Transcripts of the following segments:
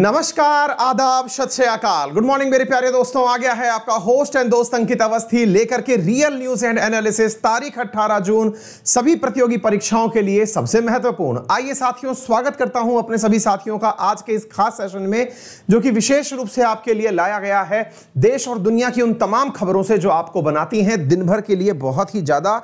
नमस्कार आदाब सत अकाल गुड मॉर्निंग मेरे प्यारे दोस्तों आ गया है आपका होस्ट एंड दोस्त अंकित अवस्थी लेकर के रियल न्यूज एंड एनालिसिस तारीख 18 जून सभी प्रतियोगी परीक्षाओं के लिए सबसे महत्वपूर्ण आइए साथियों स्वागत करता हूं अपने सभी साथियों का आज के इस खास सेशन में जो कि विशेष रूप से आपके लिए लाया गया है देश और दुनिया की उन तमाम खबरों से जो आपको बनाती हैं दिन भर के लिए बहुत ही ज्यादा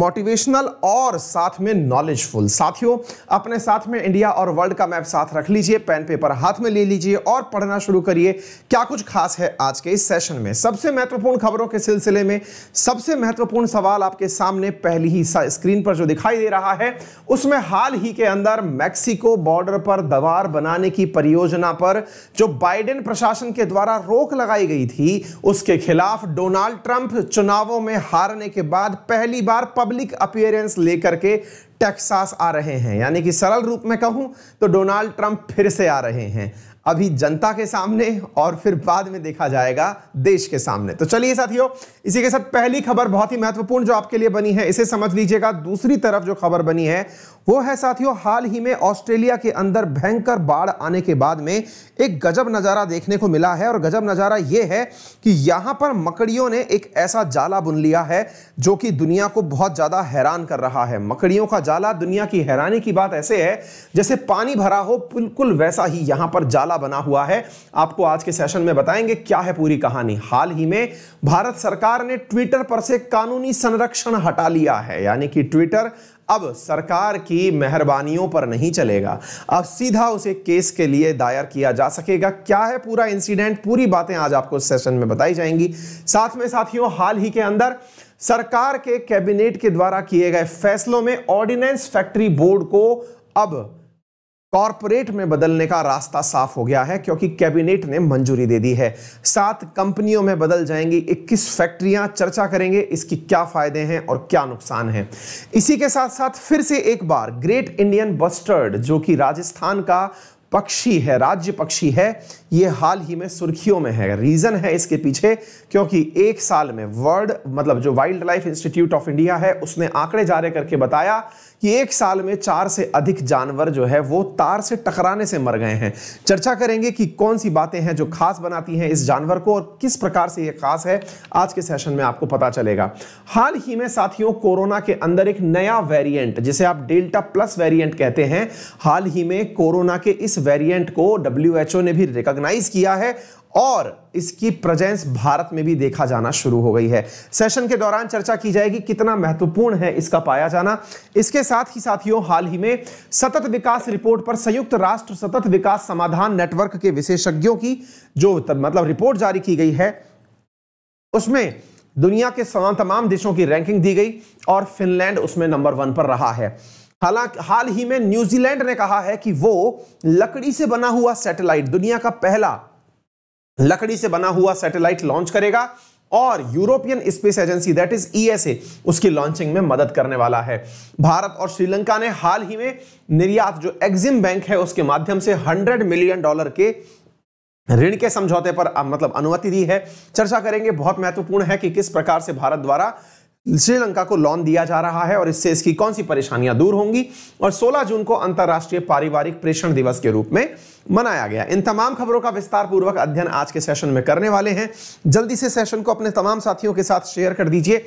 मोटिवेशनल और साथ में नॉलेजफुल साथियों अपने साथ में इंडिया और वर्ल्ड का मैप साथ रख लीजिए पेन पेपर हाथ में ले लीजिए और पढ़ना शुरू करिए क्या कुछ खास है आज के इस सेशन में सबसे महत्वपूर्ण खबरों के सिलसिले में सबसे महत्वपूर्ण सवाल आपके सामने पहली ही स्क्रीन पर जो दिखाई दे रहा है उसमें हाल ही के अंदर मैक्सिको बॉर्डर पर दवार बनाने की परियोजना पर जो बाइडेन प्रशासन के द्वारा रोक लगाई गई थी उसके खिलाफ डोनाल्ड ट्रंप चुनावों में हारने के बाद पहली बार पब्लिक अपियरेंस लेकर के टेक्सास आ रहे हैं यानी कि सरल रूप में कहूं तो डोनाल्ड ट्रंप फिर से आ रहे हैं अभी जनता के सामने और फिर बाद में देखा जाएगा देश के सामने तो चलिए साथियों इसी के साथ पहली खबर बहुत ही महत्वपूर्ण जो आपके लिए बनी है इसे समझ लीजिएगा दूसरी तरफ जो खबर बनी है वो है साथियों हाल ही में ऑस्ट्रेलिया के अंदर भयंकर बाढ़ आने के बाद में एक गजब नज़ारा देखने को मिला है और गजब नज़ारा ये है कि यहां पर मकड़ियों ने एक ऐसा जाला बुन लिया है जो कि दुनिया को बहुत ज़्यादा हैरान कर रहा है मकड़ियों का जाला दुनिया की हैरानी की बात ऐसे है जैसे पानी भरा हो बिल्कुल वैसा ही यहां पर जाला बना हुआ है आपको आज के सेशन में बताएंगे क्या है पूरी कहानी हाल ही में भारत सरकार ने ट्विटर पर से कानूनी संरक्षण हटा लिया है यानी कि ट्विटर अब सरकार की मेहरबानियों पर नहीं चलेगा अब सीधा उसे केस के लिए दायर किया जा सकेगा क्या है पूरा इंसिडेंट पूरी बातें आज आपको सेशन में बताई जाएंगी साथ में साथियों हाल ही के अंदर सरकार के कैबिनेट के द्वारा किए गए फैसलों में ऑर्डिनेंस फैक्ट्री बोर्ड को अब कॉरपोरेट में बदलने का रास्ता साफ हो गया है क्योंकि कैबिनेट ने मंजूरी दे दी है सात कंपनियों में बदल जाएंगी 21 फैक्ट्रियां चर्चा करेंगे इसकी क्या फायदे हैं और क्या नुकसान है इसी के साथ साथ फिर से एक बार ग्रेट इंडियन बस्टर्ड जो कि राजस्थान का पक्षी है राज्य पक्षी है ये हाल ही में सुर्खियों में है रीजन है इसके पीछे क्योंकि एक साल में वर्ल्ड मतलब जो wildlife institute of India है उसने आंकड़े जारी करके बताया कि एक साल में चार से अधिक जानवर जो है वो तार से टकराने से मर गए हैं चर्चा करेंगे कि कौन सी बातें हैं जो खास बनाती हैं इस जानवर को और किस प्रकार से ये खास है आज के सेशन में आपको पता चलेगा हाल ही में साथियों कोरोना के अंदर एक नया वेरियंट जिसे आप डेल्टा प्लस वेरियंट कहते हैं हाल ही में कोरोना के इस वेरियंट को डब्ल्यू ने भी रिकॉग्नाइज किया है और इसकी प्रजेंस भारत में भी देखा जाना शुरू हो गई है सेशन के दौरान चर्चा की जाएगी कितना महत्वपूर्ण है इसका पाया जाना इसके साथ ही साथियों हाल ही में सतत विकास रिपोर्ट पर संयुक्त राष्ट्र सतत विकास समाधान नेटवर्क के विशेषज्ञों की जो मतलब रिपोर्ट जारी की गई है उसमें दुनिया के तमाम देशों की रैंकिंग दी गई और फिनलैंड उसमें नंबर वन पर रहा है हालांकि हाल ही में न्यूजीलैंड ने कहा है कि वो लकड़ी से बना हुआ सैटेलाइट दुनिया का पहला लकड़ी से बना हुआ सैटेलाइट लॉन्च करेगा और European space agency that is ESA उसकी लॉन्चिंग में मदद करने वाला है भारत और श्रीलंका ने हाल ही में निर्यात जो एक्जिम बैंक है उसके माध्यम से 100 मिलियन डॉलर के ऋण के समझौते पर मतलब अनुमति दी है चर्चा करेंगे बहुत महत्वपूर्ण है कि किस प्रकार से भारत द्वारा श्रीलंका को लोन दिया जा रहा है और इससे इसकी कौन सी परेशानियां दूर होंगी और 16 जून को अंतर्राष्ट्रीय पारिवारिक प्रेषण दिवस के रूप में मनाया गया इन तमाम खबरों का विस्तार पूर्वक अध्ययन आज के सेशन में करने वाले हैं जल्दी से सेशन को अपने तमाम साथियों के साथ शेयर कर दीजिए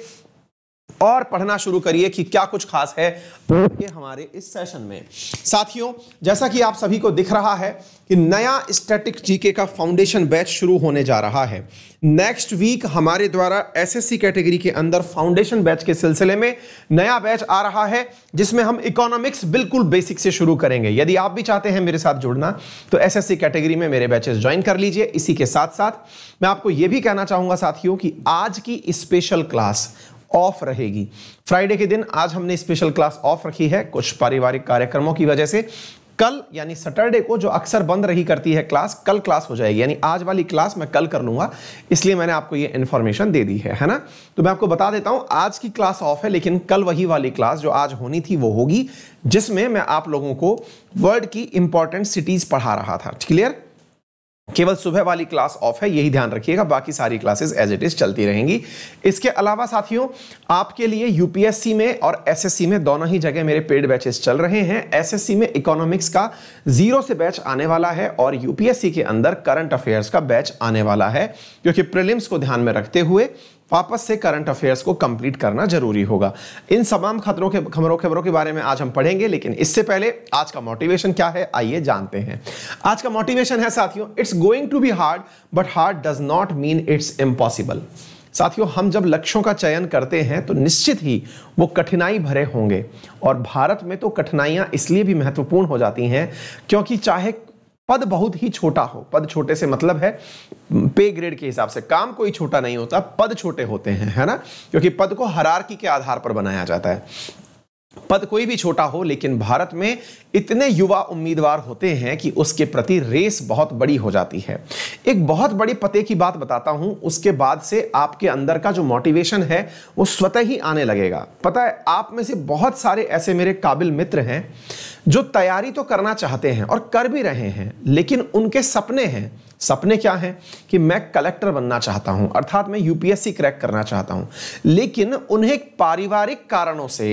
और पढ़ना शुरू करिए कि क्या कुछ खास है के हमारे इस सेशन में साथियों जैसा कि आप सभी को दिख रहा है कि नया स्टैटिक जीके का फाउंडेशन बैच शुरू होने जा रहा है नेक्स्ट वीक हमारे द्वारा एसएससी कैटेगरी के अंदर फाउंडेशन बैच के सिलसिले में नया बैच आ रहा है जिसमें हम इकोनॉमिक्स बिल्कुल बेसिक से शुरू करेंगे यदि आप भी चाहते हैं मेरे साथ जुड़ना तो एस कैटेगरी में मेरे बैचेस ज्वाइन कर लीजिए इसी के साथ साथ मैं आपको यह भी कहना चाहूंगा साथियों की आज की स्पेशल क्लास ऑफ रहेगी फ्राइडे के दिन आज हमने स्पेशल क्लास ऑफ रखी है कुछ पारिवारिक कार्यक्रमों की वजह से कल यानी सैटरडे को जो अक्सर बंद रही करती है क्लास कल क्लास हो जाएगी यानी आज वाली क्लास मैं कल कर लूंगा इसलिए मैंने आपको ये इन्फॉर्मेशन दे दी है है ना तो मैं आपको बता देता हूं आज की क्लास ऑफ है लेकिन कल वही वाली क्लास जो आज होनी थी वो होगी जिसमें मैं आप लोगों को वर्ल्ड की इंपॉर्टेंट सिटीज़ पढ़ा रहा था क्लियर केवल सुबह वाली क्लास ऑफ है यही ध्यान रखिएगा बाकी सारी क्लासेस एज इट इज चलती रहेंगी इसके अलावा साथियों आपके लिए यूपीएससी में और एसएससी में दोनों ही जगह मेरे पेड बैचेस चल रहे हैं एसएससी में इकोनॉमिक्स का जीरो से बैच आने वाला है और यूपीएससी के अंदर करंट अफेयर्स का बैच आने वाला है क्योंकि प्रिलिम्स को ध्यान में रखते हुए वापस से करंट अफेयर्स को कंप्लीट करना जरूरी होगा इन तमाम खतरों के खबरों खबरों के बारे में आज हम पढ़ेंगे लेकिन इससे पहले आज का मोटिवेशन क्या है आइए जानते हैं आज का मोटिवेशन है साथियों it's going to be hard but hard does not mean it's impossible साथियों हम जब लक्ष्यों का चयन करते हैं तो निश्चित ही वो कठिनाई भरे होंगे और भारत में तो कठिनाइयां इसलिए भी महत्वपूर्ण हो जाती हैं क्योंकि चाहे पद बहुत ही छोटा हो पद छोटे से मतलब है पे ग्रेड के हिसाब से काम कोई छोटा नहीं होता पद छोटे होते हैं है ना क्योंकि पद को हरारकी के आधार पर बनाया जाता है पद कोई भी छोटा हो लेकिन भारत में इतने युवा उम्मीदवार होते हैं कि उसके प्रति रेस बहुत बड़ी हो जाती है एक बहुत बड़ी पते की बात बताता हूं उसके बाद से आपके अंदर का जो मोटिवेशन है वो स्वतः ही आने लगेगा पता है आप में से बहुत सारे ऐसे मेरे काबिल मित्र हैं जो तैयारी तो करना चाहते हैं और कर भी रहे हैं लेकिन उनके सपने हैं सपने क्या हैं कि मैं कलेक्टर बनना चाहता हूं अर्थात मैं यूपीएससी क्रैक करना चाहता हूं लेकिन उन्हें पारिवारिक कारणों से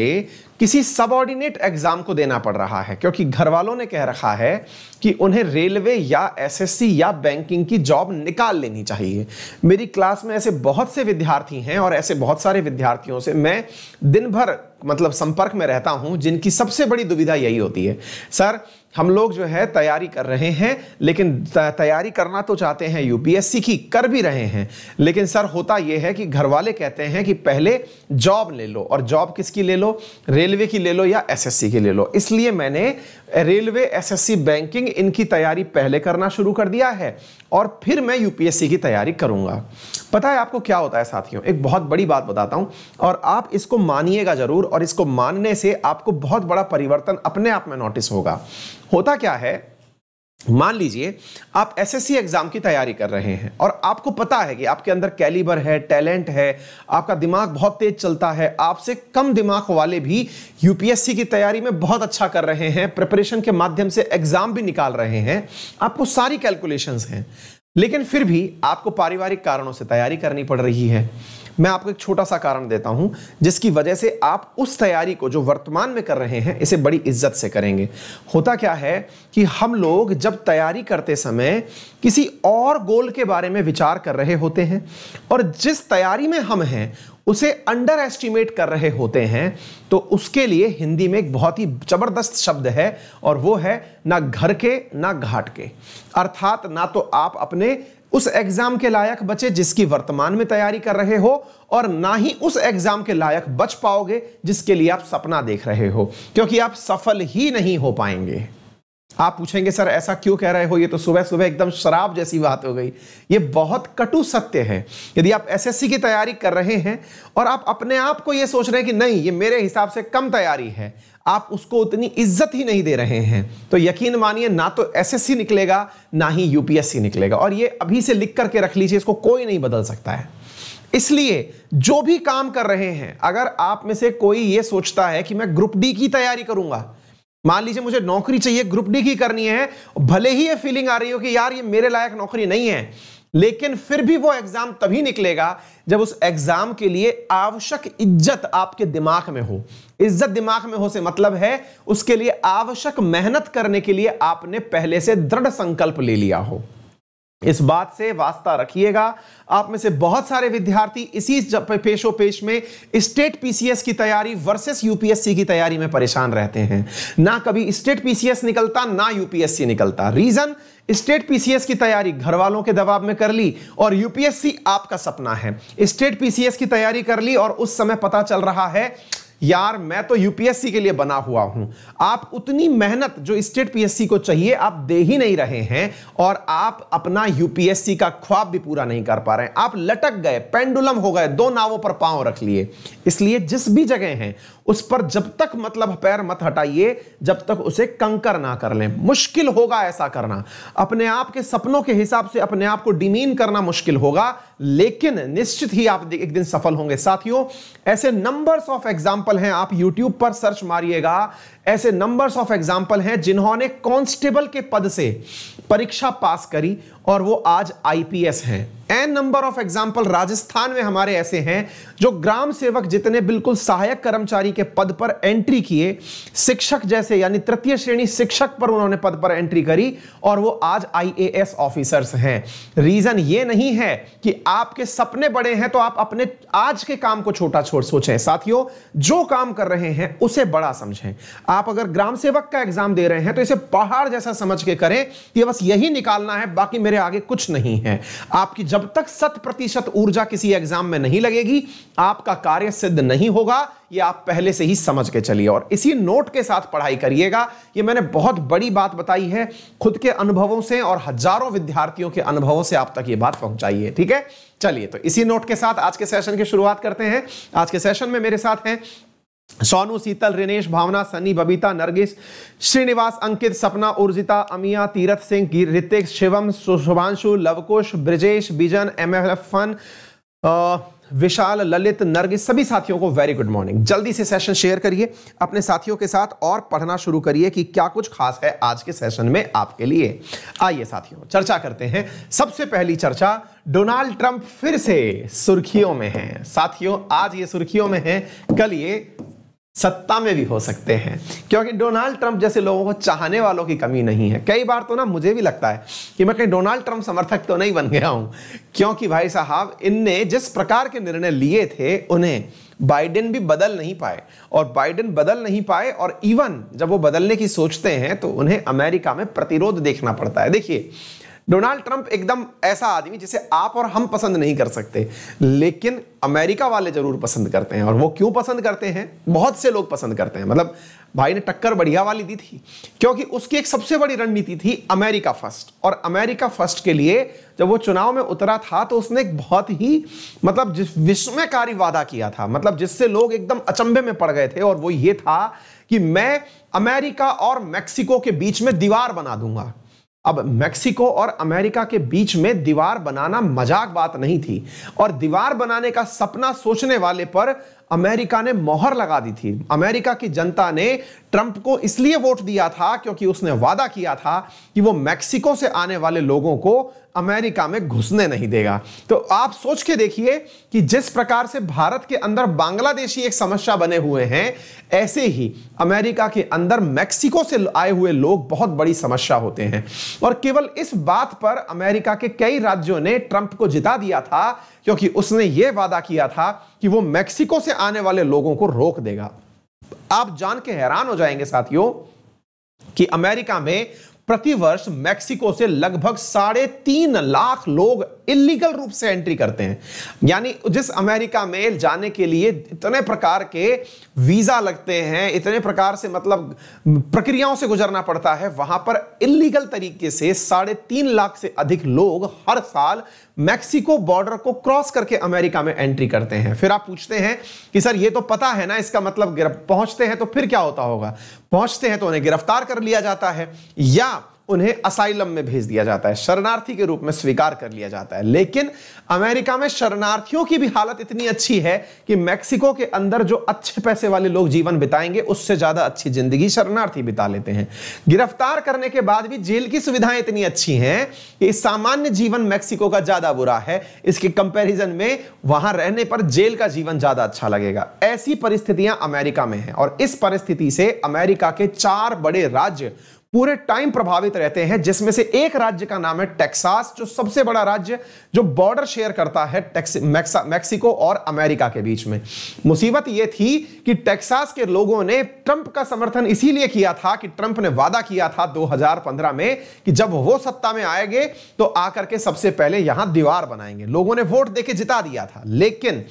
किसी सबऑर्डिनेट एग्जाम को देना पड़ रहा है क्योंकि घर वालों ने कह रखा है कि उन्हें रेलवे या एसएससी या बैंकिंग की जॉब निकाल लेनी चाहिए मेरी क्लास में ऐसे बहुत से विद्यार्थी हैं और ऐसे बहुत सारे विद्यार्थियों से मैं दिन भर मतलब संपर्क में रहता हूं जिनकी सबसे बड़ी दुविधा यही होती है सर हम लोग जो है तैयारी कर रहे हैं लेकिन तैयारी करना तो चाहते हैं यूपीएससी की कर भी रहे हैं लेकिन सर होता यह है कि घर वाले कहते हैं कि पहले जॉब ले लो और जॉब किसकी ले लो रेलवे की ले लो या एसएससी की ले लो इसलिए मैंने रेलवे एसएससी बैंकिंग इनकी तैयारी पहले करना शुरू कर दिया है और फिर मैं यूपीएससी की तैयारी करूंगा पता है आपको क्या होता है साथियों एक बहुत बड़ी बात बताता हूं और आप इसको मानिएगा ज़रूर और इसको मानने से आपको बहुत बड़ा परिवर्तन अपने आप में नोटिस होगा होता क्या है मान लीजिए आप एसएससी एग्ज़ाम की तैयारी कर रहे हैं और आपको पता है कि आपके अंदर कैलिबर है टैलेंट है आपका दिमाग बहुत तेज चलता है आपसे कम दिमाग वाले भी यूपीएससी की तैयारी में बहुत अच्छा कर रहे हैं प्रिपरेशन के माध्यम से एग्ज़ाम भी निकाल रहे हैं आपको सारी कैलकुलेशंस हैं लेकिन फिर भी आपको पारिवारिक कारणों से तैयारी करनी पड़ रही है मैं आपको एक छोटा सा कारण देता हूं जिसकी वजह से आप उस तैयारी को जो वर्तमान में कर रहे हैं इसे बड़ी इज्जत से करेंगे होता क्या है कि हम लोग जब तैयारी करते समय किसी और गोल के बारे में विचार कर रहे होते हैं और जिस तैयारी में हम हैं उसे अंडर एस्टिमेट कर रहे होते हैं तो उसके लिए हिंदी में एक बहुत ही जबरदस्त शब्द है और वो है ना घर के ना घाट के अर्थात ना तो आप अपने उस एग्जाम के लायक बचे जिसकी वर्तमान में तैयारी कर रहे हो और ना ही उस एग्जाम के लायक बच पाओगे जिसके लिए आप सपना देख रहे हो क्योंकि आप सफल ही नहीं हो पाएंगे आप पूछेंगे सर ऐसा क्यों कह रहे हो ये तो सुबह सुबह एकदम शराब जैसी बात हो गई ये बहुत कटु सत्य है यदि आप एसएससी की तैयारी कर रहे हैं और आप अपने आप को ये सोच रहे हैं कि नहीं ये मेरे हिसाब से कम तैयारी है आप उसको उतनी इज्जत ही नहीं दे रहे हैं तो यकीन मानिए ना तो एसएससी निकलेगा ना ही यूपीएससी निकलेगा और ये अभी से लिख करके रख लीजिए इसको कोई नहीं बदल सकता है इसलिए जो भी काम कर रहे हैं अगर आप में से कोई ये सोचता है कि मैं ग्रुप डी की तैयारी करूंगा मान लीजिए मुझे नौकरी चाहिए ग्रुप डी की करनी है भले ही ये फीलिंग आ रही हो कि यार ये मेरे लायक नौकरी नहीं है लेकिन फिर भी वो एग्जाम तभी निकलेगा जब उस एग्जाम के लिए आवश्यक इज्जत आपके दिमाग में हो इज्जत दिमाग में हो से मतलब है उसके लिए आवश्यक मेहनत करने के लिए आपने पहले से दृढ़ संकल्प ले लिया हो इस बात से वास्ता रखिएगा आप में से बहुत सारे विद्यार्थी इसी पेशो पेश में स्टेट पीसीएस की तैयारी वर्सेस यूपीएससी की तैयारी में परेशान रहते हैं ना कभी स्टेट पीसीएस निकलता ना यूपीएससी निकलता रीजन स्टेट पीसीएस की तैयारी घर वालों के दबाव में कर ली और यूपीएससी आपका सपना है स्टेट पीसीएस की तैयारी कर ली और उस समय पता चल रहा है यार मैं तो यूपीएससी के लिए बना हुआ हूं आप उतनी मेहनत जो स्टेट पीएससी को चाहिए आप दे ही नहीं रहे हैं और आप अपना यूपीएससी का ख्वाब भी पूरा नहीं कर पा रहे हैं आप लटक गए पेंडुलम हो गए दो नावों पर पांव रख लिए इसलिए जिस भी जगह हैं उस पर जब तक मतलब पैर मत हटाइए जब तक उसे कंकर ना कर लें मुश्किल होगा ऐसा करना अपने आप के सपनों के हिसाब से अपने आप को डिमीन करना मुश्किल होगा लेकिन निश्चित ही आप एक दिन सफल होंगे साथियों ऐसे नंबर्स ऑफ एग्जाम्पल हैं आप यूट्यूब पर सर्च मारिएगा ऐसे नंबर्स ऑफ एग्जाम्पल हैं जिन्होंने कांस्टेबल के पद से परीक्षा पास करी और वो आज आईपीएस हैं an number of example Rajasthan में हमारे ऐसे हैं जो ग्राम सेवक जितने बिल्कुल सहायक कर्मचारी के पद पर एंट्री किए शिक्षक जैसे यानी तृतीय श्रेणी शिक्षक पर उन्होंने पद पर एंट्री करी और वो आज आईएएस ऑफिसर्स हैं रीजन ये नहीं है कि आपके सपने बड़े हैं तो आप अपने आज के काम को छोटा छोड़ सोचें साथियों जो काम कर रहे हैं उसे बड़ा समझें आप अगर ग्राम सेवक का एग्जाम दे रहे हैं तो इसे पहाड़ जैसा समझ के करें कि बस यही निकालना है बाकी मेरे आगे कुछ नहीं है आपकी जब तक शत प्रतिशत ऊर्जा किसी एग्जाम में नहीं लगेगी आपका कार्य सिद्ध नहीं होगा ये आप पहले से ही समझ के चलिए और इसी नोट के साथ पढ़ाई करिएगा ये मैंने बहुत बड़ी बात बताई है खुद के अनुभवों से और हजारों विद्यार्थियों के अनुभवों से आप तक ये बात पहुंचाइए ठीक है चलिए तो इसी नोट के साथ आज के सेशन की शुरुआत करते हैं आज के सेशन में मेरे साथ हैं सोनू शीतल रिनेश भावना सनी बबीता नरगिस श्रीनिवास अंकित सपना उर्जिता अमिया तीरथ सिंह ऋतिक शिवम सुशुभांशु लवकुश ब्रिजेश बिजन एम एफ फन विशाल ललित नरगिस सभी साथियों को वेरी गुड मॉर्निंग जल्दी से सेशन शेयर करिए अपने साथियों के साथ और पढ़ना शुरू करिए कि क्या कुछ खास है आज के सेशन में आपके लिए आइए साथियों चर्चा करते हैं सबसे पहली चर्चा डोनाल्ड ट्रंप फिर से सुर्खियों में हैं साथियों आज ये सुर्खियों में हैं कल ये सत्ता में भी हो सकते हैं क्योंकि डोनाल्ड ट्रंप जैसे लोगों को चाहने वालों की कमी नहीं है कई बार तो ना मुझे भी लगता है कि मैं कहीं डोनाल्ड ट्रंप समर्थक तो नहीं बन गया हूं क्योंकि भाई साहब इनने जिस प्रकार के निर्णय लिए थे उन्हें बाइडेन भी बदल नहीं पाए और बाइडेन बदल नहीं पाए और इवन जब वो बदलने की सोचते हैं तो उन्हें अमेरिका में प्रतिरोध देखना पड़ता है देखिए डोनाल्ड ट्रंप एकदम ऐसा आदमी जिसे आप और हम पसंद नहीं कर सकते लेकिन अमेरिका वाले जरूर पसंद करते हैं और वो क्यों पसंद करते हैं बहुत से लोग पसंद करते हैं मतलब भाई ने टक्कर बढ़िया वाली दी थी क्योंकि उसकी एक सबसे बड़ी रणनीति थी अमेरिका फर्स्ट और अमेरिका फर्स्ट के लिए जब वो चुनाव में उतरा था तो उसने एक बहुत ही मतलब जिस विस्मयकारी वादा किया था मतलब जिससे लोग एकदम अचंभे में पड़ गए थे और वो ये था कि मैं अमेरिका और मैक्सिको के बीच में दीवार बना दूंगा अब मेक्सिको और अमेरिका के बीच में दीवार बनाना मजाक बात नहीं थी और दीवार बनाने का सपना सोचने वाले पर अमेरिका ने मोहर लगा दी थी अमेरिका की जनता ने ट्रंप को इसलिए वोट दिया था क्योंकि उसने वादा किया था कि वो मैक्सिको से आने वाले लोगों को अमेरिका में घुसने नहीं देगा तो आप सोच के देखिए कि जिस प्रकार से भारत के अंदर बांग्लादेशी एक समस्या बने हुए हैं ऐसे ही अमेरिका के अंदर मैक्सिको से आए हुए लोग बहुत बड़ी समस्या होते हैं और केवल इस बात पर अमेरिका के कई राज्यों ने ट्रंप को जिता दिया था क्योंकि उसने यह वादा किया था कि वो मैक्सिको से आने वाले लोगों को रोक देगा आप जान के हैरान हो जाएंगे साथियों कि अमेरिका में प्रतिवर्ष मेक्सिको से लगभग साढ़े तीन लाख लोग इलीगल रूप से एंट्री करते हैं यानी जिस अमेरिका में जाने के लिए इतने प्रकार के वीजा लगते हैं इतने प्रकार से मतलब प्रक्रियाओं से गुजरना पड़ता है वहां पर इलीगल तरीके से साढ़े तीन लाख से अधिक लोग हर साल मैक्सिको बॉर्डर को क्रॉस करके अमेरिका में एंट्री करते हैं फिर आप पूछते हैं कि सर ये तो पता है ना इसका मतलब पहुंचते हैं तो फिर क्या होता होगा पहुंचते हैं तो उन्हें गिरफ्तार कर लिया जाता है या उन्हें असाइलम में भेज दिया जाता है शरणार्थी के रूप में स्वीकार कर लिया जाता है लेकिन अमेरिका में शरणार्थियों की भी हालत इतनी अच्छी है कि मैक्सिको के अंदर जो अच्छे पैसे वाले लोग जीवन बिताएंगे उससे ज्यादा अच्छी जिंदगी शरणार्थी बिता लेते हैं गिरफ्तार करने के बाद भी जेल की सुविधाएं इतनी अच्छी हैं कि सामान्य जीवन मैक्सिको का ज्यादा बुरा है इसके कंपेरिजन में वहां रहने पर जेल का जीवन ज्यादा अच्छा लगेगा ऐसी परिस्थितियां अमेरिका में है और इस परिस्थिति से अमेरिका के चार बड़े राज्य पूरे टाइम प्रभावित रहते हैं जिसमें से एक राज्य का नाम है टेक्सास जो सबसे बड़ा राज्य जो बॉर्डर शेयर करता है मैक्सिको और अमेरिका के बीच में मुसीबत यह थी कि टेक्सास के लोगों ने ट्रंप का समर्थन इसीलिए किया था कि ट्रंप ने वादा किया था 2015 में कि जब वो सत्ता में आएंगे तो आकर के सबसे पहले यहां दीवार बनाएंगे लोगों ने वोट देके जिता दिया था लेकिन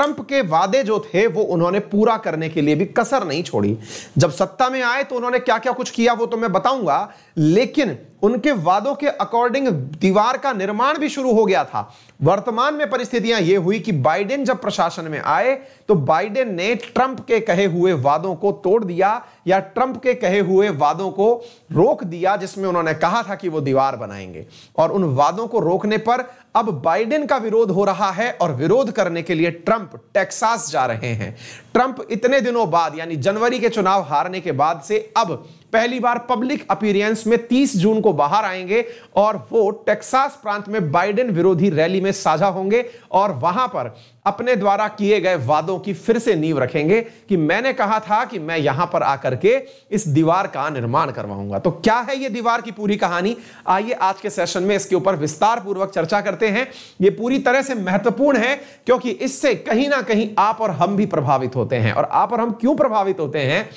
ट्रंप के वादे जो थे वो उन्होंने पूरा करने के लिए भी कसर नहीं छोड़ी जब सत्ता में आए तो उन्होंने क्या क्या कुछ किया वो तो मैं बताऊंगा लेकिन उनके वादों के अकॉर्डिंग दीवार का निर्माण भी शुरू हो गया था वर्तमान में परिस्थितियां यह हुई कि बाइडेन जब प्रशासन में आए तो बाइडेन ने ट्रंप के कहे हुए वादों को तोड़ दिया या ट्रंप के कहे हुए वादों को रोक दिया जिसमें उन्होंने कहा था कि वो दीवार बनाएंगे और उन वादों को रोकने पर अब बाइडेन का विरोध हो रहा है और विरोध करने के लिए ट्रंप टेक्सास जा रहे हैं ट्रंप इतने दिनों बाद यानी जनवरी के चुनाव हारने के बाद से अब पहली बार पब्लिक अपीरियंस में 30 जून को बाहर आएंगे और वो टेक्सास प्रांत में बाइडेन विरोधी रैली में साझा होंगे और वहां पर अपने द्वारा किए गए वादों की फिर से नींव रखेंगे कि मैंने कहा था कि मैं यहां पर आकर के इस दीवार का निर्माण करवाऊंगा तो क्या है ये दीवार की पूरी कहानी आइए आज के सेशन में इसके ऊपर विस्तार पूर्वक चर्चा करते हैं ये पूरी तरह से महत्वपूर्ण है क्योंकि इससे कहीं ना कहीं आप और हम भी प्रभावित होते हैं और आप और हम क्यों प्रभावित होते हैं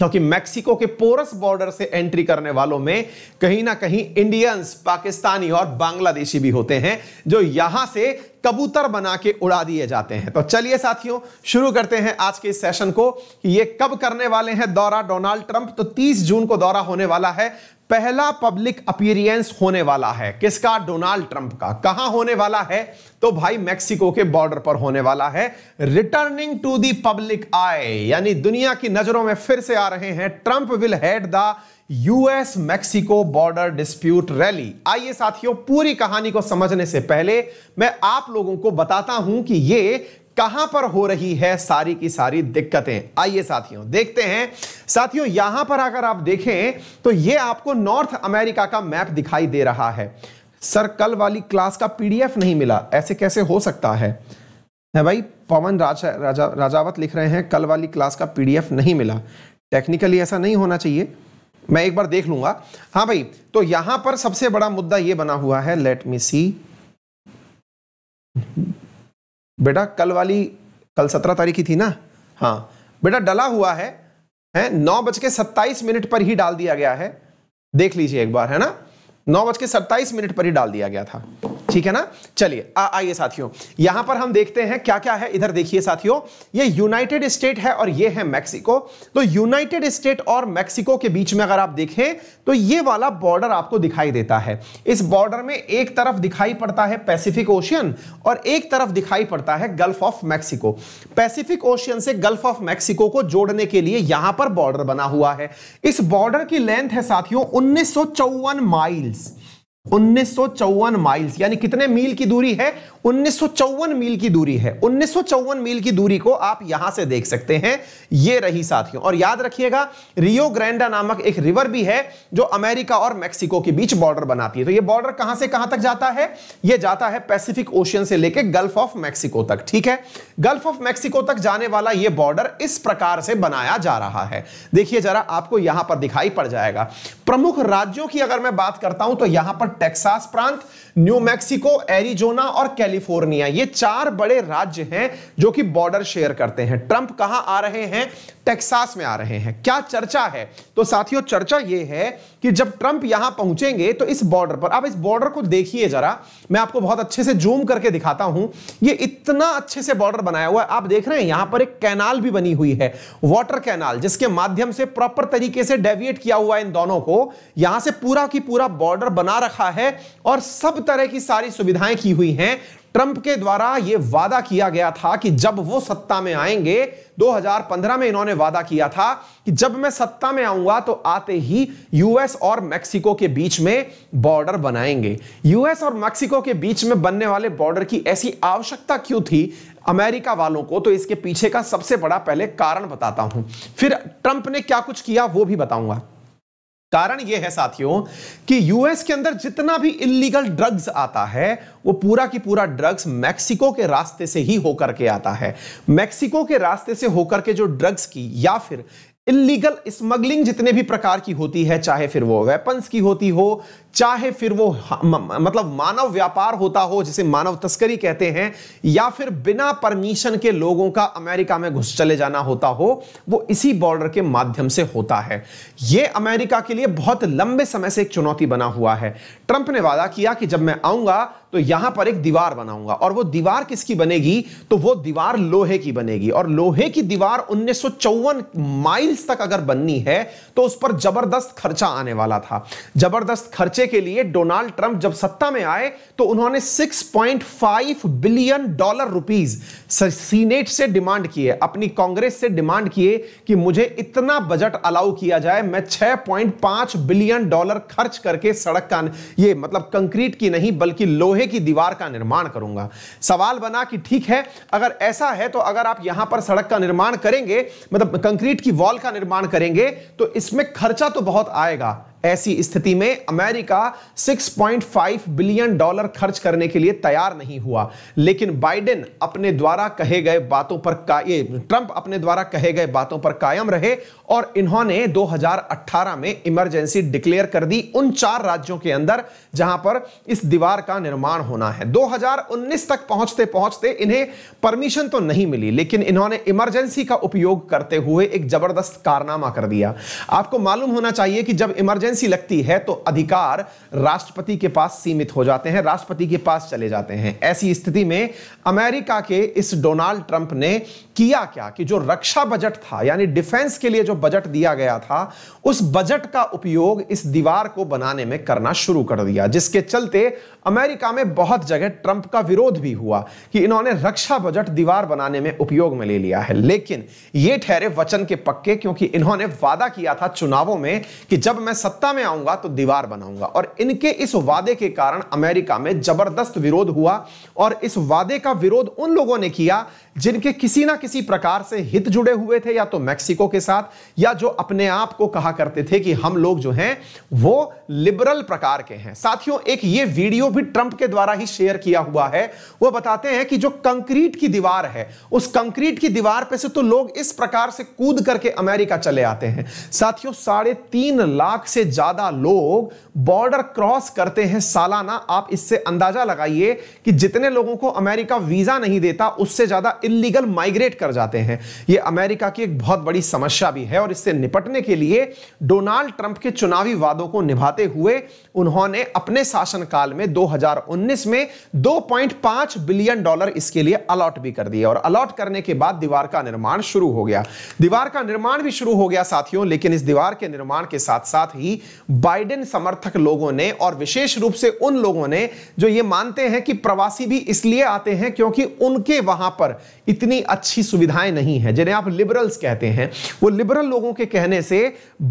क्योंकि मैक्सिको के पोरस बॉर्डर से एंट्री करने वालों में कहीं ना कहीं इंडियंस पाकिस्तानी और बांग्लादेशी भी होते हैं जो यहां से कबूतर बना के उड़ा दिए जाते हैं तो चलिए साथियों शुरू करते हैं आज के इस सेशन को कि ये कब करने वाले हैं दौरा डोनाल्ड ट्रंप तो 30 जून को दौरा होने वाला है पहला पब्लिक अपीरियंस होने वाला है किसका डोनाल्ड ट्रंप का कहां होने वाला है तो भाई मेक्सिको के बॉर्डर पर होने वाला है returning to the public eye यानी दुनिया की नजरों में फिर से आ रहे हैं Trump will head the US Mexico border dispute rally आइए साथियों पूरी कहानी को समझने से पहले मैं आप लोगों को बताता हूं कि ये कहां पर हो रही है सारी की सारी दिक्कतें आइए साथियों देखते हैं साथियों यहां पर अगर आप देखें तो यह आपको नॉर्थ अमेरिका का मैप दिखाई दे रहा है सर कल वाली क्लास का पीडीएफ नहीं मिला ऐसे कैसे हो सकता है है भाई पवन राज, राजा राजावत लिख रहे हैं कल वाली क्लास का पीडीएफ नहीं मिला टेक्निकली ऐसा नहीं होना चाहिए मैं एक बार देख लूंगा हाँ भाई तो यहां पर सबसे बड़ा मुद्दा यह बना हुआ है लेट मी सी बेटा कल वाली कल सत्रह तारीख की थी ना हाँ बेटा डला हुआ है नौ बज के सत्ताईस मिनट पर ही डाल दिया गया है देख लीजिए एक बार है ना नौ बज के सत्ताईस मिनट पर ही डाल दिया गया था ठीक है ना चलिए आइए साथियों यहां पर हम देखते हैं क्या क्या है इधर देखिए साथियों ये यूनाइटेड स्टेट है और ये है मैक्सिको तो यूनाइटेड स्टेट और मैक्सिको के बीच में अगर आप देखें तो ये वाला बॉर्डर आपको दिखाई देता है इस बॉर्डर में एक तरफ दिखाई पड़ता है पैसिफिक ओशियन और एक तरफ दिखाई पड़ता है gulf of Mexico Pacific ocean से गल्फ ऑफ मैक्सिको को जोड़ने के लिए यहां पर बॉर्डर बना हुआ है इस बॉर्डर की लेंथ है साथियों उन्नीस माइल्स 1954 माइल्स यानी कितने मील की दूरी है 1954 मील की दूरी है 1954 मील की दूरी को आप यहां से देख सकते हैं ये रही साथियों और याद रखिएगा रियो ग्रैंडा नामक एक रिवर भी है जो अमेरिका और मेक्सिको के बीच बॉर्डर बनाती है तो ये बॉर्डर कहां से कहां तक जाता है ये जाता है पैसिफिक ओशियन से लेकर गल्फ ऑफ मैक्सिको तक ठीक है गल्फ ऑफ मैक्सिको तक जाने वाला यह बॉर्डर इस प्रकार से बनाया जा रहा है देखिए जरा आपको यहां पर दिखाई पड़ जाएगा प्रमुख राज्यों की अगर मैं बात करता हूं तो यहां पर टेक्सास प्रांत न्यू मैक्सिको एरिजोना और कैलिफोर्निया ये चार बड़े राज्य हैं जो कि बॉर्डर शेयर करते हैं ट्रंप कहां आ रहे हैं टेक्सास में आ रहे हैं क्या चर्चा है तो साथियों चर्चा यह है कि जब ट्रंप यहां पहुंचेंगे तो इस बॉर्डर पर आप इस बॉर्डर को देखिए जरा मैं आपको बहुत अच्छे से जूम करके दिखाता हूं ये इतना अच्छे से बॉर्डर बनाया हुआ है आप देख रहे हैं यहां पर एक कैनाल भी बनी हुई है वाटर कैनाल जिसके माध्यम से प्रॉपर तरीके से डेविएट किया हुआ है इन दोनों को यहां से पूरा की पूरा बॉर्डर बना रखा है और सब तरह की सारी सुविधाएं की हुई हैं ट्रंप के द्वारा यह वादा किया गया था कि जब वो सत्ता में आएंगे 2015 में इन्होंने वादा किया था कि जब मैं सत्ता में आऊंगा तो आते ही यूएस और मेक्सिको के बीच में बॉर्डर बनाएंगे यूएस और मेक्सिको के बीच में बनने वाले बॉर्डर की ऐसी आवश्यकता क्यों थी अमेरिका वालों को तो इसके पीछे का सबसे बड़ा पहले कारण बताता हूं फिर ट्रंप ने क्या कुछ किया वो भी बताऊंगा कारण यह है साथियों कि यूएस के अंदर जितना भी इलीगल ड्रग्स आता है वो पूरा की पूरा ड्रग्स मैक्सिको के रास्ते से ही होकर के आता है मैक्सिको के रास्ते से होकर के जो ड्रग्स की या फिर इलीगल स्मगलिंग जितने भी प्रकार की होती है चाहे फिर वो वेपन्स की होती हो चाहे फिर वो मतलब मानव व्यापार होता हो जिसे मानव तस्करी कहते हैं या फिर बिना परमिशन के लोगों का अमेरिका में घुस चले जाना होता हो वो इसी बॉर्डर के माध्यम से होता है ये अमेरिका के लिए बहुत लंबे समय से एक चुनौती बना हुआ है ट्रंप ने वादा किया कि जब मैं आऊंगा तो यहां पर एक दीवार बनाऊंगा और वो दीवार किसकी बनेगी तो वो दीवार लोहे की बनेगी और लोहे की दीवार उन्नीस माइल्स तक अगर बननी है तो उस पर जबरदस्त खर्चा आने वाला था जबरदस्त खर्चे के लिए डोनाल्ड ट्रंप जब सत्ता में आए तो उन्होंने 6.5 बिलियन डॉलर रुपीज सीनेट से डिमांड किए अपनी कांग्रेस से डिमांड किए कि मुझे इतना बजट अलाउ किया जाए मैं 6.5 बिलियन डॉलर खर्च करके सड़क का ये मतलब कंक्रीट की नहीं बल्कि लोहे लोहे की दीवार का निर्माण करूंगा सवाल बना कि ठीक है अगर ऐसा है तो अगर आप यहां पर सड़क का निर्माण करेंगे मतलब कंक्रीट की वॉल का निर्माण करेंगे तो इसमें खर्चा तो बहुत आएगा ऐसी स्थिति में अमेरिका 6.5 बिलियन डॉलर खर्च करने के लिए तैयार नहीं हुआ लेकिन बाइडेन अपने द्वारा कहे गए बातों पर ये ट्रंप अपने द्वारा कहे गए बातों पर कायम रहे और इन्होंने 2018 में इमरजेंसी डिक्लेयर कर दी उन चार राज्यों के अंदर जहां पर इस दीवार का निर्माण होना है 2019 तक पहुंचते पहुंचते इन्हें परमिशन तो नहीं मिली लेकिन इन्होंने इमरजेंसी का उपयोग करते हुए एक जबरदस्त कारनामा कर दिया आपको मालूम होना चाहिए कि जब इमरजेंसी प्रेसिडेंसी लगती है तो अधिकार राष्ट्रपति के पास सीमित हो जाते हैं राष्ट्रपति के पास चले जाते हैं ऐसी स्थिति में अमेरिका के इस डोनाल्ड ट्रंप ने किया क्या कि जो रक्षा बजट था यानी डिफेंस के लिए जो बजट दिया गया था उस बजट का उपयोग इस दीवार को बनाने में करना शुरू कर दिया जिसके चलते अमेरिका में बहुत जगह ट्रंप का विरोध भी हुआ कि इन्होंने रक्षा बजट दीवार बनाने में उपयोग में ले लिया है लेकिन ये ठहरे वचन के पक्के क्योंकि इन्होंने वादा किया था चुनावों में कि जब मैं सत्ता सत्ता में आऊंगा तो दीवार बनाऊंगा और इनके इस वादे के कारण अमेरिका में जबरदस्त विरोध हुआ और इस वादे का विरोध उन लोगों ने किया जिनके किसी ना किसी प्रकार से हित जुड़े हुए थे या तो मैक्सिको के साथ या जो अपने आप को कहा करते थे कि हम लोग जो हैं वो लिबरल प्रकार के हैं साथियों एक ये वीडियो भी ट्रंप के द्वारा ही शेयर किया हुआ है वो बताते हैं कि जो कंक्रीट की दीवार है उस कंक्रीट की दीवार पे से तो लोग इस प्रकार से कूद करके अमेरिका चले आते हैं साथियों साढ़े तीन लाख से ज्यादा लोग बॉर्डर क्रॉस करते हैं सालाना आप इससे अंदाजा लगाइए कि जितने लोगों को अमेरिका वीजा नहीं देता उससे ज्यादा इलीगल माइग्रेट कर जाते हैं यह अमेरिका की एक बहुत बड़ी समस्या भी है और इससे निपटने के लिए डोनाल्ड ट्रंप के चुनावी वादों को निभाते हुए उन्होंने अपने शासनकाल में 2019 में 2.5 बिलियन डॉलर इसके लिए अलॉट भी कर दिया और अलॉट करने के बाद दीवार का निर्माण शुरू हो गया दीवार का निर्माण भी शुरू हो गया साथियों लेकिन इस दीवार के निर्माण के साथ साथ ही बाइडेन समर्थक लोगों ने और विशेष रूप से उन लोगों ने जो ये मानते हैं कि प्रवासी भी इसलिए आते हैं क्योंकि उनके वहां पर इतनी अच्छी सुविधाएं नहीं है जिन्हें आप लिबरल्स कहते हैं वो लिबरल लोगों के कहने से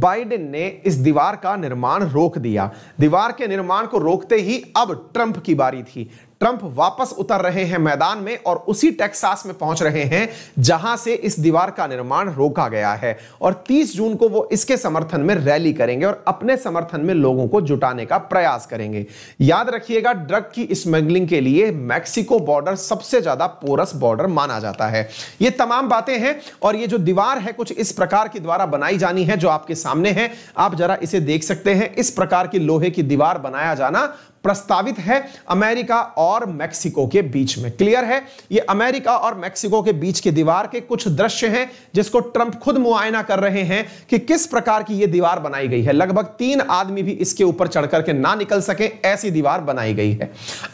बाइडेन ने इस दीवार का निर्माण रोक दिया दीवार के निर्माण को रोकते ही अब ट्रंप की बारी थी ट्रंप वापस उतर रहे हैं मैदान में और उसी टेक्सास में पहुंच रहे हैं जहां से इस दीवार का निर्माण रोका गया है और 30 जून को वो इसके समर्थन में रैली करेंगे और अपने समर्थन में लोगों को जुटाने का प्रयास करेंगे याद रखिएगा ड्रग की स्मगलिंग के लिए मैक्सिको बॉर्डर सबसे ज्यादा पोरस बॉर्डर माना जाता है ये तमाम बातें हैं और ये जो दीवार है कुछ इस प्रकार की द्वारा बनाई जानी है जो आपके सामने है आप जरा इसे देख सकते हैं इस प्रकार की लोहे की दीवार बनाया जाना प्रस्तावित है अमेरिका और मैक्सिको के बीच में क्लियर है ये अमेरिका और मैक्सिको के बीच की दीवार के कुछ दृश्य हैं जिसको ट्रंप खुद मुआयना कर रहे हैं कि किस प्रकार की ये दीवार बनाई गई है लगभग तीन आदमी भी इसके ऊपर चढ़कर के ना निकल सके ऐसी दीवार बनाई गई है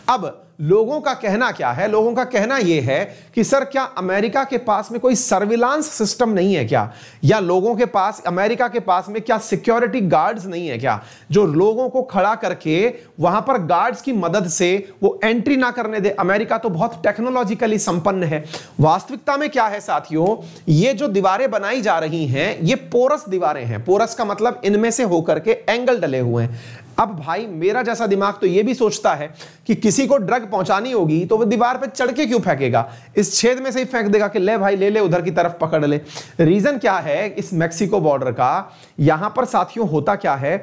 अब लोगों का कहना क्या है लोगों का कहना यह है कि सर क्या अमेरिका के पास में कोई सर्विलांस सिस्टम नहीं है क्या या लोगों के पास अमेरिका के पास में क्या सिक्योरिटी गार्ड्स नहीं है क्या जो लोगों को खड़ा करके वहां पर गार्ड्स की मदद से वो एंट्री ना करने दे अमेरिका तो बहुत टेक्नोलॉजिकली संपन्न है वास्तविकता में क्या है साथियों ये जो दीवारें बनाई जा रही हैं ये पोरस दीवारें हैं पोरस का मतलब इनमें से होकर के एंगल डले हुए हैं अब भाई मेरा जैसा दिमाग तो यह भी सोचता है कि किसी को ड्रग पहुंचानी होगी तो वो दीवार पर चढ़ के क्यों फेंकेगा इस छेद में से ही फेंक देगा कि ले भाई ले ले उधर की तरफ पकड़ ले रीजन क्या है इस मेक्सिको बॉर्डर का यहां पर साथियों होता क्या है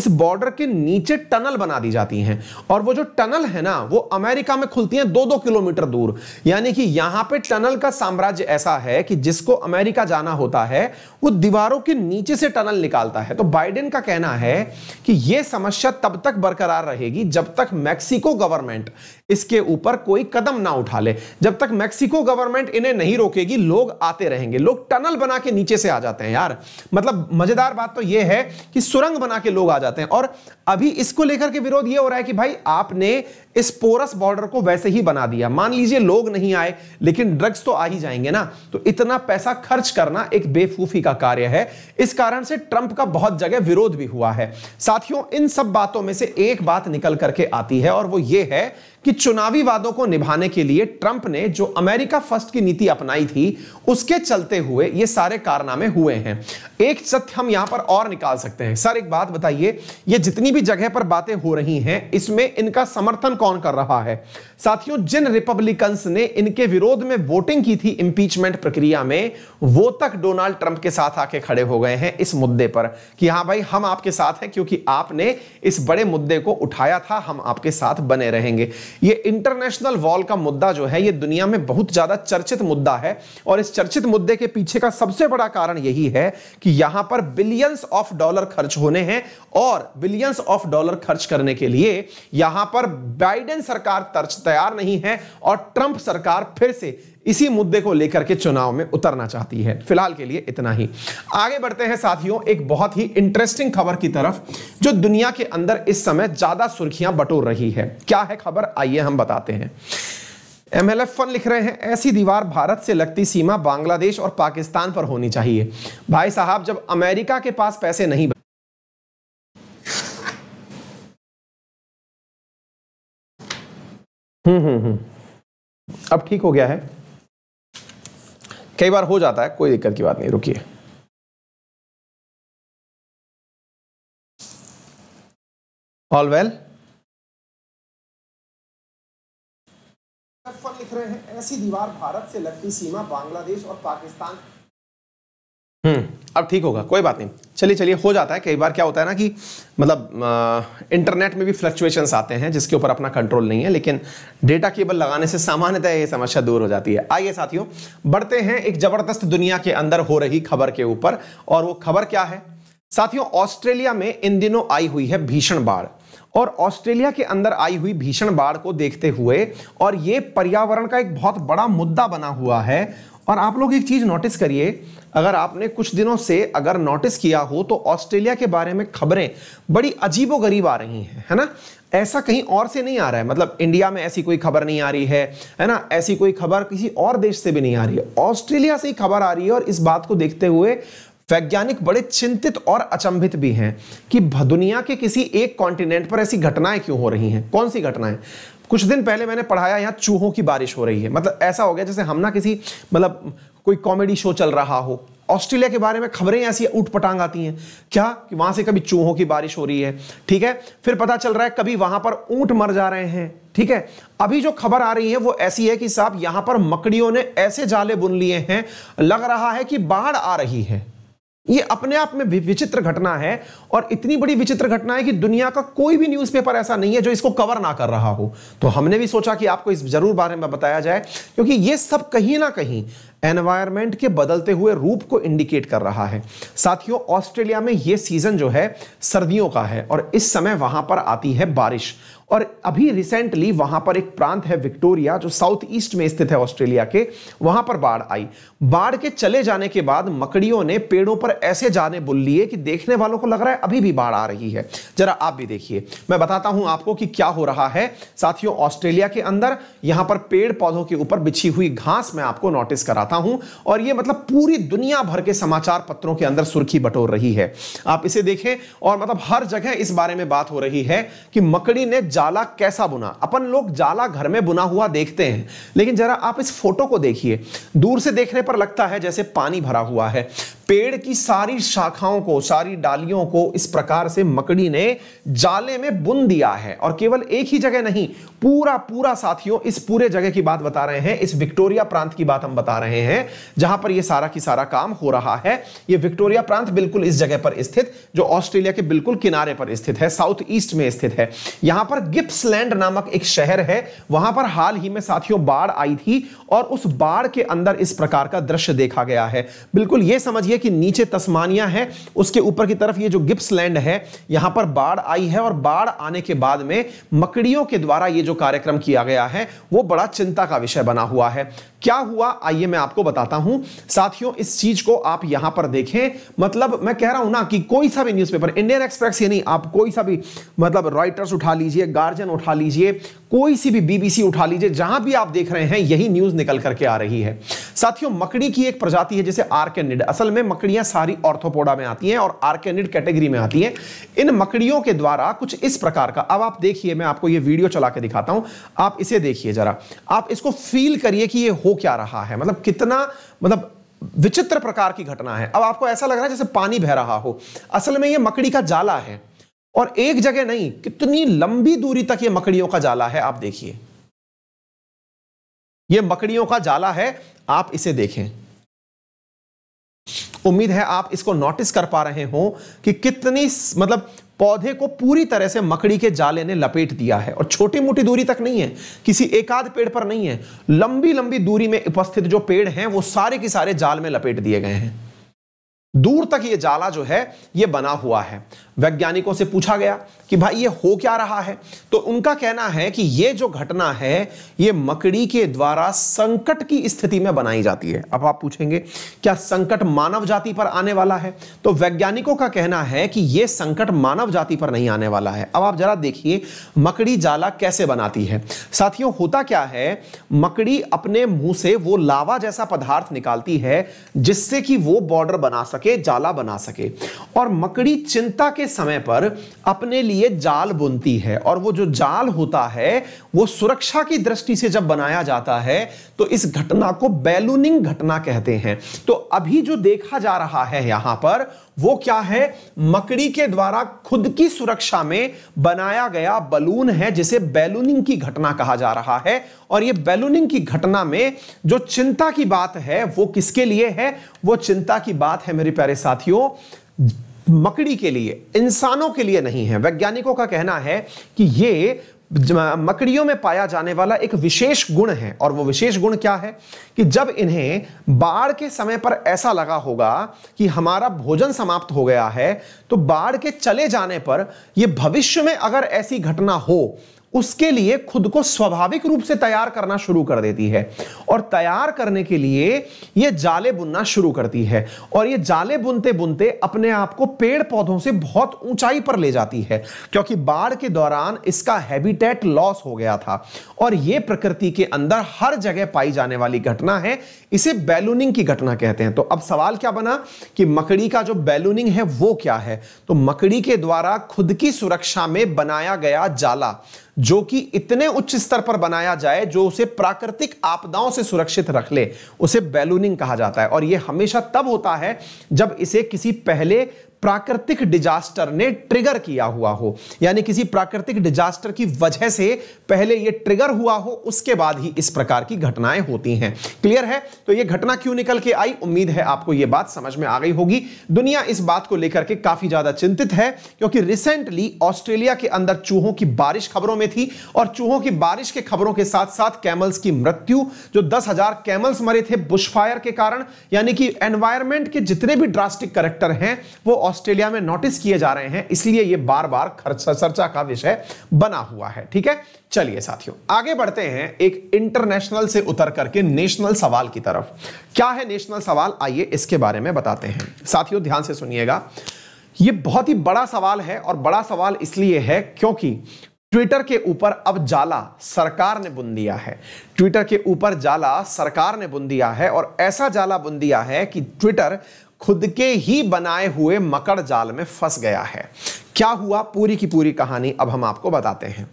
इस बॉर्डर के नीचे टनल बना दी जाती हैं और वो जो टनल है ना वो अमेरिका में खुलती है दो दो किलोमीटर दूर यानी कि यहां पर टनल का साम्राज्य ऐसा है कि जिसको अमेरिका जाना होता है वो दीवारों के नीचे से टनल निकालता है तो बाइडेन का कहना है कि यह समस्या समस्या तब तक बरकरार रहेगी जब तक मैक्सिको गवर्नमेंट इसके ऊपर कोई कदम ना उठा ले जब तक मैक्सिको गवर्नमेंट इन्हें नहीं रोकेगी लोग आते रहेंगे लोग टनल बना के नीचे से आ जाते हैं यार मतलब मजेदार बात तो यह है कि सुरंग बना के लोग आ जाते हैं और अभी इसको लेकर के विरोध यह हो रहा है कि भाई आपने इस पोरस बॉर्डर को वैसे ही बना दिया मान लीजिए लोग नहीं आए लेकिन ड्रग्स तो आ ही जाएंगे ना तो इतना पैसा खर्च करना एक बेफूफी का कार्य है इस कारण से ट्रंप का बहुत जगह विरोध भी हुआ है साथियों इन सब बातों में से एक बात निकल करके आती है और वो ये है कि चुनावी वादों को निभाने के लिए ट्रंप ने जो अमेरिका फर्स्ट की नीति अपनाई थी उसके चलते हुए ये सारे कारनामे हुए हैं एक सत्य हम यहां पर और निकाल सकते हैं सर एक बात बताइए ये जितनी भी जगह पर बातें हो रही हैं इसमें इनका समर्थन कौन कर रहा है साथियों जिन रिपब्लिकन ने इनके विरोध में वोटिंग की थी इंपीचमेंट प्रक्रिया में वो तक डोनाल्ड ट्रंप के साथ आके खड़े हो गए हैं इस मुद्दे पर कि हाँ भाई हम आपके साथ हैं क्योंकि आपने इस बड़े मुद्दे को उठाया था हम आपके साथ बने रहेंगे ये इंटरनेशनल वॉल का मुद्दा जो है ये दुनिया में बहुत ज्यादा चर्चित मुद्दा है और इस चर्चित मुद्दे के पीछे का सबसे बड़ा कारण यही है कि यहां पर बिलियंस ऑफ डॉलर खर्च होने हैं और बिलियंस ऑफ डॉलर खर्च करने के लिए यहां पर बाइडेन सरकार तर्च तैयार नहीं है और ट्रंप सरकार फिर से इसी मुद्दे को लेकर के चुनाव में उतरना चाहती है फिलहाल के लिए इतना ही आगे बढ़ते हैं साथियों एक बहुत ही इंटरेस्टिंग खबर की तरफ जो दुनिया के अंदर इस समय ज्यादा सुर्खियां बटोर रही है क्या है खबर आइए हम बताते हैं एमएलएफ फन लिख रहे हैं ऐसी दीवार भारत से लगती सीमा बांग्लादेश और पाकिस्तान पर होनी चाहिए भाई साहब जब अमेरिका के पास पैसे नहीं हम्म हम्म हम्म अब ठीक हो गया है कई बार हो जाता है कोई दिक्कत की बात नहीं रुकिए ऑल वेल लिख रहे हैं ऐसी दीवार भारत से लगती सीमा बांग्लादेश और पाकिस्तान हम्म अब ठीक होगा कोई बात नहीं चलिए चलिए हो जाता है कई बार क्या होता है ना कि मतलब इंटरनेट में भी फ्लक्चुएशन आते हैं जिसके ऊपर अपना कंट्रोल नहीं है लेकिन डेटा केबल लगाने से सामान्यतः ये समस्या दूर हो जाती है आइए साथियों बढ़ते हैं एक जबरदस्त दुनिया के अंदर हो रही खबर के ऊपर और वो खबर क्या है साथियों ऑस्ट्रेलिया में इन दिनों आई हुई है भीषण बाढ़ और ऑस्ट्रेलिया के अंदर आई हुई भीषण बाढ़ को देखते हुए और ये पर्यावरण का एक बहुत बड़ा मुद्दा बना हुआ है और आप लोग एक चीज नोटिस करिए अगर आपने कुछ दिनों से अगर नोटिस किया हो तो ऑस्ट्रेलिया के बारे में खबरें बड़ी अजीबो गरीब आ रही हैं है ना ऐसा कहीं और से नहीं आ रहा है मतलब इंडिया में ऐसी कोई खबर नहीं आ रही है है ना ऐसी कोई खबर किसी और देश से भी नहीं आ रही है ऑस्ट्रेलिया से ही खबर आ रही है और इस बात को देखते हुए वैज्ञानिक बड़े चिंतित और अचंभित भी हैं कि दुनिया के किसी एक कॉन्टिनेंट पर ऐसी घटनाएं क्यों हो रही हैं कौन सी घटनाएं कुछ दिन पहले मैंने पढ़ाया यहाँ चूहों की बारिश हो रही है मतलब ऐसा हो गया जैसे हम ना किसी मतलब कोई कॉमेडी शो चल रहा हो ऑस्ट्रेलिया के बारे में खबरें ऐसी उठ पटांग आती हैं क्या कि वहां से कभी चूहों की बारिश हो रही है ठीक है फिर पता चल रहा है कभी वहां पर ऊंट मर जा रहे हैं ठीक है अभी जो खबर आ रही है वो ऐसी है कि साहब यहां पर मकड़ियों ने ऐसे जाले बुन लिए हैं लग रहा है कि बाढ़ आ रही है ये अपने आप में विचित्र घटना है और इतनी बड़ी विचित्र घटना है कि दुनिया का कोई भी न्यूज़पेपर ऐसा नहीं है जो इसको कवर ना कर रहा हो तो हमने भी सोचा कि आपको इस जरूर बारे में बताया जाए क्योंकि ये सब कहीं ना कहीं एनवायरमेंट के बदलते हुए रूप को इंडिकेट कर रहा है साथियों ऑस्ट्रेलिया में ये सीजन जो है सर्दियों का है और इस समय वहां पर आती है बारिश और अभी रिसेंटली वहां पर एक प्रांत है विक्टोरिया जो साउथ ईस्ट में स्थित है ऑस्ट्रेलिया के वहां पर बाढ़ आई बाढ़ के चले जाने के बाद मकड़ियों ने पेड़ों पर ऐसे जाने बुल लिए कि देखने वालों को लग रहा है अभी भी बाढ़ आ रही है जरा आप भी देखिए मैं बताता हूं आपको कि क्या हो रहा है साथियों ऑस्ट्रेलिया के अंदर यहां पर पेड़ पौधों के ऊपर बिछी हुई घास मैं आपको नोटिस कराता हूं और यह मतलब पूरी दुनिया भर के समाचार पत्रों के अंदर सुर्खी बटोर रही है आप इसे देखें और मतलब हर जगह इस बारे में बात हो रही है कि मकड़ी ने जाला कैसा बुना अपन लोग जाला घर में बुना हुआ देखते हैं लेकिन जरा आप इस फोटो को देखिए दूर से देखने पर लगता है जैसे पानी भरा हुआ है पेड़ की सारी शाखाओं को सारी डालियों को इस प्रकार से मकड़ी ने जाले में बुन दिया है और केवल एक ही जगह नहीं पूरा पूरा साथियों इस पूरे जगह की बात बता रहे हैं इस विक्टोरिया प्रांत की बात हम बता रहे हैं जहां पर यह सारा की सारा काम हो रहा है यह विक्टोरिया प्रांत बिल्कुल इस जगह पर स्थित जो ऑस्ट्रेलिया के बिल्कुल किनारे पर स्थित है साउथ ईस्ट में स्थित है यहां पर गिप्सलैंड नामक एक शहर है वहां पर हाल ही में साथियों बाढ़ आई थी और उस बाढ़ के अंदर इस प्रकार का दृश्य देखा गया है बिल्कुल ये समझिए कि नीचे तस्मानिया है उसके ऊपर की तरफ ये जो गिप्सलैंड है यहां पर बाढ़ आई है और बाढ़ आने के बाद में मकड़ियों के द्वारा ये जो कार्यक्रम किया गया है वो बड़ा चिंता का विषय बना हुआ है क्या हुआ आइए मैं आपको बताता हूं साथियों इस चीज को आप यहां पर देखें मतलब मैं कह रहा हूं ना कि कोई सा भी न्यूज़पेपर इंडियन एक्सप्रेस ये नहीं आप कोई सा भी मतलब रॉयटर्स उठा लीजिए गार्जियन उठा लीजिए कोई सी भी बीबीसी उठा लीजिए जहां भी आप देख रहे हैं यही न्यूज निकल करके आ रही है साथियों मकड़ी की एक प्रजाति है जैसे आर्केनिड असल में मकड़ियां सारी ऑर्थोपोडा में आती हैं और आर्केनिड कैटेगरी में आती हैं इन मकड़ियों के द्वारा कुछ इस प्रकार का अब आप देखिए मैं आपको ये वीडियो चला के दिखाता हूं आप इसे देखिए जरा आप इसको फील करिए कि ये हो क्या रहा है मतलब कितना मतलब विचित्र प्रकार की घटना है अब आपको ऐसा लग रहा है जैसे पानी बह रहा हो असल में ये मकड़ी का जाला है और एक जगह नहीं कितनी लंबी दूरी तक ये मकड़ियों का जाला है आप देखिए ये मकड़ियों का जाला है आप इसे देखें उम्मीद है आप इसको नोटिस कर पा रहे हो कि कितनी मतलब पौधे को पूरी तरह से मकड़ी के जाले ने लपेट दिया है और छोटी मोटी दूरी तक नहीं है किसी एकाध पेड़ पर नहीं है लंबी लंबी दूरी में उपस्थित जो पेड़ हैं वो सारे के सारे जाल में लपेट दिए गए हैं दूर तक ये जाला जो है ये बना हुआ है वैज्ञानिकों से पूछा गया कि भाई ये हो क्या रहा है तो उनका कहना है कि ये जो घटना है ये मकड़ी के द्वारा संकट की स्थिति में बनाई जाती है अब आप पूछेंगे क्या संकट मानव जाति पर आने वाला है तो वैज्ञानिकों का कहना है कि ये संकट मानव जाति पर नहीं आने वाला है अब आप जरा देखिए मकड़ी जाला कैसे बनाती है साथियों होता क्या है मकड़ी अपने मुंह से वो लावा जैसा पदार्थ निकालती है जिससे कि वो बॉर्डर बना सके जाला बना सके और मकड़ी चिंता के समय पर अपने लिए जाल बुनती है और वो जो जाल होता है वो सुरक्षा की दृष्टि से जब बनाया जाता है तो इस घटना को बैलूनिंग घटना कहते हैं तो अभी जो देखा जा रहा है यहां पर वो क्या है मकड़ी के द्वारा खुद की सुरक्षा में बनाया गया बलून है जिसे बैलूनिंग की घटना कहा जा रहा है और ये बैलूनिंग की घटना में जो चिंता की बात है वो किसके लिए है वो चिंता की बात है मेरे प्यारे साथियों मकड़ी के लिए इंसानों के लिए नहीं है वैज्ञानिकों का कहना है कि ये मकड़ियों में पाया जाने वाला एक विशेष गुण है और वो विशेष गुण क्या है कि जब इन्हें बाढ़ के समय पर ऐसा लगा होगा कि हमारा भोजन समाप्त हो गया है तो बाढ़ के चले जाने पर ये भविष्य में अगर ऐसी घटना हो उसके लिए खुद को स्वाभाविक रूप से तैयार करना शुरू कर देती है और तैयार करने के लिए ये जाले बुनना शुरू करती है और ये जाले बुनते बुनते अपने आप को पेड़ पौधों से बहुत ऊंचाई पर ले जाती है क्योंकि बाढ़ के दौरान इसका हैबिटेट लॉस हो गया था और ये प्रकृति के अंदर हर जगह पाई जाने वाली घटना है इसे बैलूनिंग की घटना कहते हैं तो अब सवाल क्या बना कि मकड़ी का जो बैलूनिंग है वो क्या है तो मकड़ी के द्वारा खुद की सुरक्षा में बनाया गया जाला जो कि इतने उच्च स्तर पर बनाया जाए जो उसे प्राकृतिक आपदाओं से सुरक्षित रख ले उसे बैलूनिंग कहा जाता है और यह हमेशा तब होता है जब इसे किसी पहले प्राकृतिक डिजास्टर ने ट्रिगर किया हुआ हो यानी किसी प्राकृतिक डिजास्टर की वजह से पहले ये ट्रिगर हुआ हो उसके बाद ही इस प्रकार की घटनाएं होती हैं क्लियर है तो ये घटना क्यों निकल के आई उम्मीद है आपको ये बात समझ में आ गई होगी दुनिया इस बात को लेकर के काफी ज्यादा चिंतित है क्योंकि रिसेंटली ऑस्ट्रेलिया के अंदर चूहों की बारिश खबरों में थी और चूहों की बारिश के खबरों के साथ साथ कैमल्स की मृत्यु जो दस हजार कैमल्स मरे थे बुशफायर के कारण यानी कि एनवायरमेंट के जितने भी ड्रास्टिक करेक्टर हैं वो ऑस्ट्रेलिया में नोटिस किए जा रहे हैं इसलिए ये बार बार चर्चा का विषय बना हुआ है ठीक है चलिए साथियों आगे बढ़ते हैं एक इंटरनेशनल से उतर करके नेशनल सवाल की तरफ क्या है नेशनल सवाल आइए इसके बारे में बताते हैं साथियों ध्यान से सुनिएगा ये बहुत ही बड़ा सवाल है और बड़ा सवाल इसलिए है क्योंकि ट्विटर के ऊपर अब जाला सरकार ने बुन दिया है ट्विटर के ऊपर जाला सरकार ने बुन दिया है और ऐसा जाला बुन दिया है कि ट्विटर खुद के ही बनाए हुए मकड़ जाल में फंस गया है क्या हुआ पूरी की पूरी कहानी अब हम आपको बताते हैं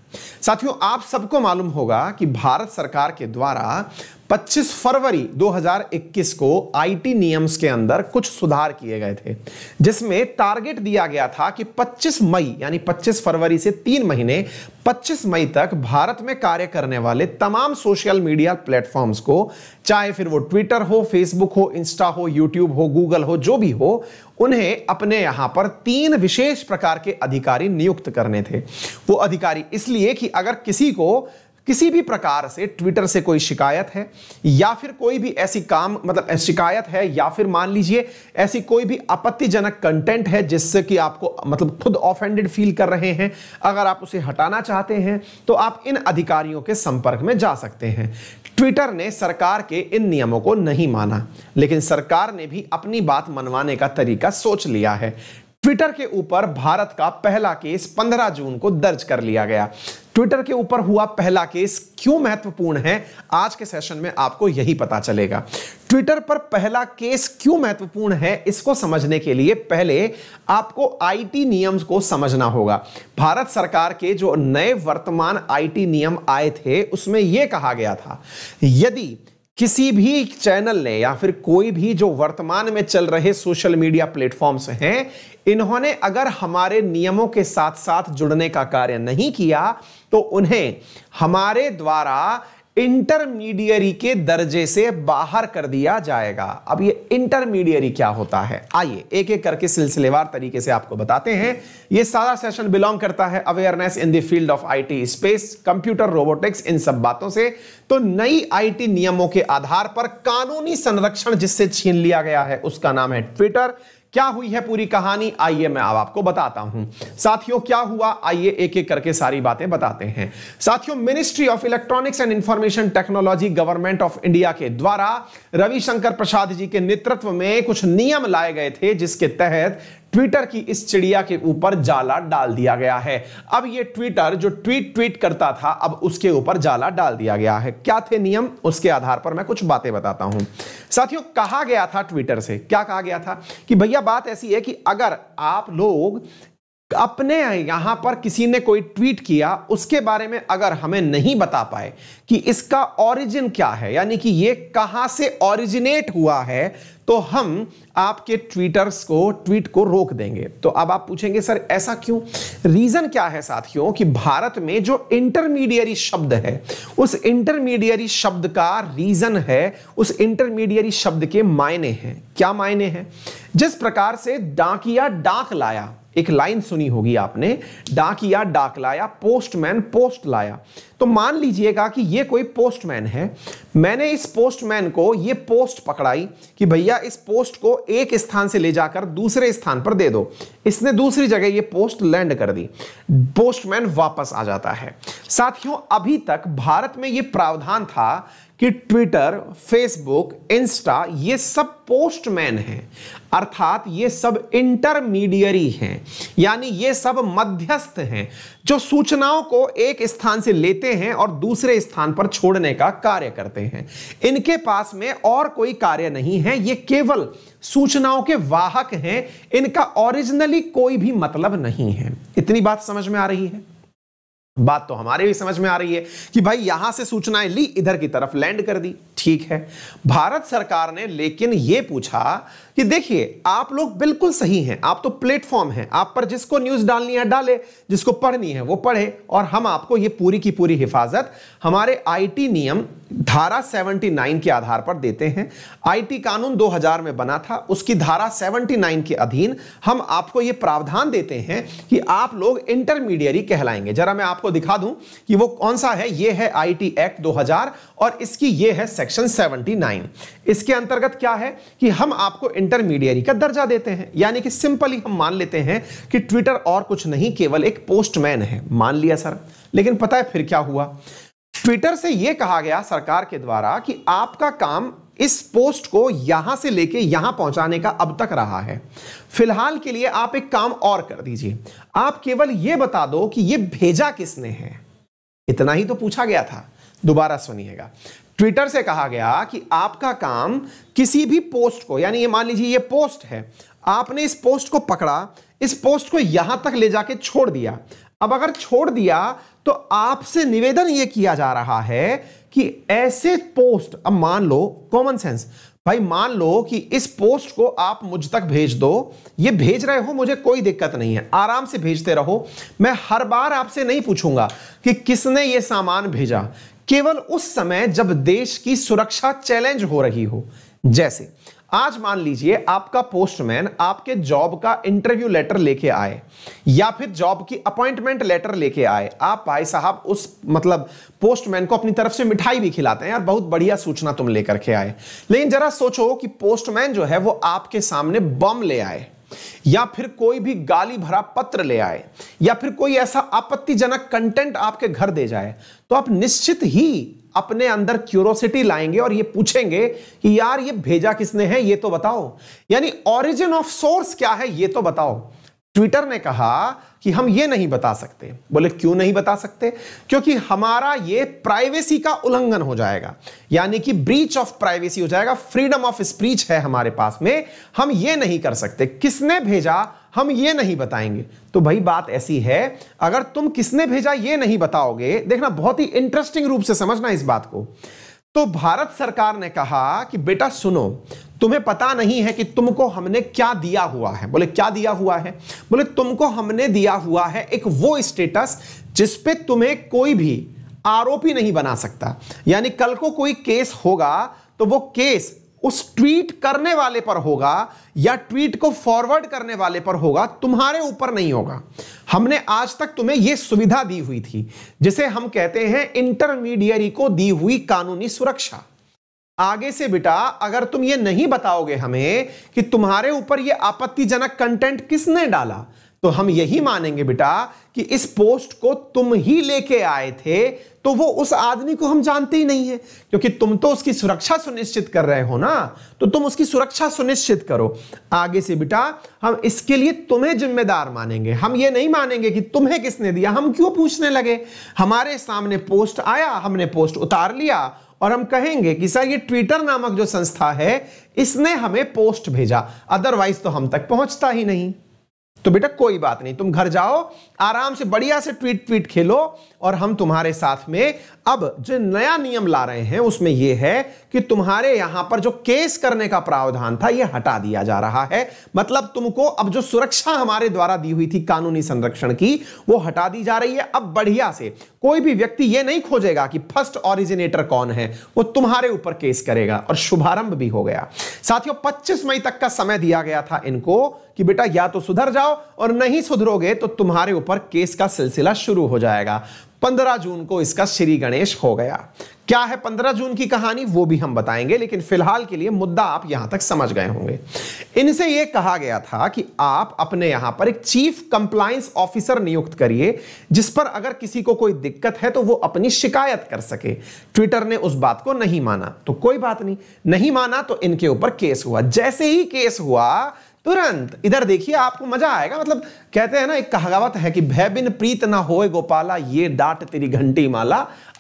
साथियों आप सबको मालूम होगा कि भारत सरकार के द्वारा 25 फरवरी 2021 को आईटी नियम्स के अंदर कुछ सुधार किए गए थे जिसमें टारगेट दिया गया था कि 25 मई यानी 25 फरवरी से तीन महीने 25 मई तक भारत में कार्य करने वाले तमाम सोशल मीडिया प्लेटफॉर्म्स को चाहे फिर वो ट्विटर हो फेसबुक हो इंस्टा हो यूट्यूब हो गूगल हो जो भी हो उन्हें अपने यहां पर तीन विशेष प्रकार के अधिकारी नियुक्त करने थे वो अधिकारी इसलिए कि अगर किसी को किसी भी प्रकार से ट्विटर से कोई शिकायत है या फिर कोई भी ऐसी काम मतलब शिकायत है या फिर मान लीजिए ऐसी कोई भी आपत्तिजनक कंटेंट है जिससे कि आपको मतलब खुद ऑफेंडेड फील कर रहे हैं अगर आप उसे हटाना चाहते हैं तो आप इन अधिकारियों के संपर्क में जा सकते हैं ट्विटर ने सरकार के इन नियमों को नहीं माना लेकिन सरकार ने भी अपनी बात मनवाने का तरीका सोच लिया है ट्विटर के ऊपर भारत का पहला केस 15 जून को दर्ज कर लिया गया ट्विटर के ऊपर हुआ पहला केस क्यों महत्वपूर्ण है आज के सेशन में आपको यही पता चलेगा ट्विटर पर पहला केस क्यों महत्वपूर्ण है इसको समझने के लिए पहले आपको आईटी नियम को समझना होगा भारत सरकार के जो नए वर्तमान आईटी नियम आए थे उसमें यह कहा गया था यदि किसी भी चैनल ने या फिर कोई भी जो वर्तमान में चल रहे सोशल मीडिया प्लेटफॉर्म्स हैं इन्होंने अगर हमारे नियमों के साथ साथ जुड़ने का कार्य नहीं किया तो उन्हें हमारे द्वारा इंटरमीडियरी के दर्जे से बाहर कर दिया जाएगा अब ये इंटरमीडियरी क्या होता है आइए एक एक करके सिलसिलेवार तरीके से आपको बताते हैं ये सारा सेशन बिलोंग करता है awareness in the field of IT space computer robotics इन सब बातों से तो नई आईटी नियमों के आधार पर कानूनी संरक्षण जिससे छीन लिया गया है उसका नाम है ट्विटर क्या हुई है पूरी कहानी आइए मैं अब आपको बताता हूं साथियों क्या हुआ आइए एक एक करके सारी बातें बताते हैं साथियों ministry of electronics and information technology government of India के द्वारा रविशंकर प्रसाद जी के नेतृत्व में कुछ नियम लाए गए थे जिसके तहत ट्विटर की इस चिड़िया के ऊपर जाला डाल दिया गया है अब ये ट्विटर जो ट्वीट ट्वीट करता था अब उसके ऊपर जाला डाल दिया गया है क्या थे नियम उसके आधार पर मैं कुछ बातें बताता हूं साथियों कहा गया था ट्विटर से क्या कहा गया था कि भैया बात ऐसी है कि अगर आप लोग अपने यहां पर किसी ने कोई ट्वीट किया उसके बारे में अगर हमें नहीं बता पाए कि इसका ओरिजिन क्या है यानी कि ये कहां से ओरिजिनेट हुआ है तो हम आपके ट्वीटर्स को ट्वीट को रोक देंगे तो अब आप पूछेंगे सर ऐसा क्यों रीजन क्या है साथियों कि भारत में जो इंटरमीडियरी शब्द है उस इंटरमीडियरी शब्द का रीजन है उस इंटरमीडियरी शब्द के मायने हैं क्या मायने हैं जिस प्रकार से डाकिया डाक लाया एक लाइन सुनी होगी आपने डाकिया डाक लाया पोस्टमैन पोस्ट लाया तो मान लीजिएगा कि ये कोई पोस्टमैन है मैंने इस पोस्टमैन को ये पोस्ट पकड़ाई कि भैया इस पोस्ट को एक स्थान से ले जाकर दूसरे स्थान पर दे दो इसने दूसरी जगह ये पोस्ट लैंड कर दी पोस्टमैन वापस आ जाता है साथियों अभी तक भारत में ये प्रावधान था कि ट्विटर फेसबुक इंस्टा ये सब पोस्टमैन हैं अर्थात ये सब इंटरमीडियरी हैं यानी ये सब मध्यस्थ हैं जो सूचनाओं को एक स्थान से लेते हैं और दूसरे स्थान पर छोड़ने का कार्य करते हैं इनके पास में और कोई कार्य नहीं है ये केवल सूचनाओं के वाहक हैं इनका ओरिजिनली कोई भी मतलब नहीं है इतनी बात समझ में आ रही है बात तो हमारे भी समझ में आ रही है कि भाई यहां से सूचनाएं ली इधर की तरफ लैंड कर दी ठीक है भारत सरकार ने लेकिन यह पूछा कि देखिए आप लोग बिल्कुल सही हैं आप तो प्लेटफॉर्म हैं आप पर जिसको न्यूज डालनी है डाले जिसको पढ़नी है वो पढ़े और हम आपको ये पूरी की पूरी हिफाजत हमारे आईटी नियम धारा 79 के आधार पर देते हैं आईटी कानून 2000 में बना था उसकी धारा 79 के अधीन हम आपको ये प्रावधान देते हैं कि आप लोग इंटरमीडियरी कहलाएंगे जरा मैं आपको दिखा दूं कि वो कौन सा है ये है आईटी एक्ट 2000 और इसकी ये है सेक्शन 79 इसके अंतर्गत क्या है कि हम आपको इंटरमीडियरी का दर्जा देते हैं यानी कि सिंपली हम मान लेते हैं कि ट्विटर और कुछ नहीं केवल एक पोस्टमैन है मान लिया सर लेकिन पता है फिर क्या हुआ ट्विटर से यह कहा गया सरकार के द्वारा कि आपका काम इस पोस्ट को यहां से लेके यहां पहुंचाने का अब तक रहा है फिलहाल के लिए आप एक काम और कर दीजिए आप केवल यह बता दो कि यह भेजा किसने है इतना ही तो पूछा गया था दोबारा सुनिएगा ट्विटर से कहा गया कि आपका काम किसी भी पोस्ट को यानी ये मान लीजिए ये पोस्ट है आपने इस पोस्ट को पकड़ा इस पोस्ट को यहां तक ले जाके छोड़ दिया अब अगर छोड़ दिया तो आपसे निवेदन ये किया जा रहा है कि ऐसे पोस्ट अब मान लो कॉमन सेंस भाई मान लो कि इस पोस्ट को आप मुझ तक भेज दो ये भेज रहे हो मुझे कोई दिक्कत नहीं है आराम से भेजते रहो मैं हर बार आपसे नहीं पूछूंगा कि किसने ये सामान भेजा केवल उस समय जब देश की सुरक्षा चैलेंज हो रही हो जैसे आज मान लीजिए आपका पोस्टमैन आपके जॉब का इंटरव्यू लेटर लेके आए या फिर जॉब की अपॉइंटमेंट लेटर लेके आए आप भाई साहब उस मतलब पोस्टमैन को अपनी तरफ से मिठाई भी खिलाते हैं यार बहुत बढ़िया सूचना तुम लेकर के आए लेकिन जरा सोचो कि पोस्टमैन जो है वो आपके सामने बम ले आए या फिर कोई भी गाली भरा पत्र ले आए या फिर कोई ऐसा आपत्तिजनक कंटेंट आपके घर दे जाए तो आप निश्चित ही अपने अंदर क्यूरोसिटी लाएंगे और ये पूछेंगे कि यार ये भेजा किसने है ये तो बताओ यानी ओरिजिन ऑफ सोर्स क्या है ये तो बताओ ट्विटर ने कहा कि हम ये नहीं बता सकते बोले क्यों नहीं बता सकते क्योंकि हमारा ये प्राइवेसी का उल्लंघन हो जाएगा यानी कि ब्रीच ऑफ प्राइवेसी हो जाएगा फ्रीडम ऑफ स्पीच है हमारे पास में हम ये नहीं कर सकते किसने भेजा हम ये नहीं बताएंगे तो भाई बात ऐसी है अगर तुम किसने भेजा ये नहीं बताओगे देखना बहुत ही इंटरेस्टिंग रूप से समझना इस बात को तो भारत सरकार ने कहा कि बेटा सुनो तुम्हें पता नहीं है कि तुमको हमने क्या दिया हुआ है बोले क्या दिया हुआ है बोले तुमको हमने दिया हुआ है एक वो स्टेटस जिसपे तुम्हें कोई भी आरोपी नहीं बना सकता यानी कल को कोई केस होगा तो वो केस उस ट्वीट करने वाले पर होगा या ट्वीट को फॉरवर्ड करने वाले पर होगा तुम्हारे ऊपर नहीं होगा हमने आज तक तुम्हें यह सुविधा दी हुई थी जिसे हम कहते हैं इंटरमीडियरी को दी हुई कानूनी सुरक्षा आगे से बेटा अगर तुम यह नहीं बताओगे हमें कि तुम्हारे ऊपर यह आपत्तिजनक कंटेंट किसने डाला तो हम यही मानेंगे बेटा कि इस पोस्ट को तुम ही लेके आए थे तो वो उस आदमी को हम जानते ही नहीं है क्योंकि तुम तो उसकी सुरक्षा सुनिश्चित कर रहे हो ना तो तुम उसकी सुरक्षा सुनिश्चित करो आगे से बेटा हम इसके लिए तुम्हें जिम्मेदार मानेंगे हम ये नहीं मानेंगे कि तुम्हें किसने दिया हम क्यों पूछने लगे हमारे सामने पोस्ट आया हमने पोस्ट उतार लिया और हम कहेंगे कि सर ये ट्विटर नामक जो संस्था है इसने हमें पोस्ट भेजा अदरवाइज तो हम तक पहुंचता ही नहीं तो बेटा कोई बात नहीं तुम घर जाओ आराम से बढ़िया से ट्वीट ट्वीट खेलो और हम तुम्हारे साथ में अब जो नया नियम ला रहे हैं उसमें यह है कि तुम्हारे यहां पर जो केस करने का प्रावधान था यह हटा दिया जा रहा है मतलब तुमको अब जो सुरक्षा हमारे द्वारा दी हुई थी कानूनी संरक्षण की वो हटा दी जा रही है अब बढ़िया से कोई भी व्यक्ति यह नहीं खोजेगा कि फर्स्ट ऑरिजिनेटर कौन है वो तुम्हारे ऊपर केस करेगा और शुभारंभ भी हो गया साथियों पच्चीस मई तक का समय दिया गया था इनको कि बेटा या तो सुधर जाओ जाओ और नहीं सुधरोगे तो तुम्हारे ऊपर केस का सिलसिला शुरू हो जाएगा पंद्रह जून को इसका श्री गणेश हो गया क्या है पंद्रह जून की कहानी वो भी हम बताएंगे लेकिन फिलहाल के लिए मुद्दा आप यहां तक समझ गए होंगे इनसे यह कहा गया था कि आप अपने यहां पर एक चीफ कंप्लायंस ऑफिसर नियुक्त करिए जिस पर अगर किसी को कोई दिक्कत है तो वो अपनी शिकायत कर सके ट्विटर ने उस बात को नहीं माना तो कोई बात नहीं नहीं माना तो इनके ऊपर केस हुआ जैसे ही केस हुआ तुरंत इधर देखिए आपको मजा आएगा मतलब कहते हैं ना एक कहावत है कि भय बिन प्रीत ना होए गोपाला ये डाट तेरी घंटी माला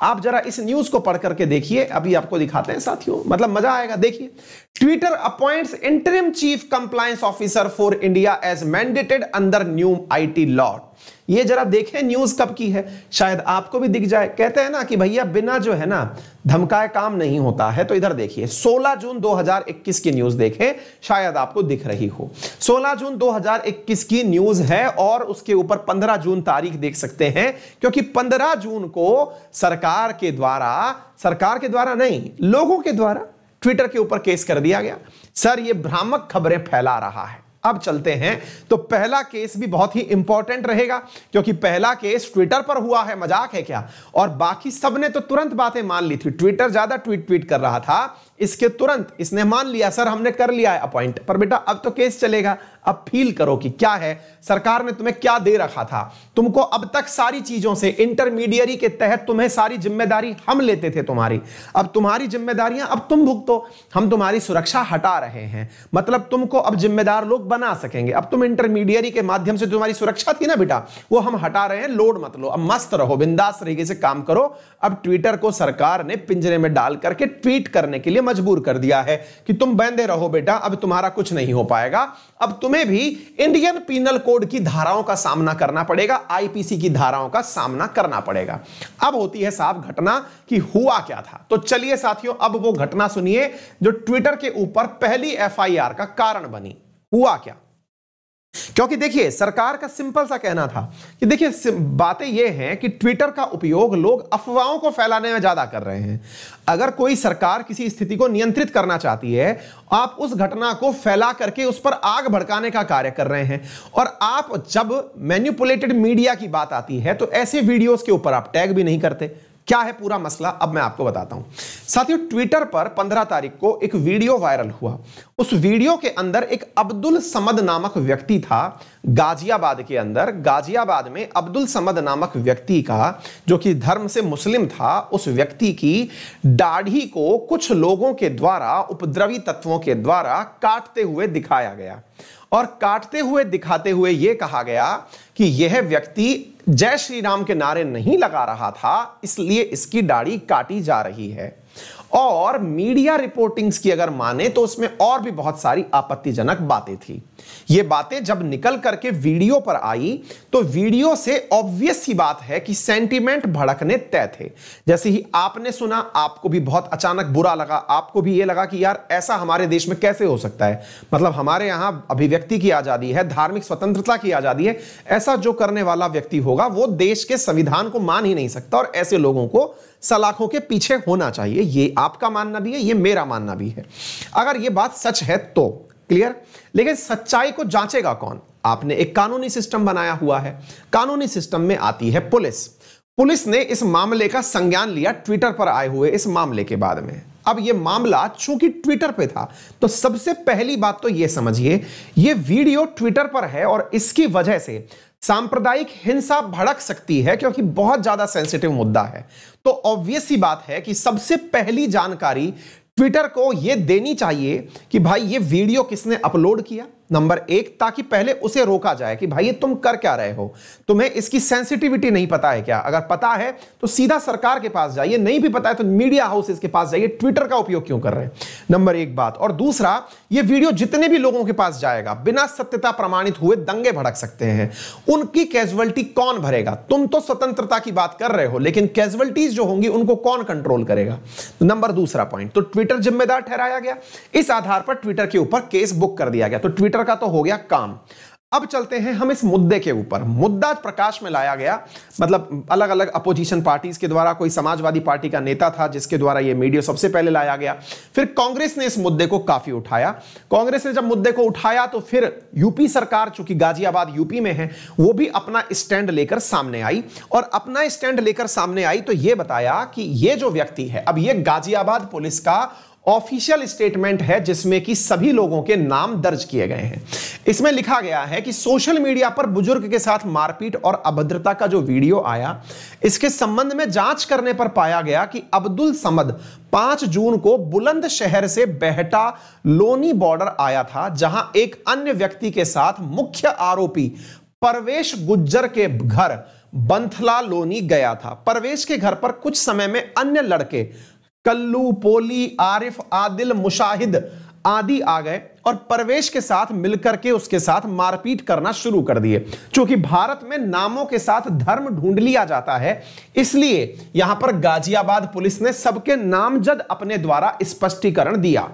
आप जरा इस न्यूज को पढ़ करके देखिए अभी आपको दिखाते हैं साथियों मतलब मजा आएगा देखिए Twitter appoints interim chief compliance officer for India as mandated under new IT law ये जरा देखें न्यूज कब की है शायद आपको भी दिख जाए कहते हैं ना कि भैया बिना जो है ना धमकाए काम नहीं होता है तो इधर देखिए 16 जून 2021 की न्यूज देखें शायद आपको दिख रही हो 16 जून 2021 की न्यूज है और उसके ऊपर 15 जून तारीख देख सकते हैं क्योंकि 15 जून को सरकार के द्वारा सरकार के द्वारा नहीं लोगों के द्वारा ट्विटर के ऊपर केस कर दिया गया सर ये भ्रामक खबरें फैला रहा है अब चलते हैं तो पहला केस भी बहुत ही इंपॉर्टेंट रहेगा क्योंकि पहला केस ट्विटर पर हुआ है मजाक है क्या और बाकी सबने तो तुरंत बातें मान ली थी ट्विटर ज्यादा ट्वीट ट्वीट कर रहा था इसके तुरंत इसने मान लिया सर हमने कर लिया है अपॉइंट पर बेटा अब तो केस चलेगा अब फील करो कि क्या है सरकार ने तुम्हें क्या दे रखा था तुमको अब तक सारी चीजों से इंटरमीडियरी के तहत तुम्हें सारी जिम्मेदारी हम लेते थे तुम्हारी अब तुम्हारी जिम्मेदारियां अब तुम भुगतो हम तुम्हारी सुरक्षा हटा रहे हैं मतलब तुमको अब जिम्मेदार लोग बना सकेंगे अब तुम इंटरमीडियरी के माध्यम से तुम्हारी सुरक्षा थी ना बेटा वो हम हटा रहे हैं लोड मत लो अब मस्त रहो बिंदास तरीके से काम करो अब ट्विटर को सरकार ने पिंजरे में डाल करके ट्वीट करने के लिए मजबूर कर दिया है कि तुम बैंदे रहो बेटा अब तुम्हारा कुछ नहीं हो पाएगा अब तुम्हें भी इंडियन पीनल कोड की धाराओं का सामना करना पड़ेगा आईपीसी की धाराओं का सामना करना पड़ेगा अब होती है साहब घटना कि हुआ क्या था तो चलिए साथियों अब वो घटना सुनिए जो ट्विटर के ऊपर पहली एफआईआर का कारण बनी हुआ क्या क्योंकि देखिए सरकार का सिंपल सा कहना था कि देखिए बातें यह हैं कि ट्विटर का उपयोग लोग अफवाहों को फैलाने में ज्यादा कर रहे हैं अगर कोई सरकार किसी स्थिति को नियंत्रित करना चाहती है आप उस घटना को फैला करके उस पर आग भड़काने का कार्य कर रहे हैं और आप जब मैन्युपुलेटेड मीडिया की बात आती है तो ऐसे वीडियोज के ऊपर आप टैग भी नहीं करते क्या है पूरा मसला अब मैं आपको बताता हूं साथियों ट्विटर पर 15 तारीख को एक वीडियो वायरल हुआ उस वीडियो के अंदर एक अब्दुल समद नामक व्यक्ति था गाजियाबाद के अंदर गाजियाबाद में अब्दुल समद नामक व्यक्ति का जो कि धर्म से मुस्लिम था उस व्यक्ति की दाढ़ी को कुछ लोगों के द्वारा उपद्रवी तत्वों के द्वारा काटते हुए दिखाया गया और काटते हुए दिखाते हुए यह कहा गया कि यह व्यक्ति जय श्री राम के नारे नहीं लगा रहा था इसलिए इसकी दाढ़ी काटी जा रही है और मीडिया रिपोर्टिंग्स की अगर माने तो उसमें और भी बहुत सारी आपत्तिजनक बातें थी ये बातें जब निकल करके वीडियो पर आई तो वीडियो से ऑब्वियस ही बात है कि सेंटीमेंट भड़कने तय थे जैसे ही आपने सुना आपको भी बहुत अचानक बुरा लगा आपको भी ये लगा कि यार ऐसा हमारे देश में कैसे हो सकता है मतलब हमारे यहां अभिव्यक्ति की आजादी है धार्मिक स्वतंत्रता की आजादी है ऐसा जो करने वाला व्यक्ति होगा वो देश के संविधान को मान ही नहीं सकता और ऐसे लोगों को सलाखों के पीछे होना चाहिए ये आपका मानना भी है ये मेरा मानना भी है अगर ये बात सच है तो क्लियर लेकिन सच्चाई को जांचेगा कौन आपने एक कानूनी सिस्टम बनाया हुआ है कानूनी सिस्टम में आती है पुलिस पुलिस ने इस मामले का संज्ञान लिया ट्विटर पर आए हुए इस मामले के बाद में अब यह मामला चूंकि ट्विटर पे था तो सबसे पहली बात तो यह समझिए यह वीडियो ट्विटर पर है और इसकी वजह से सांप्रदायिक हिंसा भड़क सकती है क्योंकि बहुत ज्यादा सेंसिटिव मुद्दा है तो ऑब्वियस ही बात है कि सबसे पहली जानकारी ट्विटर को यह देनी चाहिए कि भाई ये वीडियो किसने अपलोड किया नंबर एक ताकि पहले उसे रोका जाए कि भाई ये तुम कर क्या रहे हो तुम्हें इसकी सेंसिटिविटी नहीं पता है क्या अगर पता है तो सीधा सरकार के पास जाइए नहीं भी पता है तो मीडिया हाउसेस के पास जाइए ट्विटर का उपयोग क्यों कर रहे हैं नंबर एक बात और दूसरा ये वीडियो जितने भी लोगों के पास जाएगा बिना सत्यता प्रमाणित हुए दंगे भड़क सकते हैं उनकी कैजुअलिटी कौन भरेगा तुम तो स्वतंत्रता की बात कर रहे हो लेकिन कैजुअलिटीज जो होंगी उनको कौन कंट्रोल करेगा तो नंबर दूसरा पॉइंट तो ट्विटर जिम्मेदार ठहराया गया इस आधार पर ट्विटर के ऊपर केस बुक कर दिया गया तो ट्विटर मीटर का तो हो गया काम अब चलते हैं हम इस मुद्दे के ऊपर मुद्दा प्रकाश में लाया गया मतलब अलग अलग अपोजिशन पार्टीज के द्वारा कोई समाजवादी पार्टी का नेता था जिसके द्वारा यह मीडिया सबसे पहले लाया गया फिर कांग्रेस ने इस मुद्दे को काफी उठाया कांग्रेस ने जब मुद्दे को उठाया तो फिर यूपी सरकार चूंकि गाजियाबाद यूपी में है वो भी अपना स्टैंड लेकर सामने आई और अपना स्टैंड लेकर सामने आई तो यह बताया कि यह जो व्यक्ति है अब यह गाजियाबाद पुलिस का ऑफिशियल स्टेटमेंट है जिसमें कि सभी लोगों के नाम दर्ज किए गए हैं इसमें लिखा गया है कि सोशल मीडिया पर बुजुर्ग के साथ मारपीट और अभद्रता का जो वीडियो आया इसके संबंध में जांच करने पर पाया गया कि अब्दुल समद 5 जून को बुलंद शहर से बेहटा लोनी बॉर्डर आया था जहां एक अन्य व्यक्ति के साथ मुख्य आरोपी परवेश गुज्जर के घर बंथला लोनी गया था परवेश के घर पर कुछ समय में अन्य लड़के कल्लू पोली आरिफ आदिल मुशाहिद आदि आ गए और परवेश के साथ मिलकर के उसके साथ मारपीट करना शुरू कर दिए क्योंकि भारत में नामों के साथ धर्म ढूंढ लिया जाता है इसलिए यहां पर गाजियाबाद पुलिस ने सबके नामजद अपने द्वारा स्पष्टीकरण दिया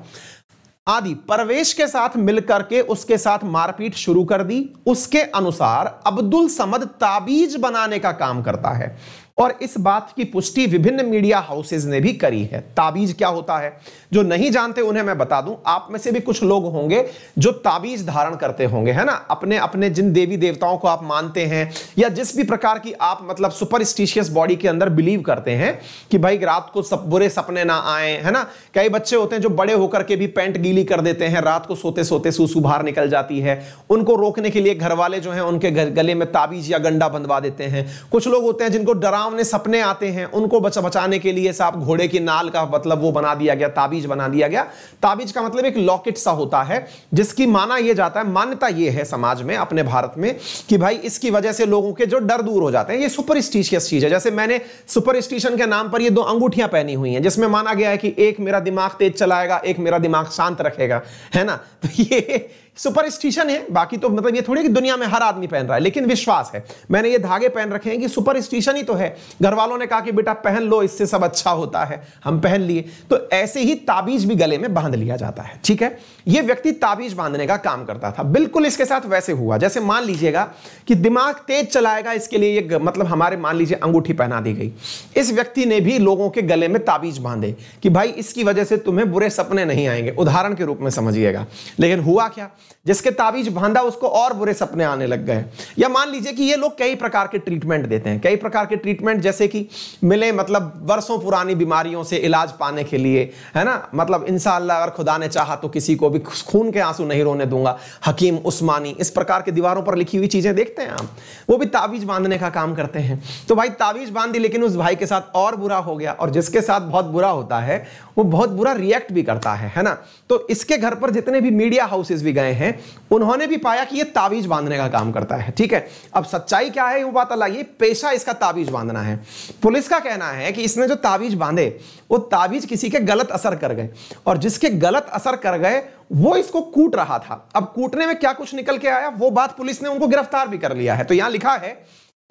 आदि परवेश के साथ मिलकर के उसके साथ मारपीट शुरू कर दी उसके अनुसार अब्दुल समद ताबीज बनाने का काम करता है और इस बात की पुष्टि विभिन्न मीडिया हाउसेज ने भी करी है ताबीज क्या होता है जो नहीं जानते उन्हें मैं बता दूं आप में से भी कुछ लोग होंगे जो ताबीज धारण करते होंगे है ना अपने अपने जिन देवी देवताओं को आप मानते हैं या जिस भी प्रकार की आप मतलब सुपरस्टिशियस बॉडी के अंदर बिलीव करते हैं कि भाई रात को सब बुरे सपने ना आए है ना कई बच्चे होते हैं जो बड़े होकर के भी पैंट गीली कर देते हैं रात को सोते सोते सूसू बाहर निकल जाती है उनको रोकने के लिए घर वाले जो है उनके गले में ताबीज या गंडा बंधवा देते हैं कुछ लोग होते हैं जिनको डरा डरावने सपने आते हैं उनको बचा बचाने के लिए साहब घोड़े की नाल का मतलब वो बना दिया गया ताबीज बना दिया गया ताबीज का मतलब एक लॉकेट सा होता है जिसकी माना यह जाता है मान्यता यह है समाज में अपने भारत में कि भाई इसकी वजह से लोगों के जो डर दूर हो जाते हैं ये सुपरस्टिशियस चीज है जैसे मैंने सुपरस्टिशन के नाम पर ये दो अंगूठियां पहनी हुई हैं जिसमें माना गया है कि एक मेरा दिमाग तेज चलाएगा एक मेरा दिमाग शांत रखेगा है ना तो ये सुपरस्टिशन है बाकी तो मतलब ये थोड़ी कि दुनिया में हर आदमी पहन रहा है लेकिन विश्वास है मैंने ये धागे पहन रखे हैं कि सुपरस्टिशन ही तो है घर वालों ने कहा कि बेटा पहन लो इससे सब अच्छा होता है हम पहन लिए तो ऐसे ही ताबीज भी गले में बांध लिया जाता है ठीक है ये व्यक्ति ताबीज बांधने का काम करता था बिल्कुल इसके साथ वैसे हुआ जैसे मान लीजिएगा कि दिमाग तेज चलाएगा इसके लिए ये मतलब हमारे मान लीजिए अंगूठी पहना दी गई इस व्यक्ति ने भी लोगों के गले में ताबीज बांधे कि भाई इसकी वजह से तुम्हें बुरे सपने नहीं आएंगे उदाहरण के रूप में समझिएगा लेकिन हुआ क्या जिसके ताबीज बांधा उसको और बुरे सपने आने लग गए या मान लीजिए कि ये लोग कई प्रकार के ट्रीटमेंट देते हैं कई प्रकार के ट्रीटमेंट जैसे कि मिले मतलब वर्षों पुरानी बीमारियों से इलाज पाने के लिए है ना मतलब इंशाला अगर खुदा ने चाहा तो किसी को कभी खून के आंसू नहीं रोने दूंगा हकीम उस्मानी इस प्रकार के दीवारों पर लिखी हुई चीज़ें देखते हैं आप वो भी तावीज बांधने का काम करते हैं तो भाई तावीज बांध दी लेकिन उस भाई के साथ और बुरा हो गया और जिसके साथ बहुत बुरा होता है वो बहुत बुरा रिएक्ट भी करता है है ना तो इसके घर पर जितने भी मीडिया हाउसेज भी गए हैं उन्होंने भी पाया कि ये ताबीज बांधने का काम करता है ठीक है अब सच्चाई क्या है वो बात अलग है पेशा इसका ताबीज बांधना है पुलिस का कहना है कि इसने जो ताबीज बांधे वो ताबीज किसी के गलत असर कर गए और जिसके गलत असर कर गए वो इसको कूट रहा था अब कूटने में क्या कुछ निकल के आया वो बात पुलिस ने उनको गिरफ्तार भी कर लिया है तो यहां लिखा है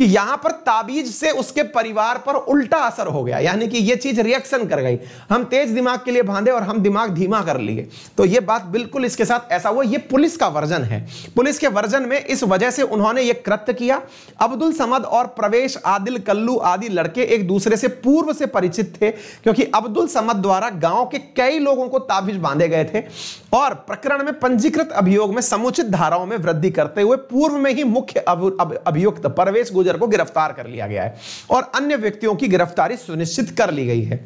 कि यहां पर ताबीज से उसके परिवार पर उल्टा असर हो गया यानी कि यह चीज रिएक्शन कर गई हम तेज दिमाग के लिए बांधे और हम दिमाग धीमा कर लिए तो यह बात बिल्कुल इसके साथ ऐसा हुआ यह पुलिस का वर्जन है पुलिस के वर्जन में इस वजह से उन्होंने यह कृत्य किया अब्दुल समद और प्रवेश आदिल कल्लू आदि लड़के एक दूसरे से पूर्व से परिचित थे क्योंकि अब्दुल समद द्वारा गांव के कई लोगों को ताबीज बांधे गए थे और प्रकरण में पंजीकृत अभियोग में समुचित धाराओं में वृद्धि करते हुए पूर्व में ही मुख्य अभियुक्त परवेश गुजर को गिरफ्तार कर लिया गया है और अन्य व्यक्तियों की गिरफ्तारी सुनिश्चित कर ली गई है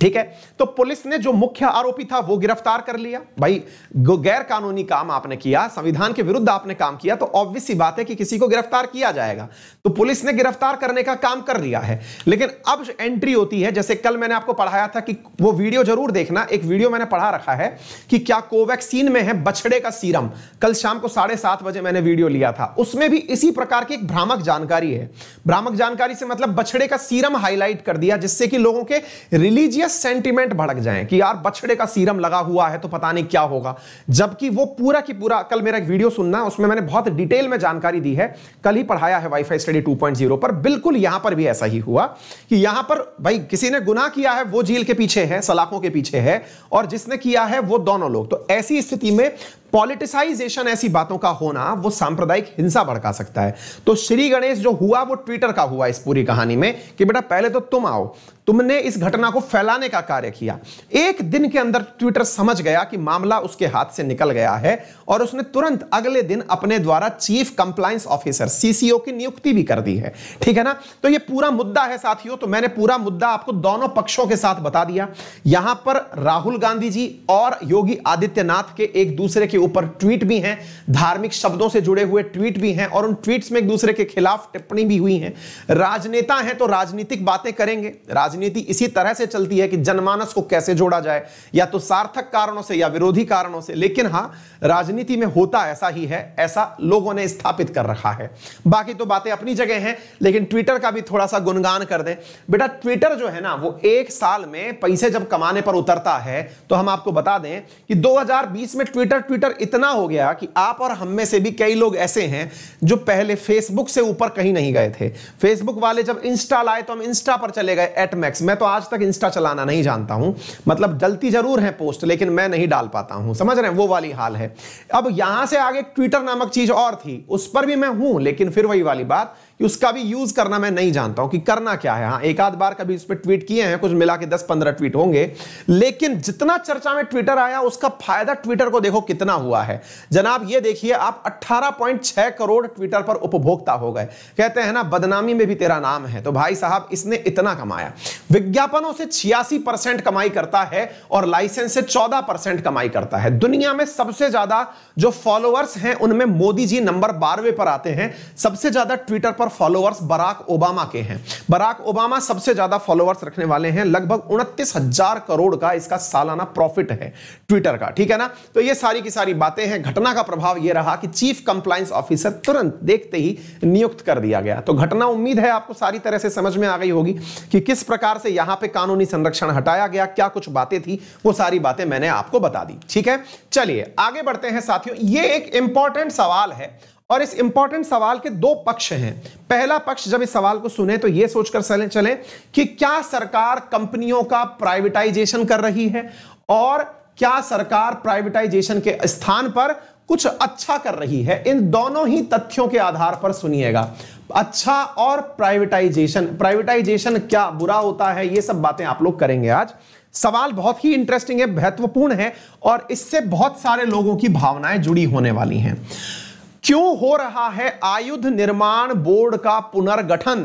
ठीक है तो पुलिस ने जो मुख्य आरोपी था वो गिरफ्तार कर लिया भाई गैर कानूनी काम आपने किया संविधान के विरुद्ध आपने काम किया तो ऑब्वियस सी बात है कि किसी को गिरफ्तार किया जाएगा तो पुलिस ने गिरफ्तार करने का काम कर लिया है लेकिन अब एंट्री होती है जैसे कल मैंने आपको पढ़ाया था कि वो वीडियो जरूर देखना एक वीडियो मैंने पढ़ा रखा है कि क्या कोवैक्सीन में है बछड़े का सीरम कल शाम को साढ़े सात बजे मैंने वीडियो लिया था उसमें भी इसी प्रकार की एक भ्रामक जानकारी है भ्रामक जानकारी से मतलब बछड़े का सीरम हाईलाइट कर दिया जिससे कि लोगों के रिलीजियस ये सेंटिमेंट भड़क जाए कि यार बछड़े का सीरम लगा हुआ है तो पता नहीं क्या होगा जबकि वो पूरा की पूरा कल मेरा एक वीडियो सुनना उसमें मैंने बहुत डिटेल में जानकारी दी है कल ही पढ़ाया है वाईफाई स्टडी 2.0 पर बिल्कुल यहां पर भी ऐसा ही हुआ कि यहां पर भाई किसी ने गुना किया है वो जेल के पीछे है सलाखों के पीछे है और जिसने किया है वो दोनों लोग तो ऐसी स्थिति में पॉलिटिसाइजेशन ऐसी बातों का होना वो सांप्रदायिक हिंसा भड़का सकता है तो श्री गणेश जो हुआ वो ट्विटर का हुआ इस पूरी कहानी में कि बेटा पहले तो तुम आओ तुमने इस घटना को फैलाने का कार्य किया एक दिन के अंदर ट्विटर समझ गया कि मामला उसके हाथ से निकल गया है और उसने तुरंत अगले दिन अपने द्वारा चीफ कंप्लायंस ऑफिसर सीसीओ की नियुक्ति भी कर दी है ठीक है ना तो यह पूरा मुद्दा है साथियों तो मैंने पूरा मुद्दा आपको दोनों पक्षों के साथ बता दिया यहां पर राहुल गांधी जी और योगी आदित्यनाथ के एक दूसरे के ऊपर ट्वीट भी हैं धार्मिक शब्दों से जुड़े हुए ट्वीट भी हैं और उन ट्वीट्स में एक दूसरे के खिलाफ टिप्पणी भी हुई है राजनेता हैं तो राजनीतिक बातें करेंगे राजनीति राजनीति इसी तरह से चलती है कि जनमानस को कैसे जोड़ा जाए या तो सार्थक कारणों से या विरोधी कारणों से लेकिन हाँ राजनीति में होता ऐसा ही है ऐसा लोगों ने स्थापित कर रखा है बाकी तो बातें अपनी जगह हैं लेकिन ट्विटर का भी थोड़ा सा गुणगान कर दें बेटा ट्विटर जो है ना वो एक साल में पैसे जब कमाने पर उतरता है तो हम आपको बता दें कि दो में ट्विटर ट्विटर इतना हो गया कि आप और हम में से भी कई लोग ऐसे हैं जो पहले फेसबुक से ऊपर कहीं नहीं गए थे फेसबुक वाले जब इंस्टा लाए तो हम इंस्टा पर चले गए एट फैक्स मैं तो आज तक इंस्टा चलाना नहीं जानता हूं मतलब डलती जरूर है पोस्ट लेकिन मैं नहीं डाल पाता हूं समझ रहे हैं वो वाली हाल है अब यहां से आगे ट्विटर नामक चीज और थी उस पर भी मैं हूं लेकिन फिर वही वाली बात उसका भी यूज करना मैं नहीं जानता हूं कि करना क्या है हाँ एक आध बार कभी उस पर ट्वीट किए हैं कुछ मिला के दस पंद्रह ट्वीट होंगे लेकिन जितना चर्चा में ट्विटर आया उसका फायदा ट्विटर को देखो कितना हुआ है जनाब ये देखिए आप अट्ठारह करोड़ ट्विटर पर उपभोक्ता हो गए कहते हैं ना बदनामी में भी तेरा नाम है तो भाई साहब इसने इतना कमाया विज्ञापनों से छियासी परसेंट कमाई करता है और लाइसेंस से चौदह परसेंट कमाई करता है दुनिया में सबसे ज्यादा जो फॉलोअर्स हैं उनमें मोदी जी नंबर बारहवें पर आते हैं सबसे ज्यादा ट्विटर पर फॉलोअर्स बराक ओबामा के हैं बराक ओबामा सबसे ज्यादा फॉलोअर्स रखने वाले हैं लगभग उनतीस हजार करोड़ का इसका सालाना प्रॉफिट है ट्विटर का ठीक है ना तो ये सारी की सारी बातें हैं घटना का प्रभाव यह रहा कि चीफ कंप्लायंस ऑफिसर तुरंत देखते ही नियुक्त कर दिया गया तो घटना उम्मीद है आपको सारी तरह से समझ में आ गई होगी कि किस प्रकार से यहां पे कानूनी संरक्षण हटाया गया क्या कुछ बातें थी वो सारी बातें मैंने आपको बता दी ठीक है चलिए आगे बढ़ते हैं साथियों ये एक इंपॉर्टेंट सवाल है और इस इंपॉर्टेंट सवाल के दो पक्ष हैं पहला पक्ष जब इस सवाल को सुने तो यह सोचकर चले चले कि क्या सरकार कंपनियों का प्राइवेटाइजेशन कर रही है और क्या सरकार प्राइवेटाइजेशन के स्थान पर कुछ अच्छा कर रही है इन दोनों ही तथ्यों के आधार पर सुनिएगा अच्छा और प्राइवेटाइजेशन प्राइवेटाइजेशन क्या बुरा होता है ये सब बातें आप लोग करेंगे आज सवाल बहुत ही इंटरेस्टिंग है महत्वपूर्ण है और इससे बहुत सारे लोगों की भावनाएं जुड़ी होने वाली हैं क्यों हो रहा है आयुध निर्माण बोर्ड का पुनर्गठन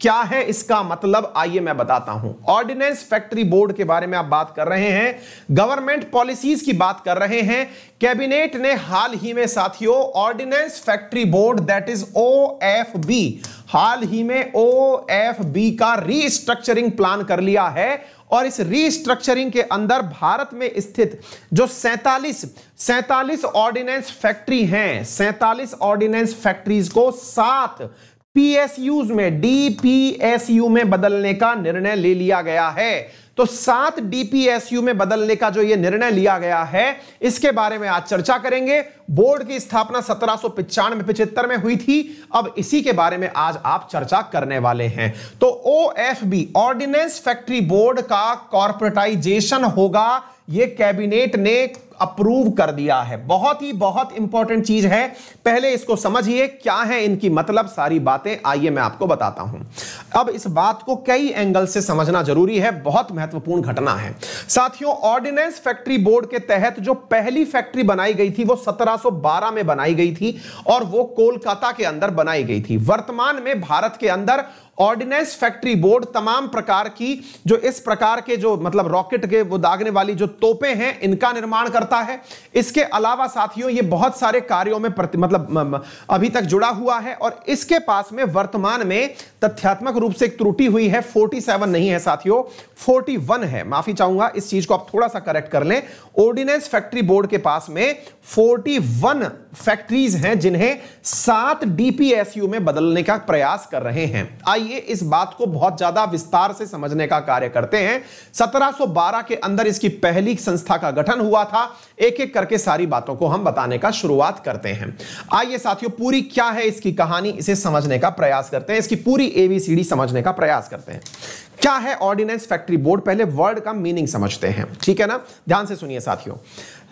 क्या है इसका मतलब आइए मैं बताता हूं ऑर्डिनेंस फैक्ट्री बोर्ड के बारे में आप बात कर रहे हैं गवर्नमेंट पॉलिसीज की बात कर रहे हैं कैबिनेट ने हाल ही में साथियों ordnance factory board that is O F B हाल ही में ओ एफ बी का रीस्ट्रक्चरिंग प्लान कर लिया है और इस रीस्ट्रक्चरिंग के अंदर भारत में स्थित जो सैतालीस सैतालीस ऑर्डिनेंस फैक्ट्री हैं सैतालीस ऑर्डिनेंस फैक्ट्रीज को सात पीएसयूज में डीपीएसयू में बदलने का निर्णय ले लिया गया है तो सात डीपीएसयू में बदलने का जो ये निर्णय लिया गया है इसके बारे में आज चर्चा करेंगे बोर्ड की स्थापना सत्रह सौ पिछहत्तर में हुई थी अब इसी के बारे में आज आप चर्चा करने वाले हैं तो O F B ordnance factory board का कॉर्पोरेटाइजेशन होगा ये कैबिनेट ने अप्रूव कर दिया है बहुत ही बहुत इंपॉर्टेंट चीज है पहले इसको समझिए क्या है इनकी मतलब सारी बातें आइए मैं आपको बताता हूं अब इस बात को कई एंगल से समझना जरूरी है बहुत महत्वपूर्ण घटना है साथियों ऑर्डिनेंस फैक्ट्री बोर्ड के तहत जो पहली फैक्ट्री बनाई गई थी वो 1712 में बनाई गई थी और वो कोलकाता के अंदर बनाई गई थी वर्तमान में भारत के अंदर ऑर्डिनेंस फैक्ट्री बोर्ड तमाम प्रकार की जो इस प्रकार के जो मतलब रॉकेट के वो दागने वाली जो तोपे हैं इनका निर्माण करता करता है इसके अलावा साथियों ये बहुत सारे कार्यों में मतलब अभी तक जुड़ा हुआ है और इसके पास में वर्तमान में तथ्यात्मक रूप से एक त्रुटि हुई है 47 नहीं है साथियों 41 है माफी चाहूंगा इस चीज को आप थोड़ा सा करेक्ट कर लें ऑर्डिनेंस फैक्ट्री बोर्ड के पास में 41 फैक्ट्रीज हैं जिन्हें सात डीपीएसयू में बदलने का प्रयास कर रहे हैं आइए इस बात को बहुत ज्यादा विस्तार से समझने का कार्य करते हैं 1712 के अंदर इसकी पहली संस्था का गठन हुआ था एक एक करके सारी बातों को हम बताने का शुरुआत करते हैं आइए साथियों पूरी क्या है इसकी कहानी इसे समझने का प्रयास करते हैं इसकी पूरी एबीसीडी समझने का प्रयास करते हैं क्या है ऑर्डिनेंस फैक्ट्री बोर्ड पहले वर्ड का मीनिंग समझते हैं ठीक है ना ध्यान से सुनिए साथियों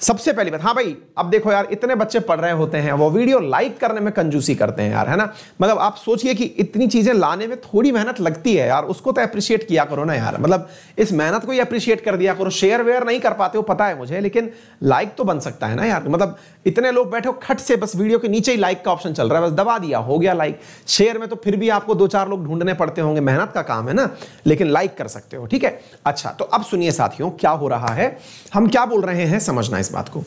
सबसे पहली बात हाँ भाई अब देखो यार इतने बच्चे पढ़ रहे होते हैं वो वीडियो लाइक करने में कंजूसी करते हैं यार है ना मतलब आप सोचिए कि इतनी चीजें लाने में थोड़ी मेहनत लगती है यार उसको तो अप्रिशिएट किया करो ना यार मतलब इस मेहनत को ही अप्रिशिएट कर दिया करो शेयर वेयर नहीं कर पाते हो पता है मुझे लेकिन लाइक तो बन सकता है ना यार मतलब इतने लोग बैठे हो खट से बस वीडियो के नीचे ही लाइक का ऑप्शन चल रहा है बस दबा दिया हो गया लाइक शेयर में तो फिर भी आपको दो चार लोग ढूंढने पड़ते होंगे मेहनत का काम है ना लेकिन लाइक कर सकते हो ठीक है अच्छा तो अब सुनिए साथियों क्या हो रहा है हम क्या बोल रहे हैं समझना इस बात को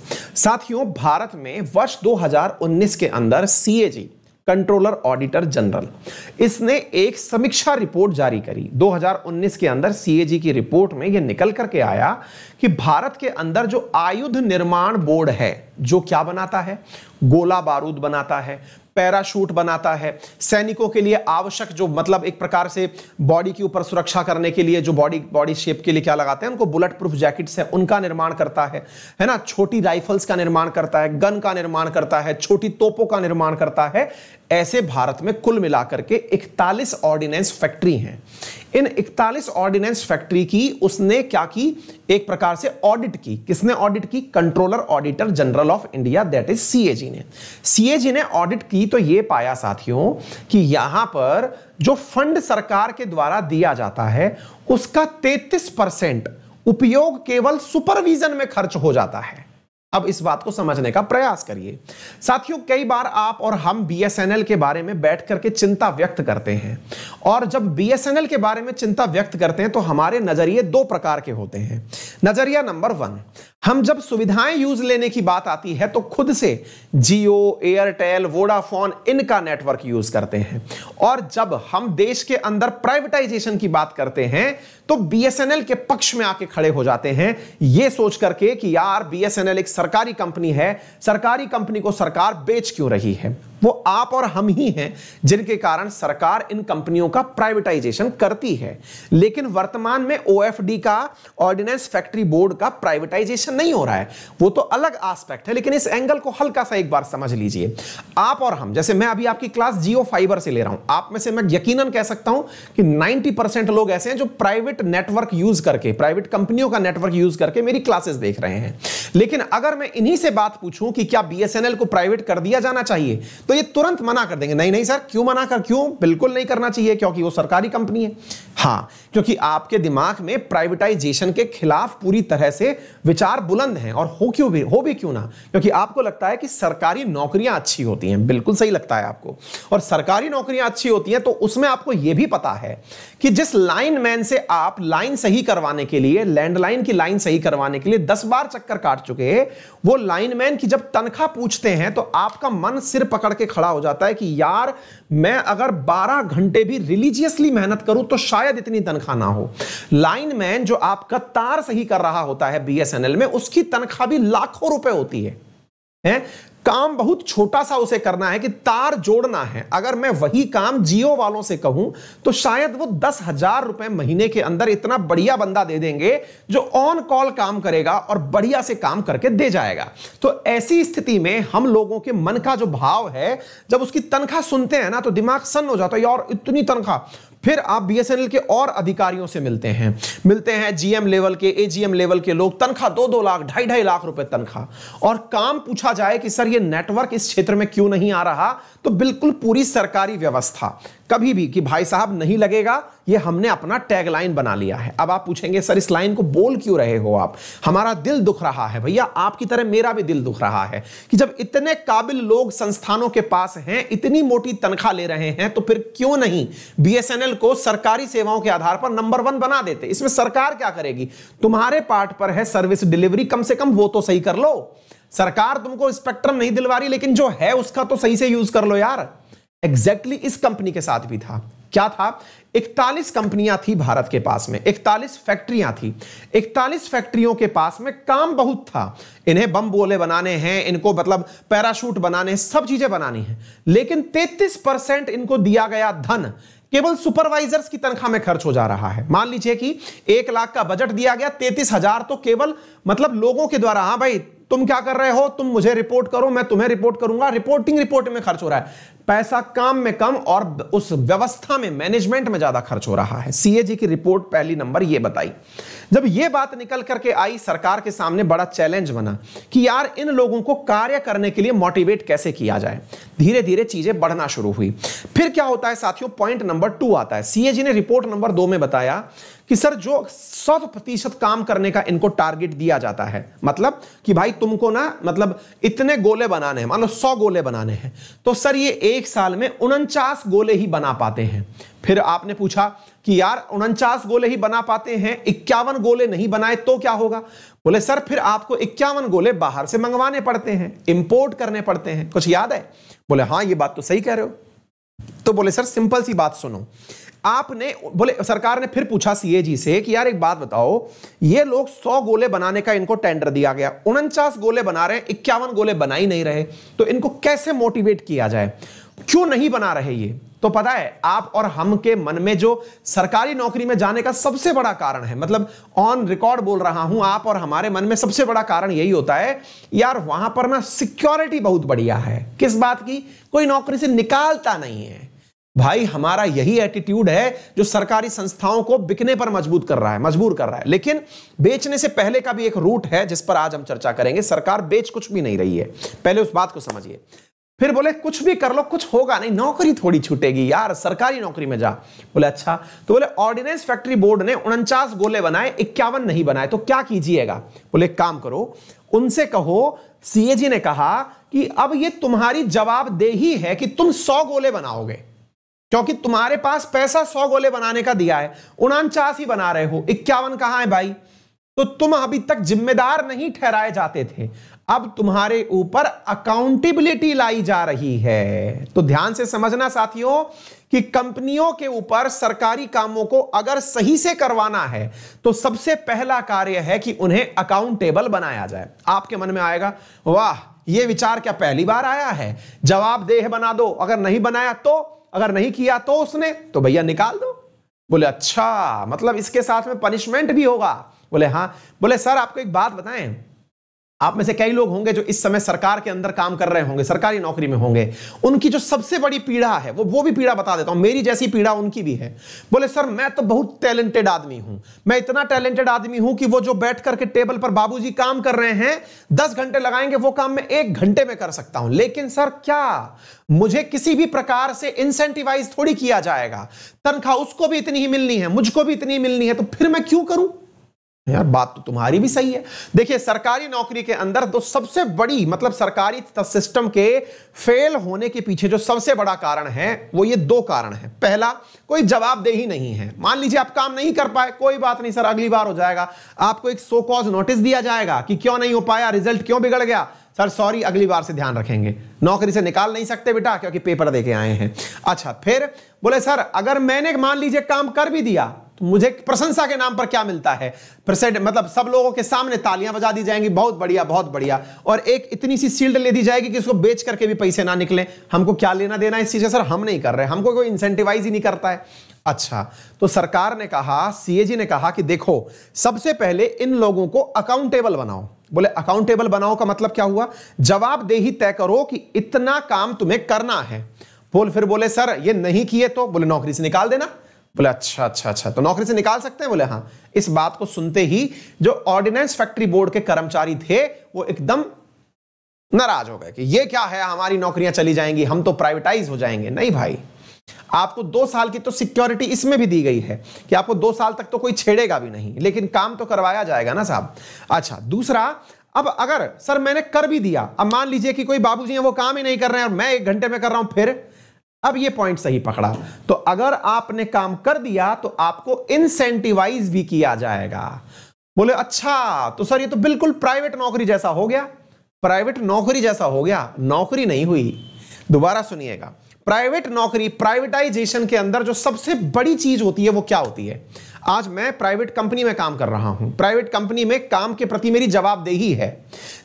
साथियों भारत में वर्ष 2019 के अंदर सीएजी कंट्रोलर ऑडिटर जनरल इसने एक समीक्षा रिपोर्ट जारी करी 2019 के अंदर सीएजी की रिपोर्ट में यह निकल करके आया कि भारत के अंदर जो आयुध निर्माण बोर्ड है जो क्या बनाता है गोला बारूद बनाता है पैराशूट बनाता है सैनिकों के लिए आवश्यक जो मतलब एक प्रकार से बॉडी के ऊपर सुरक्षा करने के लिए जो बॉडी बॉडी शेप के लिए क्या लगाते हैं उनको बुलेट प्रूफ जैकेट्स है उनका निर्माण करता है है ना छोटी राइफल्स का निर्माण करता है गन का निर्माण करता है छोटी तोपों का निर्माण करता है ऐसे भारत में कुल मिलाकर के इकतालीस ऑर्डिनेंस फैक्ट्री हैं इन 41 ऑर्डिनेंस फैक्ट्री की उसने क्या की एक प्रकार से ऑडिट की किसने ऑडिट की controller auditor general of India that is CAG ने सीएजी ने ऑडिट की तो यह पाया साथियों कि यहां पर जो फंड सरकार के द्वारा दिया जाता है उसका 33 परसेंट उपयोग केवल सुपरविजन में खर्च हो जाता है अब इस बात को समझने का प्रयास करिए साथियों कई बार आप और हम बीएसएनएल के बारे में बैठ करके चिंता व्यक्त करते हैं और जब बीएसएनएल के बारे में चिंता व्यक्त करते हैं तो हमारे नजरिए दो प्रकार के होते हैं नजरिया नंबर वन हम जब सुविधाएं यूज लेने की बात आती है तो खुद से जियो एयरटेल वोडाफोन इनका नेटवर्क यूज करते हैं और जब हम देश के अंदर प्राइवेटाइजेशन की बात करते हैं तो बीएसएनएल के पक्ष में आके खड़े हो जाते हैं यह सोच करके कि यार बीएसएनएल एक सरकारी कंपनी है सरकारी कंपनी को सरकार बेच क्यों रही है वो आप और हम ही हैं जिनके कारण सरकार इन कंपनियों का प्राइवेटाइजेशन करती है लेकिन वर्तमान में ओ का ऑर्डिनेंस फैक्ट्री बोर्ड का प्राइवेटाइजेशन नहीं हो रहा है वो तो अलग आस्पेक्ट है लेकिन इस एंगल को हल्का सा एक बार समझ लीजिए आप और हम जैसे मैं अभी आपकी क्लास जियो फाइबर से ले रहा हूं आप में से मैं यकीन कह सकता हूं कि नाइनटी लोग ऐसे हैं जो प्राइवेट नेटवर्क यूज करके प्राइवेट कंपनियों का नेटवर्क यूज करके मेरी क्लासेस देख रहे हैं लेकिन अगर मैं इन्हीं से बात पूछूं कि क्या बीएसएनएल को प्राइवेट कर दिया जाना चाहिए तो ये तुरंत मना कर देंगे नहीं नहीं सर क्यों मना कर क्यों बिल्कुल नहीं करना चाहिए क्योंकि वो सरकारी कंपनी है हाँ क्योंकि आपके दिमाग में प्राइवेटाइजेशन के खिलाफ पूरी तरह से विचार बुलंद हैं और हो क्यों भी हो भी क्यों ना क्योंकि आपको लगता है कि सरकारी नौकरियां अच्छी होती हैं बिल्कुल सही लगता है आपको और सरकारी नौकरियां अच्छी होती हैं तो उसमें आपको यह भी पता है कि जिस लाइन मैन से आप लाइन सही करवाने के लिए लैंडलाइन की लाइन सही करवाने के लिए दस बार चक्कर काट चुके हैं वो मैन की जब तनख्वाह पूछते हैं तो आपका मन सिर पकड़ के खड़ा हो जाता है कि यार मैं अगर बारह घंटे भी रिलीजियसली मेहनत करूं तो शायद इतनी तनख्वाह तनख्वाह ना हो लाइनमैन जो आपका तार सही कर रहा होता है बीएसएनएल में उसकी तनख्वाह भी लाखों रुपए होती है हैं काम बहुत छोटा सा उसे करना है कि तार जोड़ना है अगर मैं वही काम जियो वालों से कहूं तो शायद वो दस हजार रुपए महीने के अंदर इतना बढ़िया बंदा दे देंगे जो ऑन कॉल काम करेगा और बढ़िया से काम करके दे जाएगा तो ऐसी स्थिति में हम लोगों के मन का जो भाव है जब उसकी तनख्वाह सुनते हैं ना तो दिमाग सन्न हो जाता है और इतनी तनख्वाह फिर आप बीएसएनएल के और अधिकारियों से मिलते हैं मिलते हैं जीएम लेवल के एजीएम लेवल के लोग तनख्वाह दो दो लाख ढाई ढाई लाख रुपए तनख्वाह और काम पूछा जाए कि सर ये नेटवर्क इस क्षेत्र में क्यों नहीं आ रहा तो बिल्कुल पूरी सरकारी व्यवस्था कभी भी कि भाई साहब नहीं लगेगा ये हमने अपना टैगलाइन बना लिया है अब आप पूछेंगे सर इस लाइन को बोल क्यों रहे हो आप हमारा दिल दुख रहा है भैया आपकी तरह मेरा भी दिल दुख रहा है कि जब इतने काबिल लोग संस्थानों के पास हैं इतनी मोटी तनख्वाह ले रहे हैं तो फिर क्यों नहीं बीएसएनएल को सरकारी सेवाओं के आधार पर नंबर वन बना देते इसमें सरकार क्या करेगी तुम्हारे पार्ट पर है सर्विस डिलीवरी कम से कम वो तो सही कर लो सरकार तुमको स्पेक्ट्रम नहीं दिलवा रही लेकिन जो है उसका तो सही से यूज कर लो यार एग्जैक्टली exactly इस कंपनी के साथ भी था क्या था 41 कंपनियां थी भारत के पास में 41 फैक्ट्रियां थी 41 फैक्ट्रियों के पास में काम बहुत था इन्हें बम बोले बनाने हैं इनको मतलब पैराशूट बनाने हैं सब चीजें बनानी है लेकिन 33 परसेंट इनको दिया गया धन केवल सुपरवाइजर्स की तनख्वाह में खर्च हो जा रहा है मान लीजिए कि एक लाख का बजट दिया गया तैतीस हजार तो केवल मतलब लोगों के द्वारा हाँ भाई तुम क्या कर रहे हो तुम मुझे रिपोर्ट करो मैं तुम्हें रिपोर्ट करूंगा रिपोर्टिंग रिपोर्ट में खर्च हो रहा है पैसा काम में कम और उस व्यवस्था में मैनेजमेंट में ज्यादा खर्च हो रहा है सीएजी की रिपोर्ट पहली नंबर ये बताई जब ये बात निकल करके आई सरकार के सामने बड़ा चैलेंज बना कि यार इन लोगों को कार्य करने के लिए मोटिवेट कैसे किया जाए धीरे धीरे चीजें बढ़ना शुरू हुई फिर क्या होता है साथियों पॉइंट नंबर टू आता है सीएजी ने रिपोर्ट नंबर दो में बताया कि सर जो सौ प्रतिशत काम करने का इनको टारगेट दिया जाता है मतलब कि भाई तुमको ना मतलब इतने गोले बनाने हैं मान लो सौ गोले बनाने हैं तो सर ये एक साल में उनचास गोले ही बना पाते हैं फिर आपने पूछा कि यार उनचास गोले ही बना पाते हैं इक्यावन गोले नहीं बनाए तो क्या होगा बोले सर फिर आपको इक्यावन गोले बाहर से मंगवाने पड़ते हैं इंपोर्ट करने पड़ते हैं कुछ याद है बोले हाँ ये बात तो सही कह रहे हो तो बोले सर सिंपल सी बात सुनो आपने बोले सरकार ने फिर पूछा सीएजी से कि यार एक बात बताओ ये लोग 100 गोले बनाने का इनको टेंडर दिया गया उनचास गोले बना रहे इक्यावन गोले बना ही नहीं रहे तो इनको कैसे मोटिवेट किया जाए क्यों नहीं बना रहे ये तो पता है आप और हम के मन में जो सरकारी नौकरी में जाने का सबसे बड़ा कारण है मतलब ऑन रिकॉर्ड बोल रहा हूं आप और हमारे मन में सबसे बड़ा कारण यही होता है यार वहां पर ना सिक्योरिटी बहुत बढ़िया है किस बात की कोई नौकरी से निकालता नहीं है भाई हमारा यही एटीट्यूड है जो सरकारी संस्थाओं को बिकने पर मजबूत कर रहा है मजबूर कर रहा है लेकिन बेचने से पहले का भी एक रूट है जिस पर आज हम चर्चा करेंगे सरकार बेच कुछ भी नहीं रही है पहले उस बात को समझिए फिर बोले कुछ भी कर लो कुछ होगा नहीं नौकरी थोड़ी छूटेगी यार सरकारी नौकरी में जा बोले अच्छा तो बोले ऑर्डिनेंस फैक्ट्री बोर्ड ने उनचास गोले बनाए इक्यावन नहीं बनाए तो क्या कीजिएगा बोले काम करो उनसे कहो सीएजी ने कहा कि अब ये तुम्हारी जवाबदेही है कि तुम सौ गोले बनाओगे क्योंकि तुम्हारे पास पैसा सौ गोले बनाने का दिया है उनचास ही बना रहे हो इक्यावन कहां है भाई तो तुम अभी तक जिम्मेदार नहीं ठहराए जाते थे अब तुम्हारे ऊपर अकाउंटेबिलिटी लाई जा रही है तो ध्यान से समझना साथियों कि कंपनियों के ऊपर सरकारी कामों को अगर सही से करवाना है तो सबसे पहला कार्य है कि उन्हें अकाउंटेबल बनाया जाए आपके मन में आएगा वाह यह विचार क्या पहली बार आया है जवाब देह बना दो अगर नहीं बनाया तो अगर नहीं किया तो उसने तो भैया निकाल दो बोले अच्छा मतलब इसके साथ में पनिशमेंट भी होगा बोले हाँ बोले सर आपको एक बात बताएं आप में से कई लोग होंगे जो इस समय सरकार के अंदर काम कर रहे होंगे सरकारी नौकरी में होंगे उनकी जो सबसे बड़ी पीड़ा है वो वो भी पीड़ा बता देता हूं मेरी जैसी पीड़ा उनकी भी है बोले सर मैं तो बहुत टैलेंटेड आदमी हूं मैं इतना टैलेंटेड आदमी हूं कि वो जो बैठ करके टेबल पर बाबू काम कर रहे हैं दस घंटे लगाएंगे वो काम मैं एक घंटे में कर सकता हूं लेकिन सर क्या मुझे किसी भी प्रकार से इंसेंटिवाइज थोड़ी किया जाएगा तनख्वाह उसको भी इतनी ही मिलनी है मुझको भी इतनी ही मिलनी है तो फिर मैं क्यों करूं यार बात तो तुम्हारी भी सही है देखिए सरकारी नौकरी के अंदर तो सबसे बड़ी मतलब सरकारी सिस्टम के फेल होने के पीछे जो सबसे बड़ा कारण है वो ये दो कारण है पहला कोई जवाबदेही नहीं है मान लीजिए आप काम नहीं कर पाए कोई बात नहीं सर अगली बार हो जाएगा आपको एक सो कॉज नोटिस दिया जाएगा कि क्यों नहीं हो पाया रिजल्ट क्यों बिगड़ गया सर सॉरी अगली बार से ध्यान रखेंगे नौकरी से निकाल नहीं सकते बेटा क्योंकि पेपर दे आए हैं अच्छा फिर बोले सर अगर मैंने मान लीजिए काम कर भी दिया तो मुझे प्रशंसा के नाम पर क्या मिलता है प्रेसिडेंट मतलब सब लोगों के सामने तालियां बजा दी जाएंगी बहुत बढ़िया बहुत बढ़िया और एक इतनी सी शील्ड ले दी जाएगी कि उसको बेच करके भी पैसे ना निकले हमको क्या लेना देना इस चीज सर हम नहीं कर रहे हमको कोई इंसेंटिवाइज ही नहीं करता है अच्छा तो सरकार ने कहा सीएजी ने कहा कि देखो सबसे पहले इन लोगों को अकाउंटेबल बनाओ बोले अकाउंटेबल बनाओ का मतलब क्या हुआ जवाबदेही तय करो कि इतना काम तुम्हें करना है बोल फिर बोले सर ये नहीं किए तो बोले नौकरी से निकाल देना बोले अच्छा अच्छा अच्छा तो नौकरी से निकाल सकते हैं बोले हाँ इस बात को सुनते ही जो ऑर्डिनेंस फैक्ट्री बोर्ड के कर्मचारी थे वो एकदम नाराज हो गए कि ये क्या है हमारी नौकरियां चली जाएंगी हम तो प्राइवेटाइज हो जाएंगे नहीं भाई आपको दो साल की तो सिक्योरिटी इसमें भी दी गई है कि आपको दो साल तक तो कोई छेड़ेगा भी नहीं लेकिन काम तो करवाया जाएगा ना साहब अच्छा दूसरा अब अगर सर मैंने कर भी दिया अब मान लीजिए कि कोई बाबूजी हैं वो काम ही नहीं कर रहे हैं और मैं एक घंटे में कर रहा हूं फिर अब ये पॉइंट सही पकड़ा तो अगर आपने काम कर दिया तो आपको इंसेंटिवाइज भी किया जाएगा बोले अच्छा तो सर ये तो बिल्कुल प्राइवेट नौकरी जैसा हो गया प्राइवेट नौकरी जैसा हो गया नौकरी नहीं हुई दोबारा सुनिएगा प्राइवेट नौकरी प्राइवेटाइजेशन के अंदर जो सबसे बड़ी चीज होती है वो क्या होती है आज मैं प्राइवेट कंपनी में काम कर रहा हूं प्राइवेट कंपनी में काम के प्रति मेरी जवाबदेही है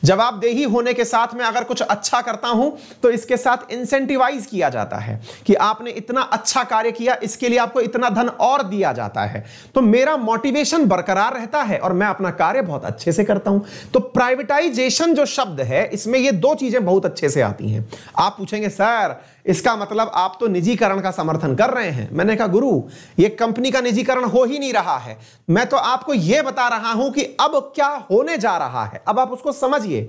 जवाबदेही होने के साथ में अगर कुछ अच्छा करता हूं तो इसके साथ इंसेंटिवाइज किया जाता है कि आपने इतना अच्छा कार्य किया इसके लिए आपको इतना धन और दिया जाता है तो मेरा मोटिवेशन बरकरार रहता है और मैं अपना कार्य बहुत अच्छे से करता हूं तो प्राइवेटाइजेशन जो शब्द है इसमें यह दो चीजें बहुत अच्छे से आती हैं आप पूछेंगे सर इसका मतलब आप तो निजीकरण का समर्थन कर रहे हैं मैंने कहा गुरु ये कंपनी का निजीकरण हो ही नहीं रहा है मैं तो आपको यह बता रहा हूं कि अब क्या होने जा रहा है अब आप उसको समझिए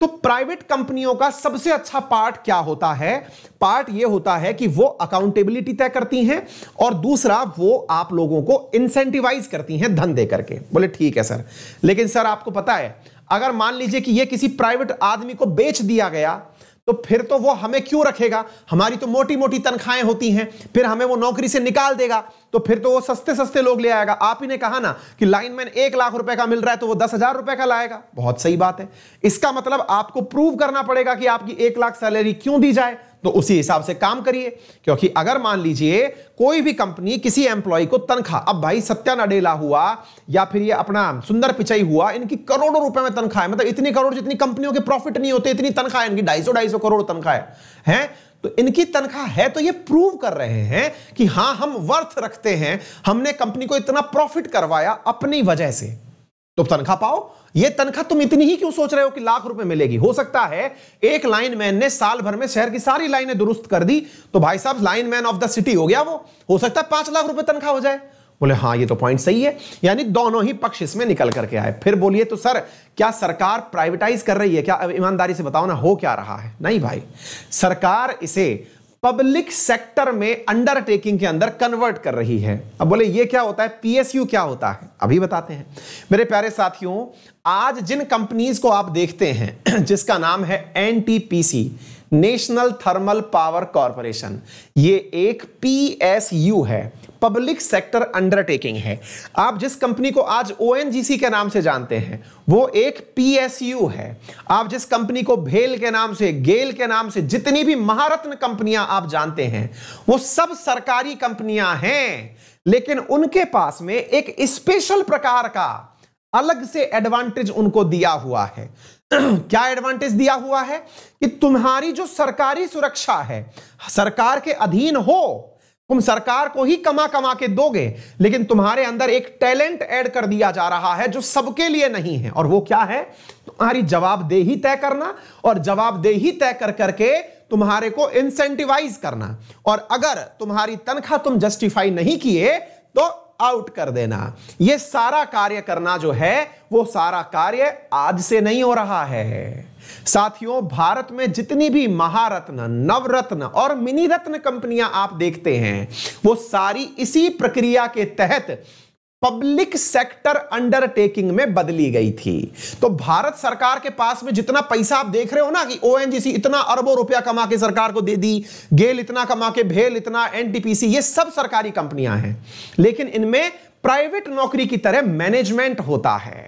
तो प्राइवेट कंपनियों का सबसे अच्छा पार्ट क्या होता है पार्ट यह होता है कि वो अकाउंटेबिलिटी तय करती हैं और दूसरा वो आप लोगों को इंसेंटिवाइज करती हैं धन दे करके बोले ठीक है सर लेकिन सर आपको पता है अगर मान लीजिए कि ये किसी प्राइवेट आदमी को बेच दिया गया तो फिर तो वो हमें क्यों रखेगा हमारी तो मोटी मोटी तनख्वाहें होती हैं फिर हमें वो नौकरी से निकाल देगा तो फिर तो वो सस्ते सस्ते लोग ले आएगा आप ही ने कहा ना कि लाइनमैन एक लाख रुपए का मिल रहा है तो वो दस हजार रुपए का लाएगा बहुत सही बात है इसका मतलब आपको प्रूव करना पड़ेगा कि आपकी एक लाख सैलरी क्यों दी जाए तो उसी हिसाब से काम करिए क्योंकि अगर मान लीजिए कोई भी कंपनी किसी एम्प्लॉय को तनखा अब भाई सत्या नडेला हुआ या फिर ये अपना सुंदर पिचाई हुआ इनकी करोड़ों रुपए में तनखा है मतलब इतनी करोड़ जितनी कंपनियों के प्रॉफिट नहीं होते इतनी है इनकी ढाई सौ ढाई सौ करोड़ तनखा है, है? तो इनकी तनख्वाह है तो ये प्रूव कर रहे हैं कि हां हम वर्थ रखते हैं हमने कंपनी को इतना प्रॉफिट करवाया अपनी वजह से तो तनखा पाओ ये तनखा तुम इतनी ही क्यों सोच रहे हो कि लाख रुपए मिलेगी हो सकता है एक लाइन मैन ने साल भर में शहर की सारी लाइनें दुरुस्त कर दी तो भाई साहब lineman of the city हो गया वो हो सकता है पांच लाख रुपए तनखा हो जाए बोले हाँ ये तो पॉइंट सही है यानी दोनों ही पक्ष इसमें निकल करके आए फिर बोलिए तो सर क्या सरकार प्राइवेटाइज कर रही है क्या ईमानदारी से बताओ ना हो क्या रहा है नहीं भाई सरकार इसे पब्लिक सेक्टर में अंडरटेकिंग के अंदर कन्वर्ट कर रही है अब बोले ये क्या होता है पीएसयू क्या होता है अभी बताते हैं मेरे प्यारे साथियों आज जिन कंपनीज को आप देखते हैं जिसका नाम है NTPC national thermal power corporation ये एक पीएसयू है पब्लिक सेक्टर अंडरटेकिंग है आप जिस कंपनी को आज ओएनजीसी के नाम से जानते हैं वो एक पीएसयू है आप जिस कंपनी को भेल के नाम से गेल के नाम से जितनी भी महारत्न कंपनियां आप जानते हैं वो सब सरकारी कंपनियां हैं लेकिन उनके पास में एक स्पेशल प्रकार का अलग से एडवांटेज उनको दिया हुआ है क्या एडवांटेज दिया हुआ है कि तुम्हारी जो सरकारी सुरक्षा है सरकार के अधीन हो तुम सरकार को ही कमा कमा के दोगे लेकिन तुम्हारे अंदर एक टैलेंट ऐड कर दिया जा रहा है जो सबके लिए नहीं है और वो क्या है तुम्हारी जवाबदेही तय करना और जवाबदेही तय कर करके तुम्हारे को इंसेंटिवाइज करना और अगर तुम्हारी तनख्वाह तुम जस्टिफाई नहीं किए तो आउट कर देना यह सारा कार्य करना जो है वो सारा कार्य आज से नहीं हो रहा है साथियों भारत में जितनी भी महारत्न नवरत्न और मिनी रत्न कंपनियां आप देखते हैं वो सारी इसी प्रक्रिया के तहत पब्लिक सेक्टर अंडरटेकिंग में बदली गई थी तो भारत सरकार के पास में जितना पैसा आप देख रहे हो ना कि ओएनजीसी इतना अरबों रुपया कमा के सरकार को दे दी गेल इतना कमा के भेल इतना एनटीपीसी ये सब सरकारी कंपनियां हैं लेकिन इनमें प्राइवेट नौकरी की तरह मैनेजमेंट होता है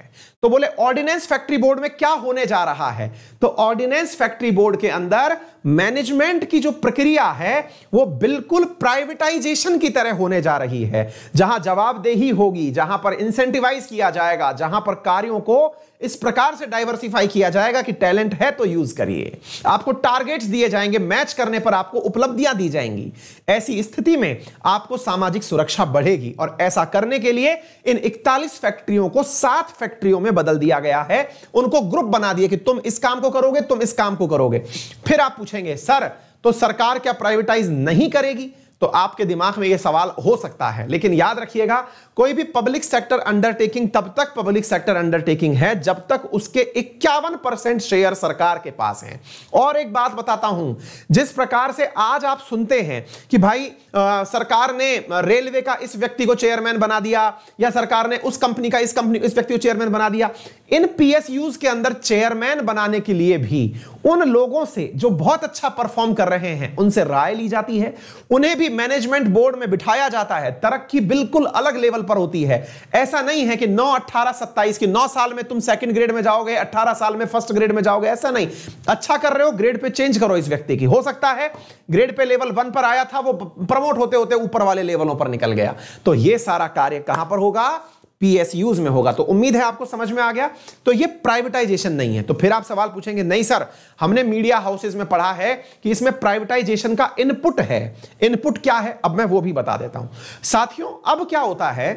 तो बोले ऑर्डिनेंस फैक्ट्री बोर्ड में क्या होने जा रहा है तो ऑर्डिनेंस फैक्ट्री बोर्ड के अंदर मैनेजमेंट की जो प्रक्रिया है वो बिल्कुल प्राइवेटाइजेशन की तरह होने जा रही है जहां जवाबदेही होगी जहां पर इंसेंटिवाइज किया जाएगा जहां पर कार्यों को इस प्रकार से डाइवर्सिफाई किया जाएगा कि टैलेंट है तो यूज करिए आपको टारगेट्स दिए जाएंगे मैच करने पर आपको उपलब्धियां दी जाएंगी ऐसी स्थिति में आपको सामाजिक सुरक्षा बढ़ेगी और ऐसा करने के लिए इन इकतालीस फैक्ट्रियों को सात फैक्ट्रियों में बदल दिया गया है उनको ग्रुप बना दिया कि तुम इस काम को करोगे तुम इस काम को करोगे फिर आप पूछेंगे सर तो सरकार क्या प्राइवेटाइज नहीं करेगी तो आपके दिमाग में यह सवाल हो सकता है लेकिन याद रखिएगा कोई भी पब्लिक सेक्टर अंडरटेकिंग तब तक पब्लिक सेक्टर अंडरटेकिंग है जब तक उसके इक्यावन परसेंट शेयर सरकार के पास हैं और एक बात बताता हूं जिस प्रकार से आज आप सुनते हैं कि भाई आ, सरकार ने रेलवे का इस व्यक्ति को चेयरमैन बना दिया या सरकार ने उस कंपनी का इस कंपनी इस व्यक्ति को चेयरमैन बना दिया इन पीएसयूज के अंदर चेयरमैन बनाने के लिए भी उन लोगों से जो बहुत अच्छा परफॉर्म कर रहे हैं उनसे राय ली जाती है उन्हें भी मैनेजमेंट बोर्ड में बिठाया जाता है तरक्की बिल्कुल अलग लेवल पर होती है ऐसा नहीं है कि 9, 18, 27 की 9 साल में तुम सेकंड ग्रेड में जाओगे 18 साल में फर्स्ट ग्रेड में जाओगे ऐसा नहीं अच्छा कर रहे हो ग्रेड पे चेंज करो इस व्यक्ति की हो सकता है ग्रेड पे लेवल वन पर आया था वो प्रमोट होते होते ऊपर वाले लेवलों पर निकल गया तो यह सारा कार्य कहां पर होगा पीएसयूज में होगा तो उम्मीद है आपको समझ में आ गया तो ये प्राइवेटाइजेशन नहीं है तो फिर आप सवाल पूछेंगे नहीं सर हमने मीडिया हाउसेज में पढ़ा है कि इसमें प्राइवेटाइजेशन का इनपुट है इनपुट क्या है अब मैं वो भी बता देता हूं साथियों अब क्या होता है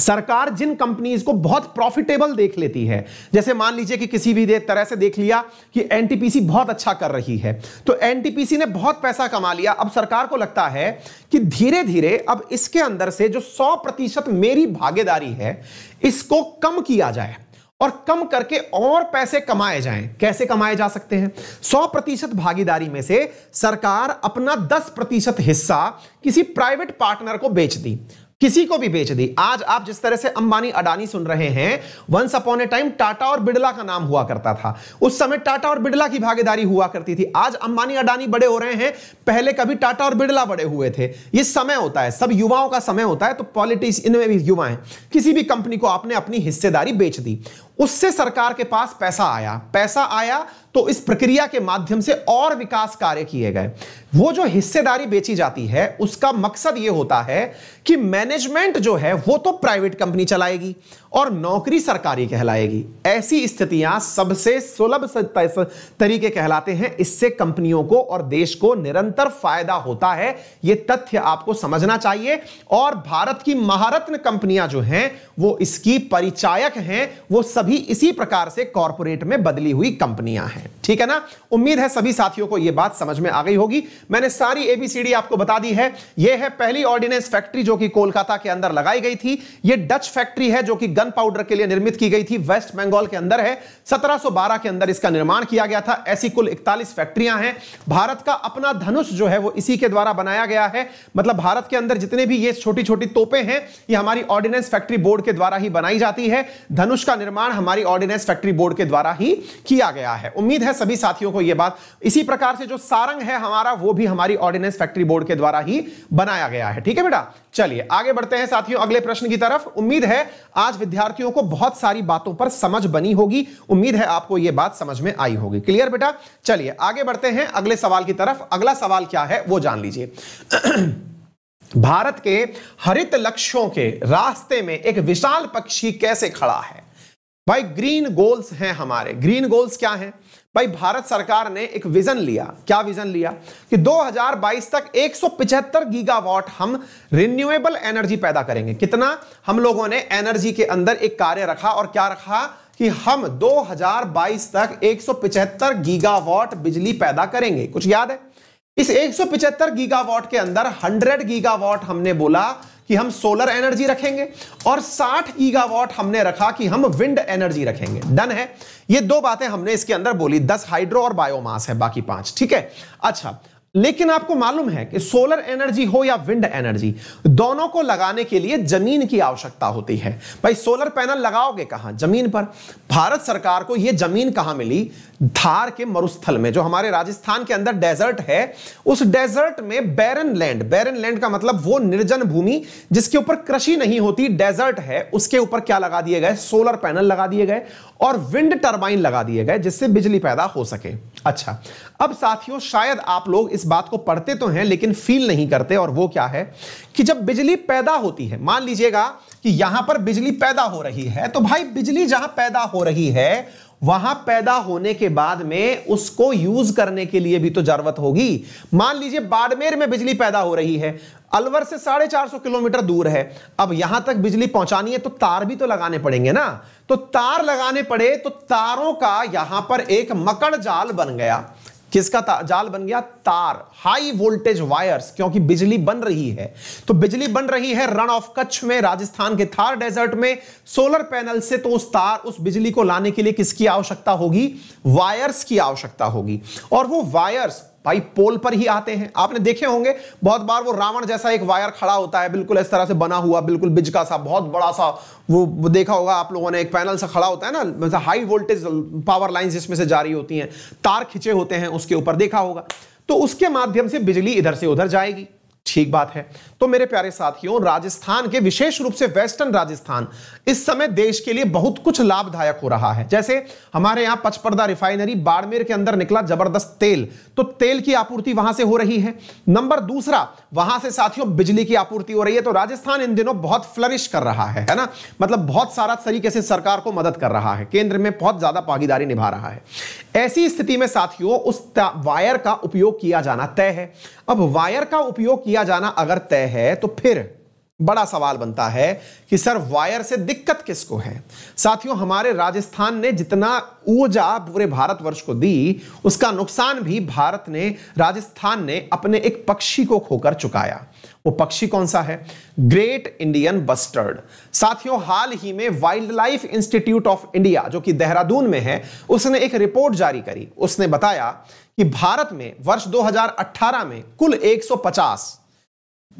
सरकार जिन कंपनीज को बहुत प्रॉफिटेबल देख लेती है जैसे मान लीजिए कि किसी भी तरह से देख लिया कि एनटीपीसी बहुत अच्छा कर रही है तो एनटीपीसी ने बहुत पैसा कमा लिया अब सरकार को लगता है कि धीरे धीरे अब इसके अंदर से जो 100 प्रतिशत मेरी भागीदारी है इसको कम किया जाए और कम करके और पैसे कमाए जाएं कैसे कमाए जा सकते हैं 100 प्रतिशत भागीदारी में से सरकार अपना 10 प्रतिशत हिस्सा किसी प्राइवेट पार्टनर को बेच दी किसी को भी बेच दी आज आप जिस तरह से अंबानी अडानी सुन रहे हैं once upon a time Tata और बिड़ला का नाम हुआ करता था उस समय टाटा और बिड़ला की भागीदारी हुआ करती थी आज अंबानी अडानी बड़े हो रहे हैं पहले कभी टाटा और बिड़ला बड़े हुए थे ये समय होता है सब युवाओं का समय होता है तो पॉलिटिक्स इनमें भी युवा है किसी भी कंपनी को आपने अपनी हिस्सेदारी बेच दी उससे सरकार के पास पैसा आया पैसा आया तो इस प्रक्रिया के माध्यम से और विकास कार्य किए गए वो जो हिस्सेदारी बेची जाती है उसका मकसद ये होता है कि मैनेजमेंट जो है वो तो प्राइवेट कंपनी चलाएगी और नौकरी सरकारी कहलाएगी ऐसी स्थितियां सबसे सुलभ तरीके कहलाते हैं इससे कंपनियों को और देश को निरंतर फायदा होता है ये तथ्य आपको समझना चाहिए और भारत की महारत्न कंपनियां जो हैं वो इसकी परिचायक हैं वो सब सभी इसी प्रकार से कॉरपोरेट में बदली हुई कंपनियां हैं ठीक है ना उम्मीद है सभी साथियों को यह बात समझ में आ गई होगी मैंने सारी एबीसीडी आपको बता दी है यह है पहली ऑर्डिनेंस फैक्ट्री जो कि कोलकाता के अंदर लगाई गई थी यह डच फैक्ट्री है जो कि गन पाउडर के लिए निर्मित की गई थी वेस्ट बंगाल के अंदर है सत्रह के अंदर इसका निर्माण किया गया था ऐसी कुल इकतालीस फैक्ट्रियां हैं भारत का अपना धनुष जो है वो इसी के द्वारा बनाया गया है मतलब भारत के अंदर जितने भी ये छोटी छोटी तोपे हैं ये हमारी ऑर्डिनेंस फैक्ट्री बोर्ड के द्वारा ही बनाई जाती है धनुष का निर्माण हमारी ऑर्डिनेंस फैक्ट्री बोर्ड के द्वारा ही किया गया है उम्मीद है सभी साथियों को यह बात इसी प्रकार से जो सारंग है हमारा वो भी हमारी ऑर्डिनेंस फैक्ट्री बोर्ड के द्वारा ही बनाया गया है ठीक है बेटा चलिए आगे बढ़ते हैं साथियों अगले प्रश्न की तरफ उम्मीद है आज विद्यार्थियों को बहुत सारी बातों पर समझ बनी होगी उम्मीद है आपको यह बात समझ में आई होगी क्लियर बेटा चलिए आगे बढ़ते हैं अगले सवाल की तरफ अगला सवाल क्या है वो जान लीजिए भारत के हरित लक्ष्यों के रास्ते में एक विशाल पक्षी कैसे खड़ा है भाई ग्रीन गोल्स हैं हमारे ग्रीन गोल्स क्या हैं भाई भारत सरकार ने एक विजन लिया क्या विजन लिया कि 2022 तक 175 गीगावाट हम रिन्यूएबल एनर्जी पैदा करेंगे कितना हम लोगों ने एनर्जी के अंदर एक कार्य रखा और क्या रखा कि हम 2022 तक 175 गीगावाट बिजली पैदा करेंगे कुछ याद है इस 175 गीगावाट के अंदर 100 गीगावाट हमने बोला कि हम सोलर एनर्जी रखेंगे और 60 गीगावाट हमने रखा कि हम विंड एनर्जी रखेंगे डन है ये दो बातें हमने इसके अंदर बोली दस हाइड्रो और बायोमास है बाकी पांच ठीक है अच्छा लेकिन आपको मालूम है कि सोलर एनर्जी हो या विंड एनर्जी दोनों को लगाने के लिए जमीन की आवश्यकता होती है भाई सोलर पैनल लगाओगे कहां जमीन पर भारत सरकार को यह जमीन कहां मिली धार के मरुस्थल में जो हमारे राजस्थान के अंदर डेजर्ट है उस डेजर्ट में बैरन लैंड बैरन लैंड का मतलब वो निर्जन भूमि जिसके ऊपर कृषि नहीं होती डेजर्ट है उसके ऊपर क्या लगा दिए गए सोलर पैनल लगा दिए गए और विंड टर्बाइन लगा दिए गए जिससे बिजली पैदा हो सके अच्छा अब साथियों शायद आप लोग इस बात को पढ़ते तो हैं लेकिन फील नहीं करते और वो क्या है कि जब बिजली पैदा होती है मान लीजिएगा कि यहां पर बिजली पैदा हो रही है तो भाई बिजली जहां पैदा हो रही है वहां पैदा होने के बाद में उसको यूज करने के लिए भी तो जरूरत होगी मान लीजिए बाड़मेर में बिजली पैदा हो रही है अलवर से साढ़े चार सौ किलोमीटर दूर है अब यहां तक बिजली पहुंचानी है तो तार भी तो लगाने पड़ेंगे ना तो तार लगाने पड़े तो तारों का यहां पर एक मकड़ जाल बन गया किसका जाल बन गया तार हाई वोल्टेज वायर्स क्योंकि बिजली बन रही है तो बिजली बन रही है रन ऑफ कच्छ में राजस्थान के थार डेजर्ट में सोलर पैनल से तो उस तार उस बिजली को लाने के लिए किसकी आवश्यकता होगी वायर्स की आवश्यकता होगी और वो वायर्स भाई पोल पर ही आते हैं आपने देखे होंगे बहुत बार वो रावण जैसा एक वायर खड़ा होता है बिल्कुल इस तरह से बना हुआ बिल्कुल बिजका सा बहुत बड़ा सा वो, देखा होगा आप लोगों ने एक पैनल से खड़ा होता है ना मतलब हाई वोल्टेज पावर लाइन जिसमें से जारी होती हैं तार खिंचे होते हैं उसके ऊपर देखा होगा तो उसके माध्यम से बिजली इधर से उधर जाएगी ठीक बात है तो मेरे प्यारे साथियों राजस्थान के विशेष रूप से वेस्टर्न राजस्थान इस समय देश के लिए बहुत कुछ लाभदायक हो रहा है जैसे हमारे यहां पचपर्दा रिफाइनरी बाड़मेर के अंदर निकला जबरदस्त तेल तो तेल की आपूर्ति वहां से हो रही है नंबर दूसरा वहां से साथियों बिजली की आपूर्ति हो रही है तो राजस्थान इन दिनों बहुत फ्लरिश कर रहा है है ना मतलब बहुत सारा तरीके से सरकार को मदद कर रहा है केंद्र में बहुत ज्यादा भागीदारी निभा रहा है ऐसी स्थिति में साथियों उस वायर का उपयोग किया जाना तय है अब वायर का उपयोग किया जाना अगर तय है तो फिर बड़ा सवाल बनता है कि सर वायर से दिक्कत किसको है साथियों हमारे राजस्थान ने जितना ऊर्जा पूरे भारतवर्ष को दी उसका नुकसान भी भारत ने राजस्थान ने अपने एक पक्षी को खोकर चुकाया वो पक्षी कौन सा है ग्रेट इंडियन बस्टर्ड साथियों हाल ही में wildlife institute of India जो कि देहरादून में है उसने एक रिपोर्ट जारी करी उसने बताया कि भारत में वर्ष 2018 में कुल 150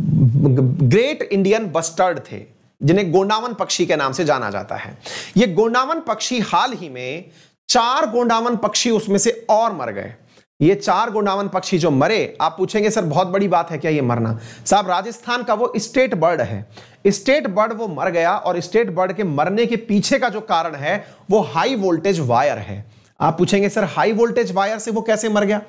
ग्रेट इंडियन बस्टर्ड थे जिन्हें गोंडावन पक्षी के नाम से जाना जाता है ये गोंडावन पक्षी हाल ही में चार गोंडावन पक्षी उसमें से और मर गए ये चार गोंडावन पक्षी जो मरे आप पूछेंगे सर बहुत बड़ी बात है क्या ये मरना साहब राजस्थान का वो स्टेट बर्ड है स्टेट बर्ड वो मर गया और स्टेट बर्ड के मरने के पीछे का जो कारण है वो हाई वोल्टेज वायर है आप पूछेंगे सर हाई वोल्टेज वायर से वो कैसे मर गया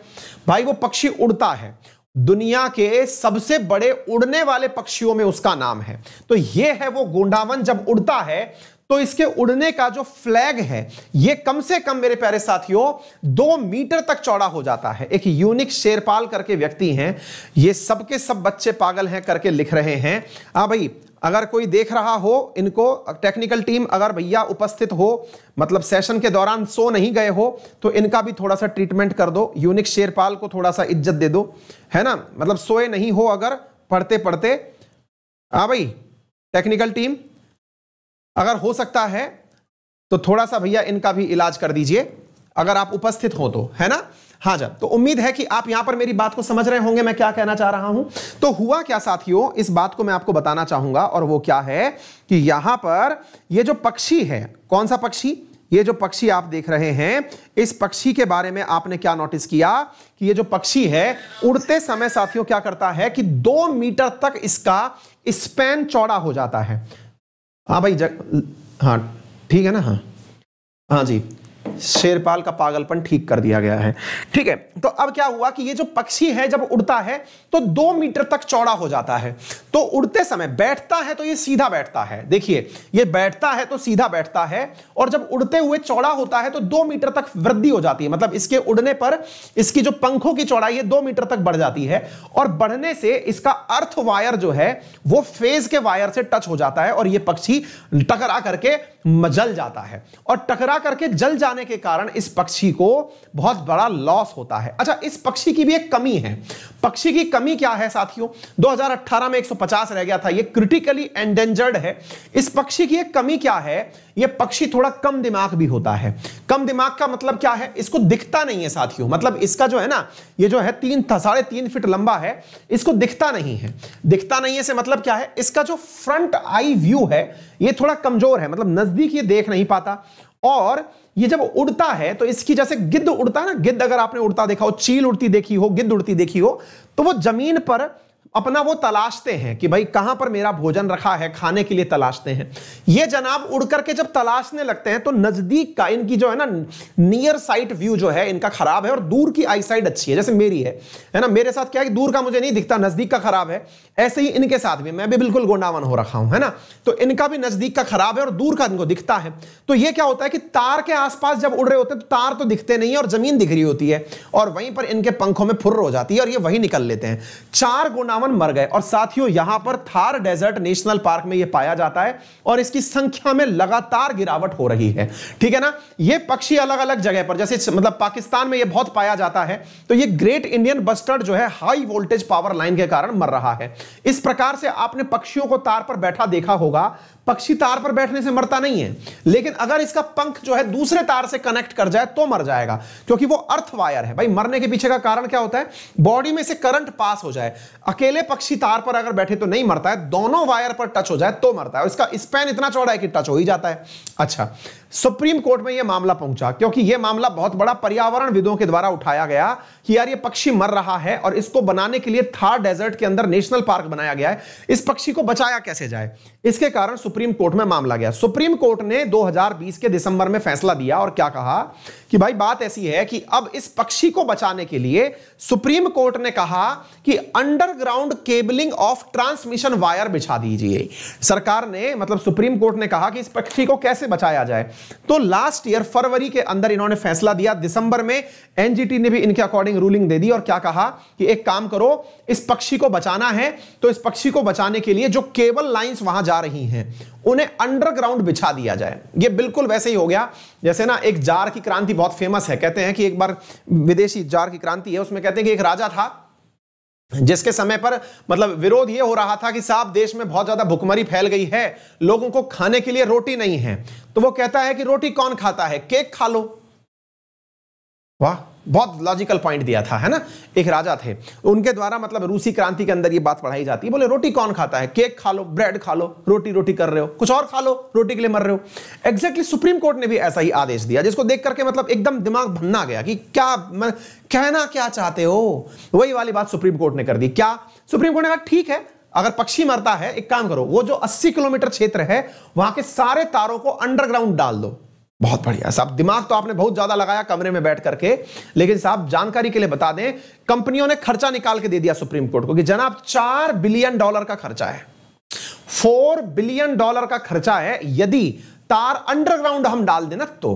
भाई वो पक्षी उड़ता है दुनिया के सबसे बड़े उड़ने वाले पक्षियों में उसका नाम है तो यह है वो गोंडावन जब उड़ता है तो इसके उड़ने का जो फ्लैग है ये कम से कम मेरे प्यारे साथियों दो मीटर तक चौड़ा हो जाता है एक यूनिक शेरपाल करके व्यक्ति हैं ये सबके सब बच्चे पागल हैं करके लिख रहे हैं हाँ भाई अगर कोई देख रहा हो इनको टेक्निकल टीम अगर भैया उपस्थित हो मतलब सेशन के दौरान सो नहीं गए हो तो इनका भी थोड़ा सा ट्रीटमेंट कर दो यूनिक शेरपाल को थोड़ा सा इज्जत दे दो है ना मतलब सोए नहीं हो अगर पढ़ते पढ़ते हाँ भाई टेक्निकल टीम अगर हो सकता है तो थोड़ा सा भैया इनका भी इलाज कर दीजिए अगर आप उपस्थित हो तो है ना हाँ जब तो उम्मीद है कि आप यहां पर मेरी बात को समझ रहे होंगे मैं क्या कहना चाह रहा हूं तो हुआ क्या साथियों इस बात को मैं आपको बताना चाहूंगा और वो क्या है कि यहां पर ये जो पक्षी है कौन सा पक्षी ये जो पक्षी आप देख रहे हैं इस पक्षी के बारे में आपने क्या नोटिस किया कि ये जो पक्षी है उड़ते समय साथियों क्या करता है कि दो मीटर तक इसका स्पैन चौड़ा हो जाता है हाँ भाई जग हाँ ठीक है ना हाँ हाँ जी शेरपाल का पागलपन ठीक कर दिया गया है ठीक है तो अब क्या हुआ कि ये जो पक्षी है जब उड़ता है तो दो मीटर तक चौड़ा हो जाता है तो उड़ते समय बैठता है तो ये सीधा बैठता है देखिए ये बैठता है तो सीधा बैठता है और जब उड़ते हुए चौड़ा होता है तो दो मीटर तक वृद्धि हो जाती है मतलब इसके उड़ने पर इसकी जो पंखों की चौड़ाई है दो मीटर तक बढ़ जाती है और बढ़ने से इसका अर्थ वायर जो है वो फेज के वायर से टच हो जाता है और यह पक्षी टकरा करके जल जाता है और टकरा करके जल जाने जाने के कारण इस पक्षी को बहुत बड़ा लॉस होता है अच्छा इस पक्षी की भी एक कमी है पक्षी की कमी क्या है साथियों 2018 में 150 रह गया था ये क्रिटिकली एंडेंजर्ड है इस पक्षी की एक कमी क्या है ये पक्षी थोड़ा कम दिमाग भी होता है कम दिमाग का मतलब क्या है इसको दिखता नहीं है साथियों मतलब इसका जो है ना ये जो है तीन साढ़े तीन फिट लंबा है इसको दिखता नहीं है दिखता नहीं है से मतलब क्या है इसका जो फ्रंट आई व्यू है ये थोड़ा कमजोर है मतलब नजदीक ये देख नहीं पाता और ये जब उड़ता है तो इसकी जैसे गिद्ध उड़ता है ना गिद्ध अगर आपने उड़ता देखा हो चील उड़ती देखी हो गिद्ध उड़ती देखी हो तो वो जमीन पर अपना वो तलाशते हैं कि भाई कहां पर मेरा भोजन रखा है खाने के लिए तलाशते हैं ये जनाब उड़ करके जब तलाशने लगते हैं तो नजदीक का इनकी जो है ना नियर साइट व्यू जो है इनका खराब है और दूर की आई साइट अच्छी है जैसे मेरी है है ना मेरे साथ क्या है दूर का मुझे नहीं दिखता नजदीक का खराब है ऐसे ही इनके साथ भी मैं भी बिल्कुल गोंडावन हो रखा हूं है ना तो इनका भी नजदीक का खराब है और दूर का इनको दिखता है तो यह क्या होता है कि तार के आसपास जब उड़ रहे होते हैं तो तार तो दिखते नहीं है और जमीन दिख रही होती है और वहीं पर इनके पंखों में फुर्र हो जाती है और ये वही निकल लेते हैं चार गोंडावन इक्यावन मर गए और साथियों यहां पर थार डेजर्ट नेशनल पार्क में यह पाया जाता है और इसकी संख्या में लगातार गिरावट हो रही है ठीक है ना ये पक्षी अलग अलग जगह पर जैसे मतलब पाकिस्तान में यह बहुत पाया जाता है तो ये ग्रेट इंडियन बस्टर्ड जो है हाई वोल्टेज पावर लाइन के कारण मर रहा है इस प्रकार से आपने पक्षियों को तार पर बैठा देखा होगा पक्षी तार पर बैठने से मरता नहीं है लेकिन अगर इसका पंख जो है दूसरे तार से कनेक्ट कर जाए तो मर जाएगा क्योंकि वो अर्थ वायर है भाई मरने के पीछे का कारण क्या होता है बॉडी में से करंट पास हो जाए अकेले पक्षी तार पर अगर बैठे तो नहीं मरता है दोनों वायर पर टच हो जाए तो मरता है और इसका स्पैन इतना चौड़ा है कि टच हो ही जाता है अच्छा सुप्रीम कोर्ट में यह मामला पहुंचा क्योंकि यह मामला बहुत बड़ा पर्यावरण विदों के द्वारा उठाया गया कि यार ये पक्षी मर रहा है और इसको बनाने के लिए थार डेजर्ट के अंदर नेशनल पार्क बनाया गया है इस पक्षी को बचाया कैसे जाए इसके कारण सुप्रीम कोर्ट में मामला गया सुप्रीम कोर्ट ने 2020 के दिसंबर में फैसला दिया और क्या कहा कि भाई बात ऐसी है कि अब इस पक्षी को बचाने के लिए सुप्रीम कोर्ट ने कहा कि underground cabling of transmission wire बिछा दीजिए सरकार ने मतलब सुप्रीम कोर्ट ने कहा कि इस पक्षी को कैसे बचाया जाए तो लास्ट ईयर फरवरी के अंदर इन्होंने फैसला दिया दिसंबर में एनजीटी ने भी इनके अकॉर्डिंग रूलिंग दे दी और क्या कहा कि एक काम करो इस पक्षी को बचाना है तो इस पक्षी को बचाने के लिए जो केबल लाइंस वहां जा रही हैं उन्हें अंडरग्राउंड बिछा दिया जाए ये बिल्कुल वैसे ही हो गया जैसे ना एक जार की क्रांति बहुत फेमस है कहते हैं कि एक बार विदेशी जार की क्रांति है उसमें कहते हैं कि एक राजा था जिसके समय पर मतलब विरोध यह हो रहा था कि साहब देश में बहुत ज्यादा भुखमरी फैल गई है लोगों को खाने के लिए रोटी नहीं है तो वो कहता है कि रोटी कौन खाता है केक खा लो वाह बहुत लॉजिकल पॉइंट दिया था है ना एक राजा थे उनके द्वारा मतलब रूसी क्रांति के अंदर ये बात पढ़ाई जाती है बोले रोटी कौन खाता है केक खा लो ब्रेड खा लो रोटी रोटी कर रहे हो कुछ और खा लो रोटी के लिए मर रहे हो एग्जैक्टली exactly, सुप्रीम कोर्ट ने भी ऐसा ही आदेश दिया जिसको देख करके मतलब एकदम दिमाग भन्ना गया कि क्या मैं, कहना क्या चाहते हो वही वाली बात सुप्रीम कोर्ट ने कर दी क्या सुप्रीम कोर्ट ने कहा ठीक है अगर पक्षी मरता है एक काम करो वो जो 80 किलोमीटर क्षेत्र है वहां के सारे तारों को अंडरग्राउंड डाल दो बहुत बढ़िया साहब दिमाग तो आपने बहुत ज्यादा लगाया कमरे में बैठ करके लेकिन साहब जानकारी के लिए बता दें कंपनियों ने खर्चा निकाल के दे दिया सुप्रीम कोर्ट को कि जनाब चार बिलियन डॉलर का खर्चा है फोर बिलियन डॉलर का खर्चा है यदि तार अंडरग्राउंड हम डाल देना तो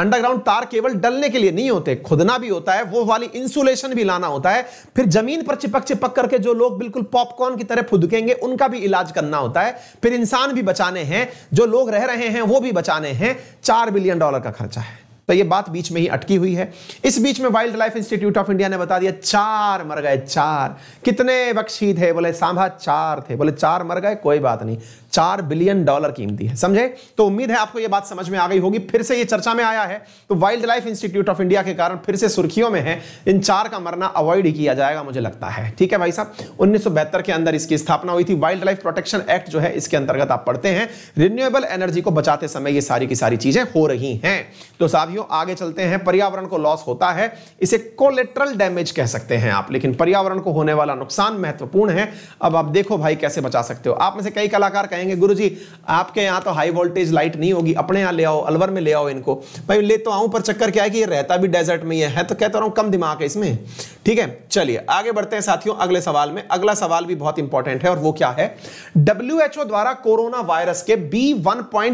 अंडरग्राउंड तार केवल डलने के लिए नहीं होते खुदना भी होता है वो वाली इंसुलेशन भी लाना होता है फिर जमीन पर चिपक चिपक करके जो लोग बिल्कुल पॉपकॉर्न की तरह फुदकेंगे उनका भी इलाज करना होता है फिर इंसान भी बचाने हैं जो लोग रह रहे हैं वो भी बचाने हैं चार बिलियन डॉलर का खर्चा है तो ये बात बीच में ही अटकी हुई है इस बीच में wildlife institute of India ने बता दिया चार मर गए चार कितने बख्शी थे बोले सांभा चार थे बोले चार मर गए कोई बात नहीं चार बिलियन डॉलर कीमती है समझे तो उम्मीद है आपको यह बात समझ में आ गई होगी फिर से यह चर्चा में आया है तो wildlife institute of India के कारण फिर से सुर्खियों में है इन चार का मरना अवॉइड ही किया जाएगा मुझे लगता है ठीक है भाई साहब उन्नीस के अंदर इसकी स्थापना हुई थी वाइल्ड लाइफ प्रोटेक्शन एक्ट जो है इसके अंतर्गत आप पढ़ते हैं रिन्यूएबल एनर्जी को बचाते समय ये सारी की सारी चीजें हो रही हैं तो साथियों आगे चलते हैं पर्यावरण को लॉस होता है इसे कोलेट्रल डैमेज कह सकते हैं आप लेकिन पर्यावरण को होने वाला नुकसान महत्वपूर्ण है अब आप देखो भाई कैसे बचा सकते हो आप में से कई कलाकार कहें कहेंगे गुरु जी आपके यहाँ तो हाई वोल्टेज लाइट नहीं होगी अपने यहाँ ले आओ अलवर में ले आओ इनको भाई ले तो आऊं पर चक्कर क्या है कि ये रहता भी डेजर्ट में ही है तो कहता रहा कम दिमाग है इसमें ठीक है चलिए आगे बढ़ते हैं साथियों अगले सवाल में अगला सवाल भी बहुत इंपॉर्टेंट है और वो क्या है डब्ल्यू द्वारा कोरोना वायरस के बी वन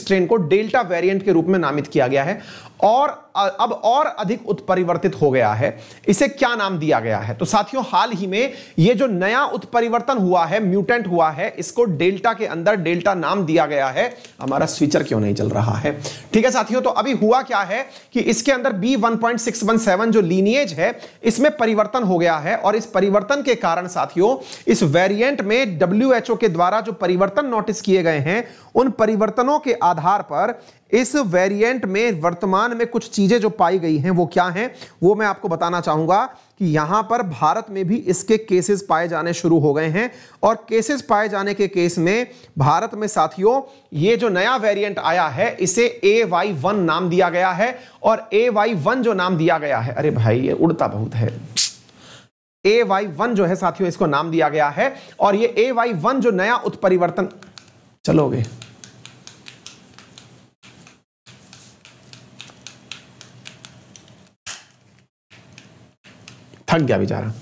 स्ट्रेन को डेल्टा वेरियंट के रूप में नामित किया गया है और अब और अधिक उत्परिवर्तित हो गया है इसे क्या नाम दिया गया है तो साथियों हाल ही में यह जो नया उत्परिवर्तन हुआ है म्यूटेंट हुआ है इसको डेल्टा के अंदर डेल्टा नाम दिया गया है हमारा स्विचर क्यों नहीं चल रहा है ठीक है साथियों तो अभी हुआ क्या है कि इसके अंदर बी वन जो लीनिएज है इसमें परिवर्तन हो गया है और इस परिवर्तन के कारण साथियों इस वेरियंट में डब्ल्यू के द्वारा जो परिवर्तन नोटिस किए गए हैं उन परिवर्तनों के आधार पर इस वेरिएंट में वर्तमान में कुछ चीजें जो पाई गई हैं वो क्या हैं वो मैं आपको बताना चाहूंगा कि यहां पर भारत में भी इसके केसेस पाए जाने शुरू हो गए हैं और केसेस पाए जाने के केस में भारत में साथियों ये जो नया वेरिएंट आया है इसे ए वाई वन नाम दिया गया है और ए वाई वन जो नाम दिया गया है अरे भाई ये उड़ता बहुत है ए वाई वन जो है साथियों इसको नाम दिया गया है और ये ए वाई वन जो नया उत्परिवर्तन चलोगे थक गया बेचारा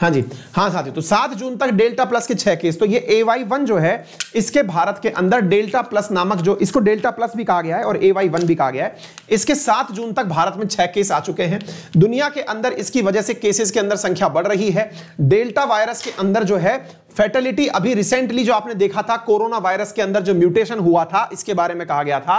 हाँ जी हाँ साथी तो सात जून तक डेल्टा प्लस के छह केस तो ये ए वाई वन जो है इसके भारत के अंदर डेल्टा प्लस नामक जो इसको डेल्टा प्लस भी कहा गया है और ए वाई वन भी कहा गया है इसके सात जून तक भारत में छह केस आ चुके हैं दुनिया के अंदर इसकी वजह से केसेस के अंदर संख्या बढ़ रही है डेल्टा वायरस के अंदर जो है फैटलिटी अभी रिसेंटली जो आपने देखा था कोरोना वायरस के अंदर जो म्यूटेशन हुआ था इसके बारे में कहा गया था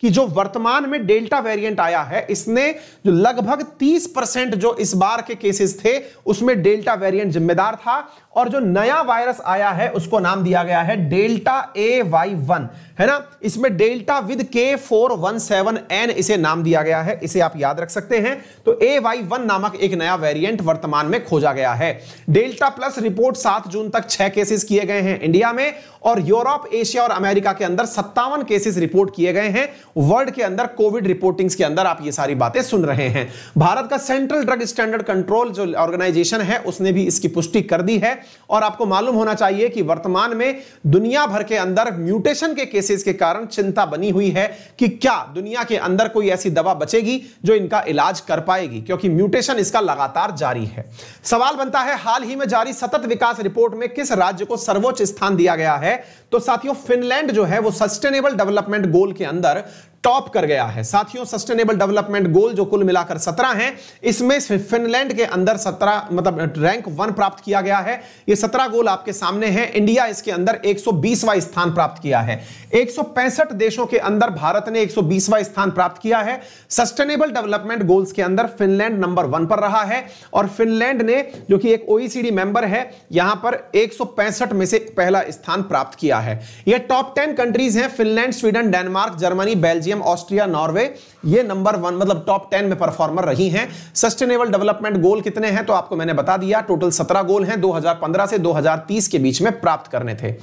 कि जो वर्तमान में डेल्टा वेरिएंट आया है इसने जो लगभग 30 परसेंट जो इस बार के केसेस थे उसमें डेल्टा वेरिएंट जिम्मेदार था और जो नया वायरस आया है उसको नाम दिया गया है डेल्टा ए वाई वन है ना इसमें delta with K four one seven N इसे नाम दिया गया है इसे आप याद रख सकते हैं तो ए वाई वन नामक एक नया वेरिएंट वर्तमान में खोजा गया है डेल्टा प्लस रिपोर्ट सात जून तक छह केसेस किए गए हैं इंडिया में और यूरोप एशिया और अमेरिका के अंदर सत्तावन केसेस रिपोर्ट किए गए हैं वर्ल्ड के अंदर कोविड रिपोर्टिंग्स के अंदर आप ये सारी बातें सुन रहे हैं भारत का सेंट्रल ड्रग स्टैंडर्ड कंट्रोल जो ऑर्गेनाइजेशन है उसने भी इसकी पुष्टि कर दी है और आपको मालूम होना चाहिए कि वर्तमान में दुनिया भर के अंदर म्यूटेशन के केसेस के कारण चिंता बनी हुई है कि क्या दुनिया के अंदर कोई ऐसी दवा बचेगी जो इनका इलाज कर पाएगी क्योंकि म्यूटेशन इसका लगातार जारी है सवाल बनता है हाल ही में जारी सतत विकास रिपोर्ट में किस राज्य को सर्वोच्च स्थान दिया गया है तो साथियों फिनलैंड जो है वो सस्टेनेबल डेवलपमेंट गोल के अंदर टॉप कर गया है साथियों सस्टेनेबल डेवलपमेंट गोल जो कुल मिलाकर सत्रह हैं इसमें फिनलैंड के अंदर सत्रह मतलब रैंक वन प्राप्त किया गया है ये सत्रह गोल आपके सामने हैं इंडिया इसके अंदर 120वां स्थान प्राप्त किया है 165 देशों के अंदर भारत ने 120वां स्थान प्राप्त किया है सस्टेनेबल डेवलपमेंट गोल्स के अंदर फिनलैंड नंबर वन पर रहा है और फिनलैंड ने जो कि एक ओईसीडी मेंबर e है यहां पर एक में से पहला स्थान प्राप्त किया है यह टॉप टेन कंट्रीज है Finland Sweden Denmark Germany Belgium Austria, Norway ये नंबर वन मतलब टॉप टेन में परफॉर्मर रही हैं सस्टेनेबल डेवलपमेंट गोल कितने हैं तो आपको मैंने बता दिया टोटल सत्रह गोल हैं 2015 से 2030 के बीच में प्राप्त करने थे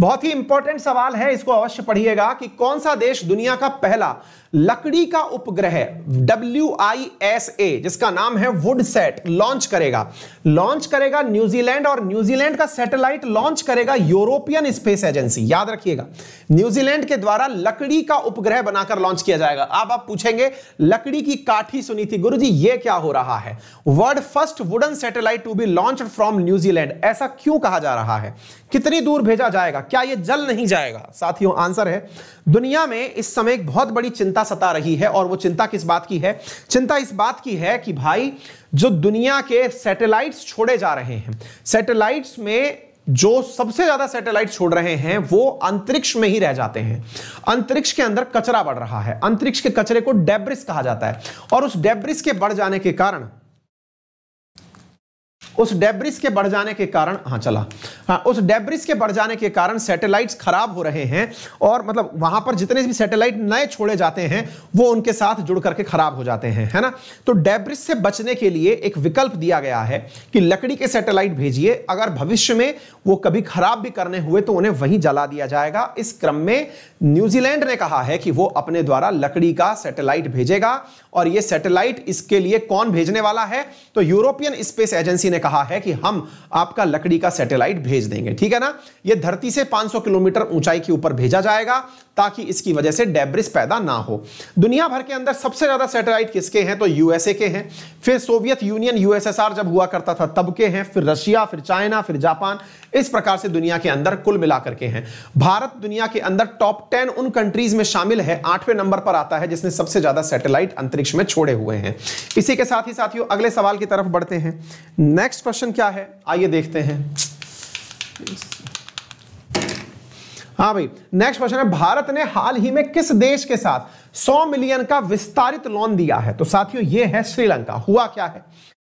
बहुत ही इंपॉर्टेंट सवाल है इसको अवश्य पढ़िएगा कि कौन सा देश दुनिया का पहला लकड़ी का उपग्रह डब्ल्यू आई एस ए जिसका नाम है वुड सेट लॉन्च करेगा लॉन्च करेगा न्यूजीलैंड और न्यूजीलैंड का सैटेलाइट लॉन्च करेगा यूरोपियन स्पेस एजेंसी याद रखिएगा न्यूजीलैंड के द्वारा लकड़ी का उपग्रह बनाकर लॉन्च किया जाएगा आप आप पूछेंगे लकड़ी की काठी सुनी थी गुरु जी ये क्या हो रहा है world first wooden satellite to be launch from New Zealand ऐसा क्यों कहा जा रहा है कितनी दूर भेजा जाएगा क्या यह जल नहीं जाएगा साथियों आंसर है दुनिया में इस समय एक बहुत बड़ी चिंता सता रही है और वो चिंता किस बात की है चिंता इस बात की है कि भाई जो दुनिया के सैटेलाइट्स छोड़े जा रहे हैं सैटेलाइट्स में जो सबसे ज्यादा सैटेलाइट छोड़ रहे हैं वो अंतरिक्ष में ही रह जाते हैं अंतरिक्ष के अंदर कचरा बढ़ रहा है अंतरिक्ष के कचरे को डेब्रिस कहा जाता है और उस डेब्रिस के बढ़ जाने के कारण उस डेब्रिस के बढ़ जाने के कारण हाँ चला हाँ उस डेब्रिस के बढ़ जाने के कारण सैटेलाइट्स खराब हो रहे हैं और मतलब वहां पर जितने भी सैटेलाइट नए छोड़े जाते हैं वो उनके साथ जुड़ करके खराब हो जाते हैं है ना तो डेब्रिस से बचने के लिए एक विकल्प दिया गया है कि लकड़ी के सैटेलाइट भेजिए अगर भविष्य में वो कभी खराब भी करने हुए तो उन्हें वहीं जला दिया जाएगा इस क्रम में न्यूजीलैंड ने कहा है कि वो अपने द्वारा लकड़ी का सैटेलाइट भेजेगा और ये सैटेलाइट इसके लिए कौन भेजने वाला है तो यूरोपियन स्पेस एजेंसी ने कहा है कि हम आपका लकड़ी का सैटेलाइट भेज देंगे ठीक है ना ये धरती से 500 किलोमीटर ऊंचाई के ऊपर भेजा जाएगा ताकि इसकी वजह से डेब्रिस पैदा ना हो दुनिया भर के अंदर सबसे ज्यादा सैटेलाइट किसके हैं तो यूएसए के हैं फिर सोवियत यूनियन यूएसएसआर जब हुआ करता था तब के हैं फिर रशिया फिर चाइना फिर जापान इस प्रकार से दुनिया के अंदर कुल मिलाकर के हैं भारत दुनिया के अंदर टॉप टेन उन कंट्रीज में शामिल है आठवें नंबर पर आता है जिसने सबसे ज्यादा सैटेलाइट अंतरिक्ष में छोड़े हुए हैं इसी के साथ ही साथियों अगले सवाल की तरफ बढ़ते हैं नेक्स्ट क्वेश्चन क्या है आइए देखते हैं हाँ भाई नेक्स्ट क्वेश्चन है भारत ने हाल ही में किस देश के साथ 100 मिलियन का विस्तारित लोन दिया है तो साथियों ये है श्रीलंका हुआ क्या है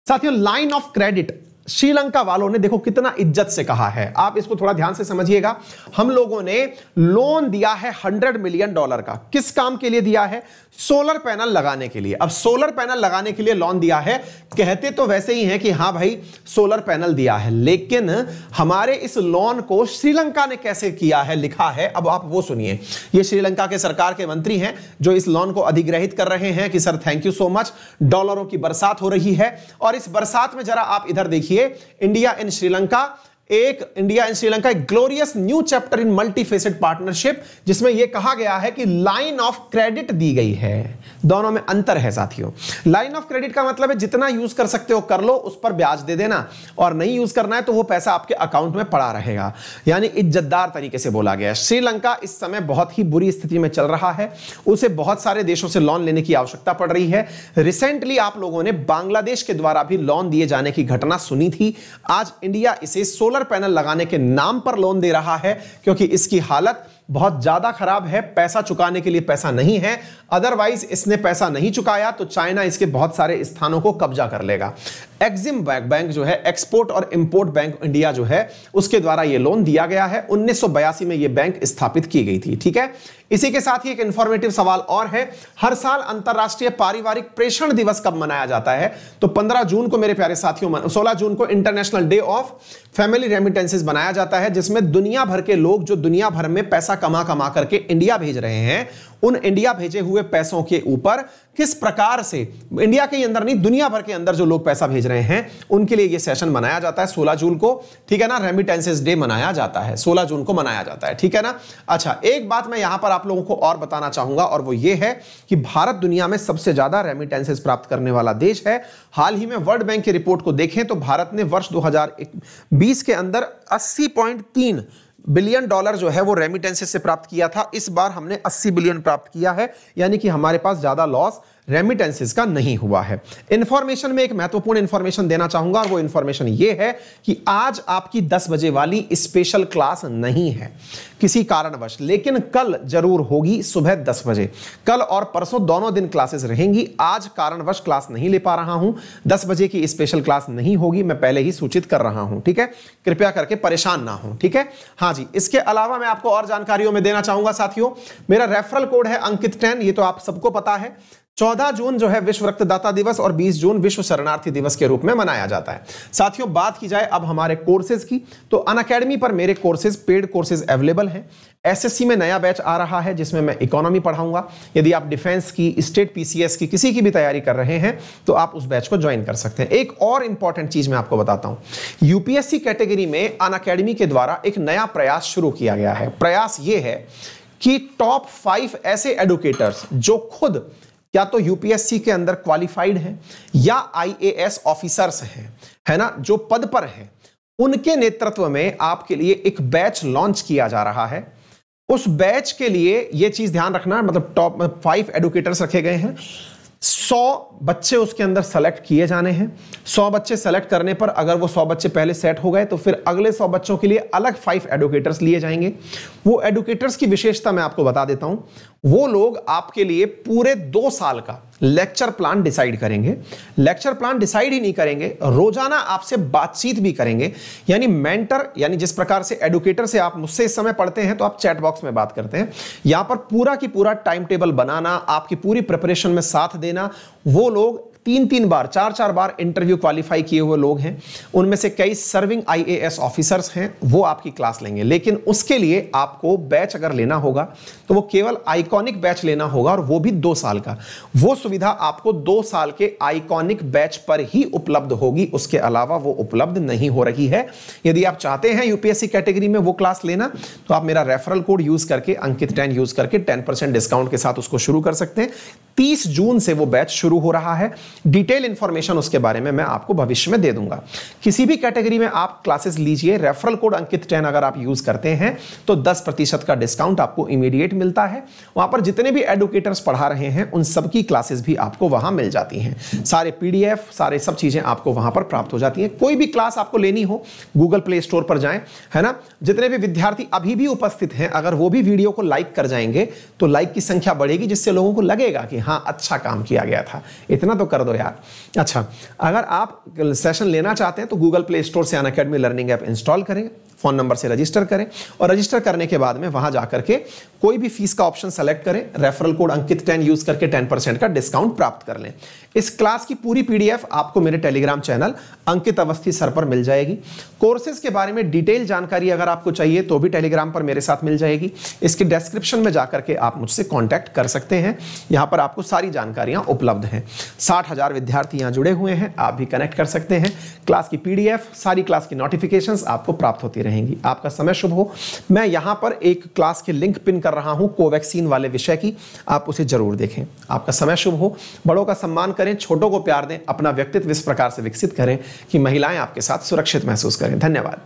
साथियों लाइन ऑफ क्रेडिट श्रीलंका वालों ने देखो कितना इज्जत से कहा है आप इसको थोड़ा ध्यान से समझिएगा हम लोगों ने लोन दिया है हंड्रेड मिलियन डॉलर का किस काम के लिए दिया है सोलर पैनल लगाने के लिए अब सोलर पैनल लगाने के लिए लोन दिया है कहते तो वैसे ही हैं कि हाँ भाई सोलर पैनल दिया है लेकिन हमारे इस लोन को श्रीलंका ने कैसे किया है लिखा है अब आप वो सुनिए ये श्रीलंका के सरकार के मंत्री हैं जो इस लोन को अधिग्रहित कर रहे हैं कि sir thank you so much डॉलरों की बरसात हो रही है और इस बरसात में जरा आप इधर देखिए देखिए इंडिया एंड श्रीलंका एक इंडिया एंड श्रीलंका एक glorious new chapter in multifaceted partnership जिसमें यह कहा गया है कि लाइन ऑफ क्रेडिट दी गई है दोनों में अंतर है साथियों लाइन ऑफ क्रेडिट का मतलब है जितना यूज कर सकते हो कर लो उस पर ब्याज दे देना और नहीं यूज करना है तो वो पैसा आपके अकाउंट में पड़ा रहेगा यानी इज्जतदार तरीके से बोला गया श्रीलंका इस समय बहुत ही बुरी स्थिति में चल रहा है उसे बहुत सारे देशों से लोन लेने की आवश्यकता पड़ रही है रिसेंटली आप लोगों ने बांग्लादेश के द्वारा भी लोन दिए जाने की घटना सुनी थी आज इंडिया इसे सोलह सोलर पैनल लगाने के नाम पर लोन दे रहा है क्योंकि इसकी हालत बहुत ज्यादा खराब है पैसा चुकाने के लिए पैसा नहीं है अदरवाइज इसने पैसा नहीं चुकाया तो चाइना इसके बहुत सारे स्थानों को कब्जा कर लेगा एक्सिम बैंक बैंक जो है एक्सपोर्ट और इंपोर्ट बैंक इंडिया जो है उसके द्वारा यह लोन दिया गया है उन्नीस में यह बैंक स्थापित की गई थी ठीक है इसी के साथ ही एक इंफॉर्मेटिव सवाल और है हर साल अंतरराष्ट्रीय पारिवारिक प्रेषण दिवस कब मनाया जाता है तो 15 जून को मेरे प्यारे साथियों 16 जून को international day of family remittances बनाया जाता है जिसमें दुनिया भर के लोग जो दुनिया भर में पैसा पैसा कमा कमा करके इंडिया भेज रहे हैं उन इंडिया भेजे हुए पैसों के ऊपर किस प्रकार से इंडिया के अंदर नहीं दुनिया भर के अंदर जो लोग पैसा भेज रहे हैं उनके लिए ये सेशन मनाया जाता है 16 जून को ठीक है ना रेमिटेंसेस डे मनाया जाता है 16 जून को मनाया जाता है ठीक है ना अच्छा एक बात मैं यहां पर आप लोगों को और बताना चाहूंगा और वो ये है कि भारत दुनिया में सबसे ज्यादा रेमिटेंसेज प्राप्त करने वाला देश है हाल ही में वर्ल्ड बैंक की रिपोर्ट को देखें तो भारत ने वर्ष दो के अंदर अस्सी बिलियन डॉलर जो है वो रेमिटेंसेस से प्राप्त किया था इस बार हमने 80 बिलियन प्राप्त किया है यानी कि हमारे पास ज्यादा लॉस रेमिटेंसिस का नहीं हुआ है इंफॉर्मेशन में एक महत्वपूर्ण इंफॉर्मेशन देना चाहूंगा और वो इंफॉर्मेशन ये है कि आज आपकी 10 बजे वाली स्पेशल क्लास नहीं है किसी कारणवश लेकिन कल जरूर होगी सुबह 10 बजे कल और परसों दोनों दिन क्लासेस रहेंगी आज कारणवश क्लास नहीं ले पा रहा हूं 10 बजे की स्पेशल क्लास नहीं होगी मैं पहले ही सूचित कर रहा हूं ठीक है कृपया करके परेशान ना हो ठीक है हाँ जी इसके अलावा मैं आपको और जानकारियों में देना चाहूंगा साथियों मेरा रेफरल कोड है अंकित टेन ये तो आप सबको पता है चौदह जून जो है विश्व रक्तदाता दिवस और बीस जून विश्व शरणार्थी दिवस के रूप में मनाया जाता है साथियों बात की जाए अब हमारे कोर्सेज की तो अन अकेडमी पर मेरे कोर्सेज पेड कोर्सेज अवेलेबल हैं एसएससी में नया बैच आ रहा है जिसमें मैं इकोनॉमी पढ़ाऊंगा यदि आप डिफेंस की स्टेट पीसीएस की किसी की भी तैयारी कर रहे हैं तो आप उस बैच को ज्वाइन कर सकते हैं एक और इंपॉर्टेंट चीज मैं आपको बताता हूं यूपीएससी कैटेगरी में अन अकेडमी के द्वारा एक नया प्रयास शुरू किया गया है प्रयास ये है कि टॉप फाइव ऐसे एडुकेटर्स जो खुद या तो यूपीएससी के अंदर क्वालिफाइड है या आईएएस ऑफिसर्स हैं है ना जो पद पर है उनके नेतृत्व में आपके लिए एक बैच लॉन्च किया जा रहा है उस बैच के लिए यह चीज ध्यान रखना मतलब टॉप फाइव एडुकेटर्स रखे गए हैं सौ बच्चे उसके अंदर सेलेक्ट किए जाने हैं सौ बच्चे सेलेक्ट करने पर अगर वो सौ बच्चे पहले सेट हो गए तो फिर अगले सौ बच्चों के लिए अलग फाइव एडुकेटर्स लिए जाएंगे वो एडुकेटर्स की विशेषता मैं आपको बता देता हूं वो लोग आपके लिए पूरे दो साल का लेक्चर प्लान डिसाइड करेंगे लेक्चर प्लान डिसाइड ही नहीं करेंगे रोजाना आपसे बातचीत भी करेंगे यानी मेंटर यानी जिस प्रकार से एडुकेटर से आप मुझसे इस समय पढ़ते हैं तो आप चैट बॉक्स में बात करते हैं यहां पर पूरा की पूरा टाइम टेबल बनाना आपकी पूरी प्रिपरेशन में साथ देना वो लोग तीन तीन बार चार चार बार इंटरव्यू क्वालिफाई किए हुए लोग हैं उनमें से कई सर्विंग आई ऑफिसर्स हैं वो आपकी क्लास लेंगे लेकिन उसके लिए आपको बैच अगर लेना होगा तो वो केवल आइकॉनिक बैच लेना होगा और वो भी दो साल का वो सुविधा आपको दो साल के आइकॉनिक बैच पर ही उपलब्ध होगी उसके अलावा वो उपलब्ध नहीं हो रही है यदि आप चाहते हैं यूपीएससी कैटेगरी में वो क्लास लेना तो आप मेरा रेफरल कोड यूज करके अंकित टेन यूज करके टेन डिस्काउंट के साथ उसको शुरू कर सकते हैं तीस जून से वो बैच शुरू हो रहा है डिटेल इंफॉर्मेशन उसके बारे में मैं आपको भविष्य में दे दूंगा किसी भी कैटेगरी में आप क्लासेस लीजिए रेफरल कोड अंकित टेन अगर आप यूज करते हैं तो दस प्रतिशत का डिस्काउंट आपको इमीडिएट मिलता है वहां पर जितने भी एडुकेटर्स पढ़ा रहे हैं उन सबकी क्लासेस भी आपको वहां मिल जाती हैं सारे पीडीएफ सारे सब चीजें आपको वहां पर प्राप्त हो जाती हैं कोई भी क्लास आपको लेनी हो गूगल प्ले स्टोर पर जाए है ना जितने भी विद्यार्थी अभी भी उपस्थित हैं अगर वो भी वीडियो को लाइक कर जाएंगे तो लाइक की संख्या बढ़ेगी जिससे लोगों को लगेगा कि हाँ अच्छा काम किया गया था इतना तो कर दो यार अच्छा अगर आप सेशन लेना चाहते हैं तो गूगल प्ले स्टोर से Unacademy learning app install करें फ़ोन नंबर से रजिस्टर करें और रजिस्टर करने के बाद में वहां जाकर के कोई भी फीस का ऑप्शन सेलेक्ट करें referral code Ankit ten use करके टेन परसेंट का डिस्काउंट प्राप्त कर लें इस क्लास की पूरी पीडीएफ आपको मेरे Telegram channel Ankit Awasthi sir पर मिल जाएगी कोर्सेज के बारे में डिटेल जानकारी अगर आपको चाहिए तो भी टेलीग्राम पर मेरे साथ मिल जाएगी इसके डिस्क्रिप्शन में जाकर के आप मुझसे कॉन्टैक्ट कर सकते हैं यहाँ पर आपको सारी जानकारियाँ उपलब्ध हैं साठ हज़ार विद्यार्थी यहाँ जुड़े हुए हैं आप भी कनेक्ट कर सकते हैं क्लास की पी सारी क्लास की नोटिफिकेशन आपको प्राप्त होती रहेंगी आपका समय शुभ हो मैं यहाँ पर एक क्लास के लिंक पिन कर रहा हूँ कोवैक्सीन वाले विषय की आप उसे जरूर देखें आपका समय शुभ हो बड़ों का सम्मान कर करें छोटों को प्यार दें अपना व्यक्तित्व इस प्रकार से विकसित करें कि महिलाएं आपके साथ सुरक्षित महसूस करें धन्यवाद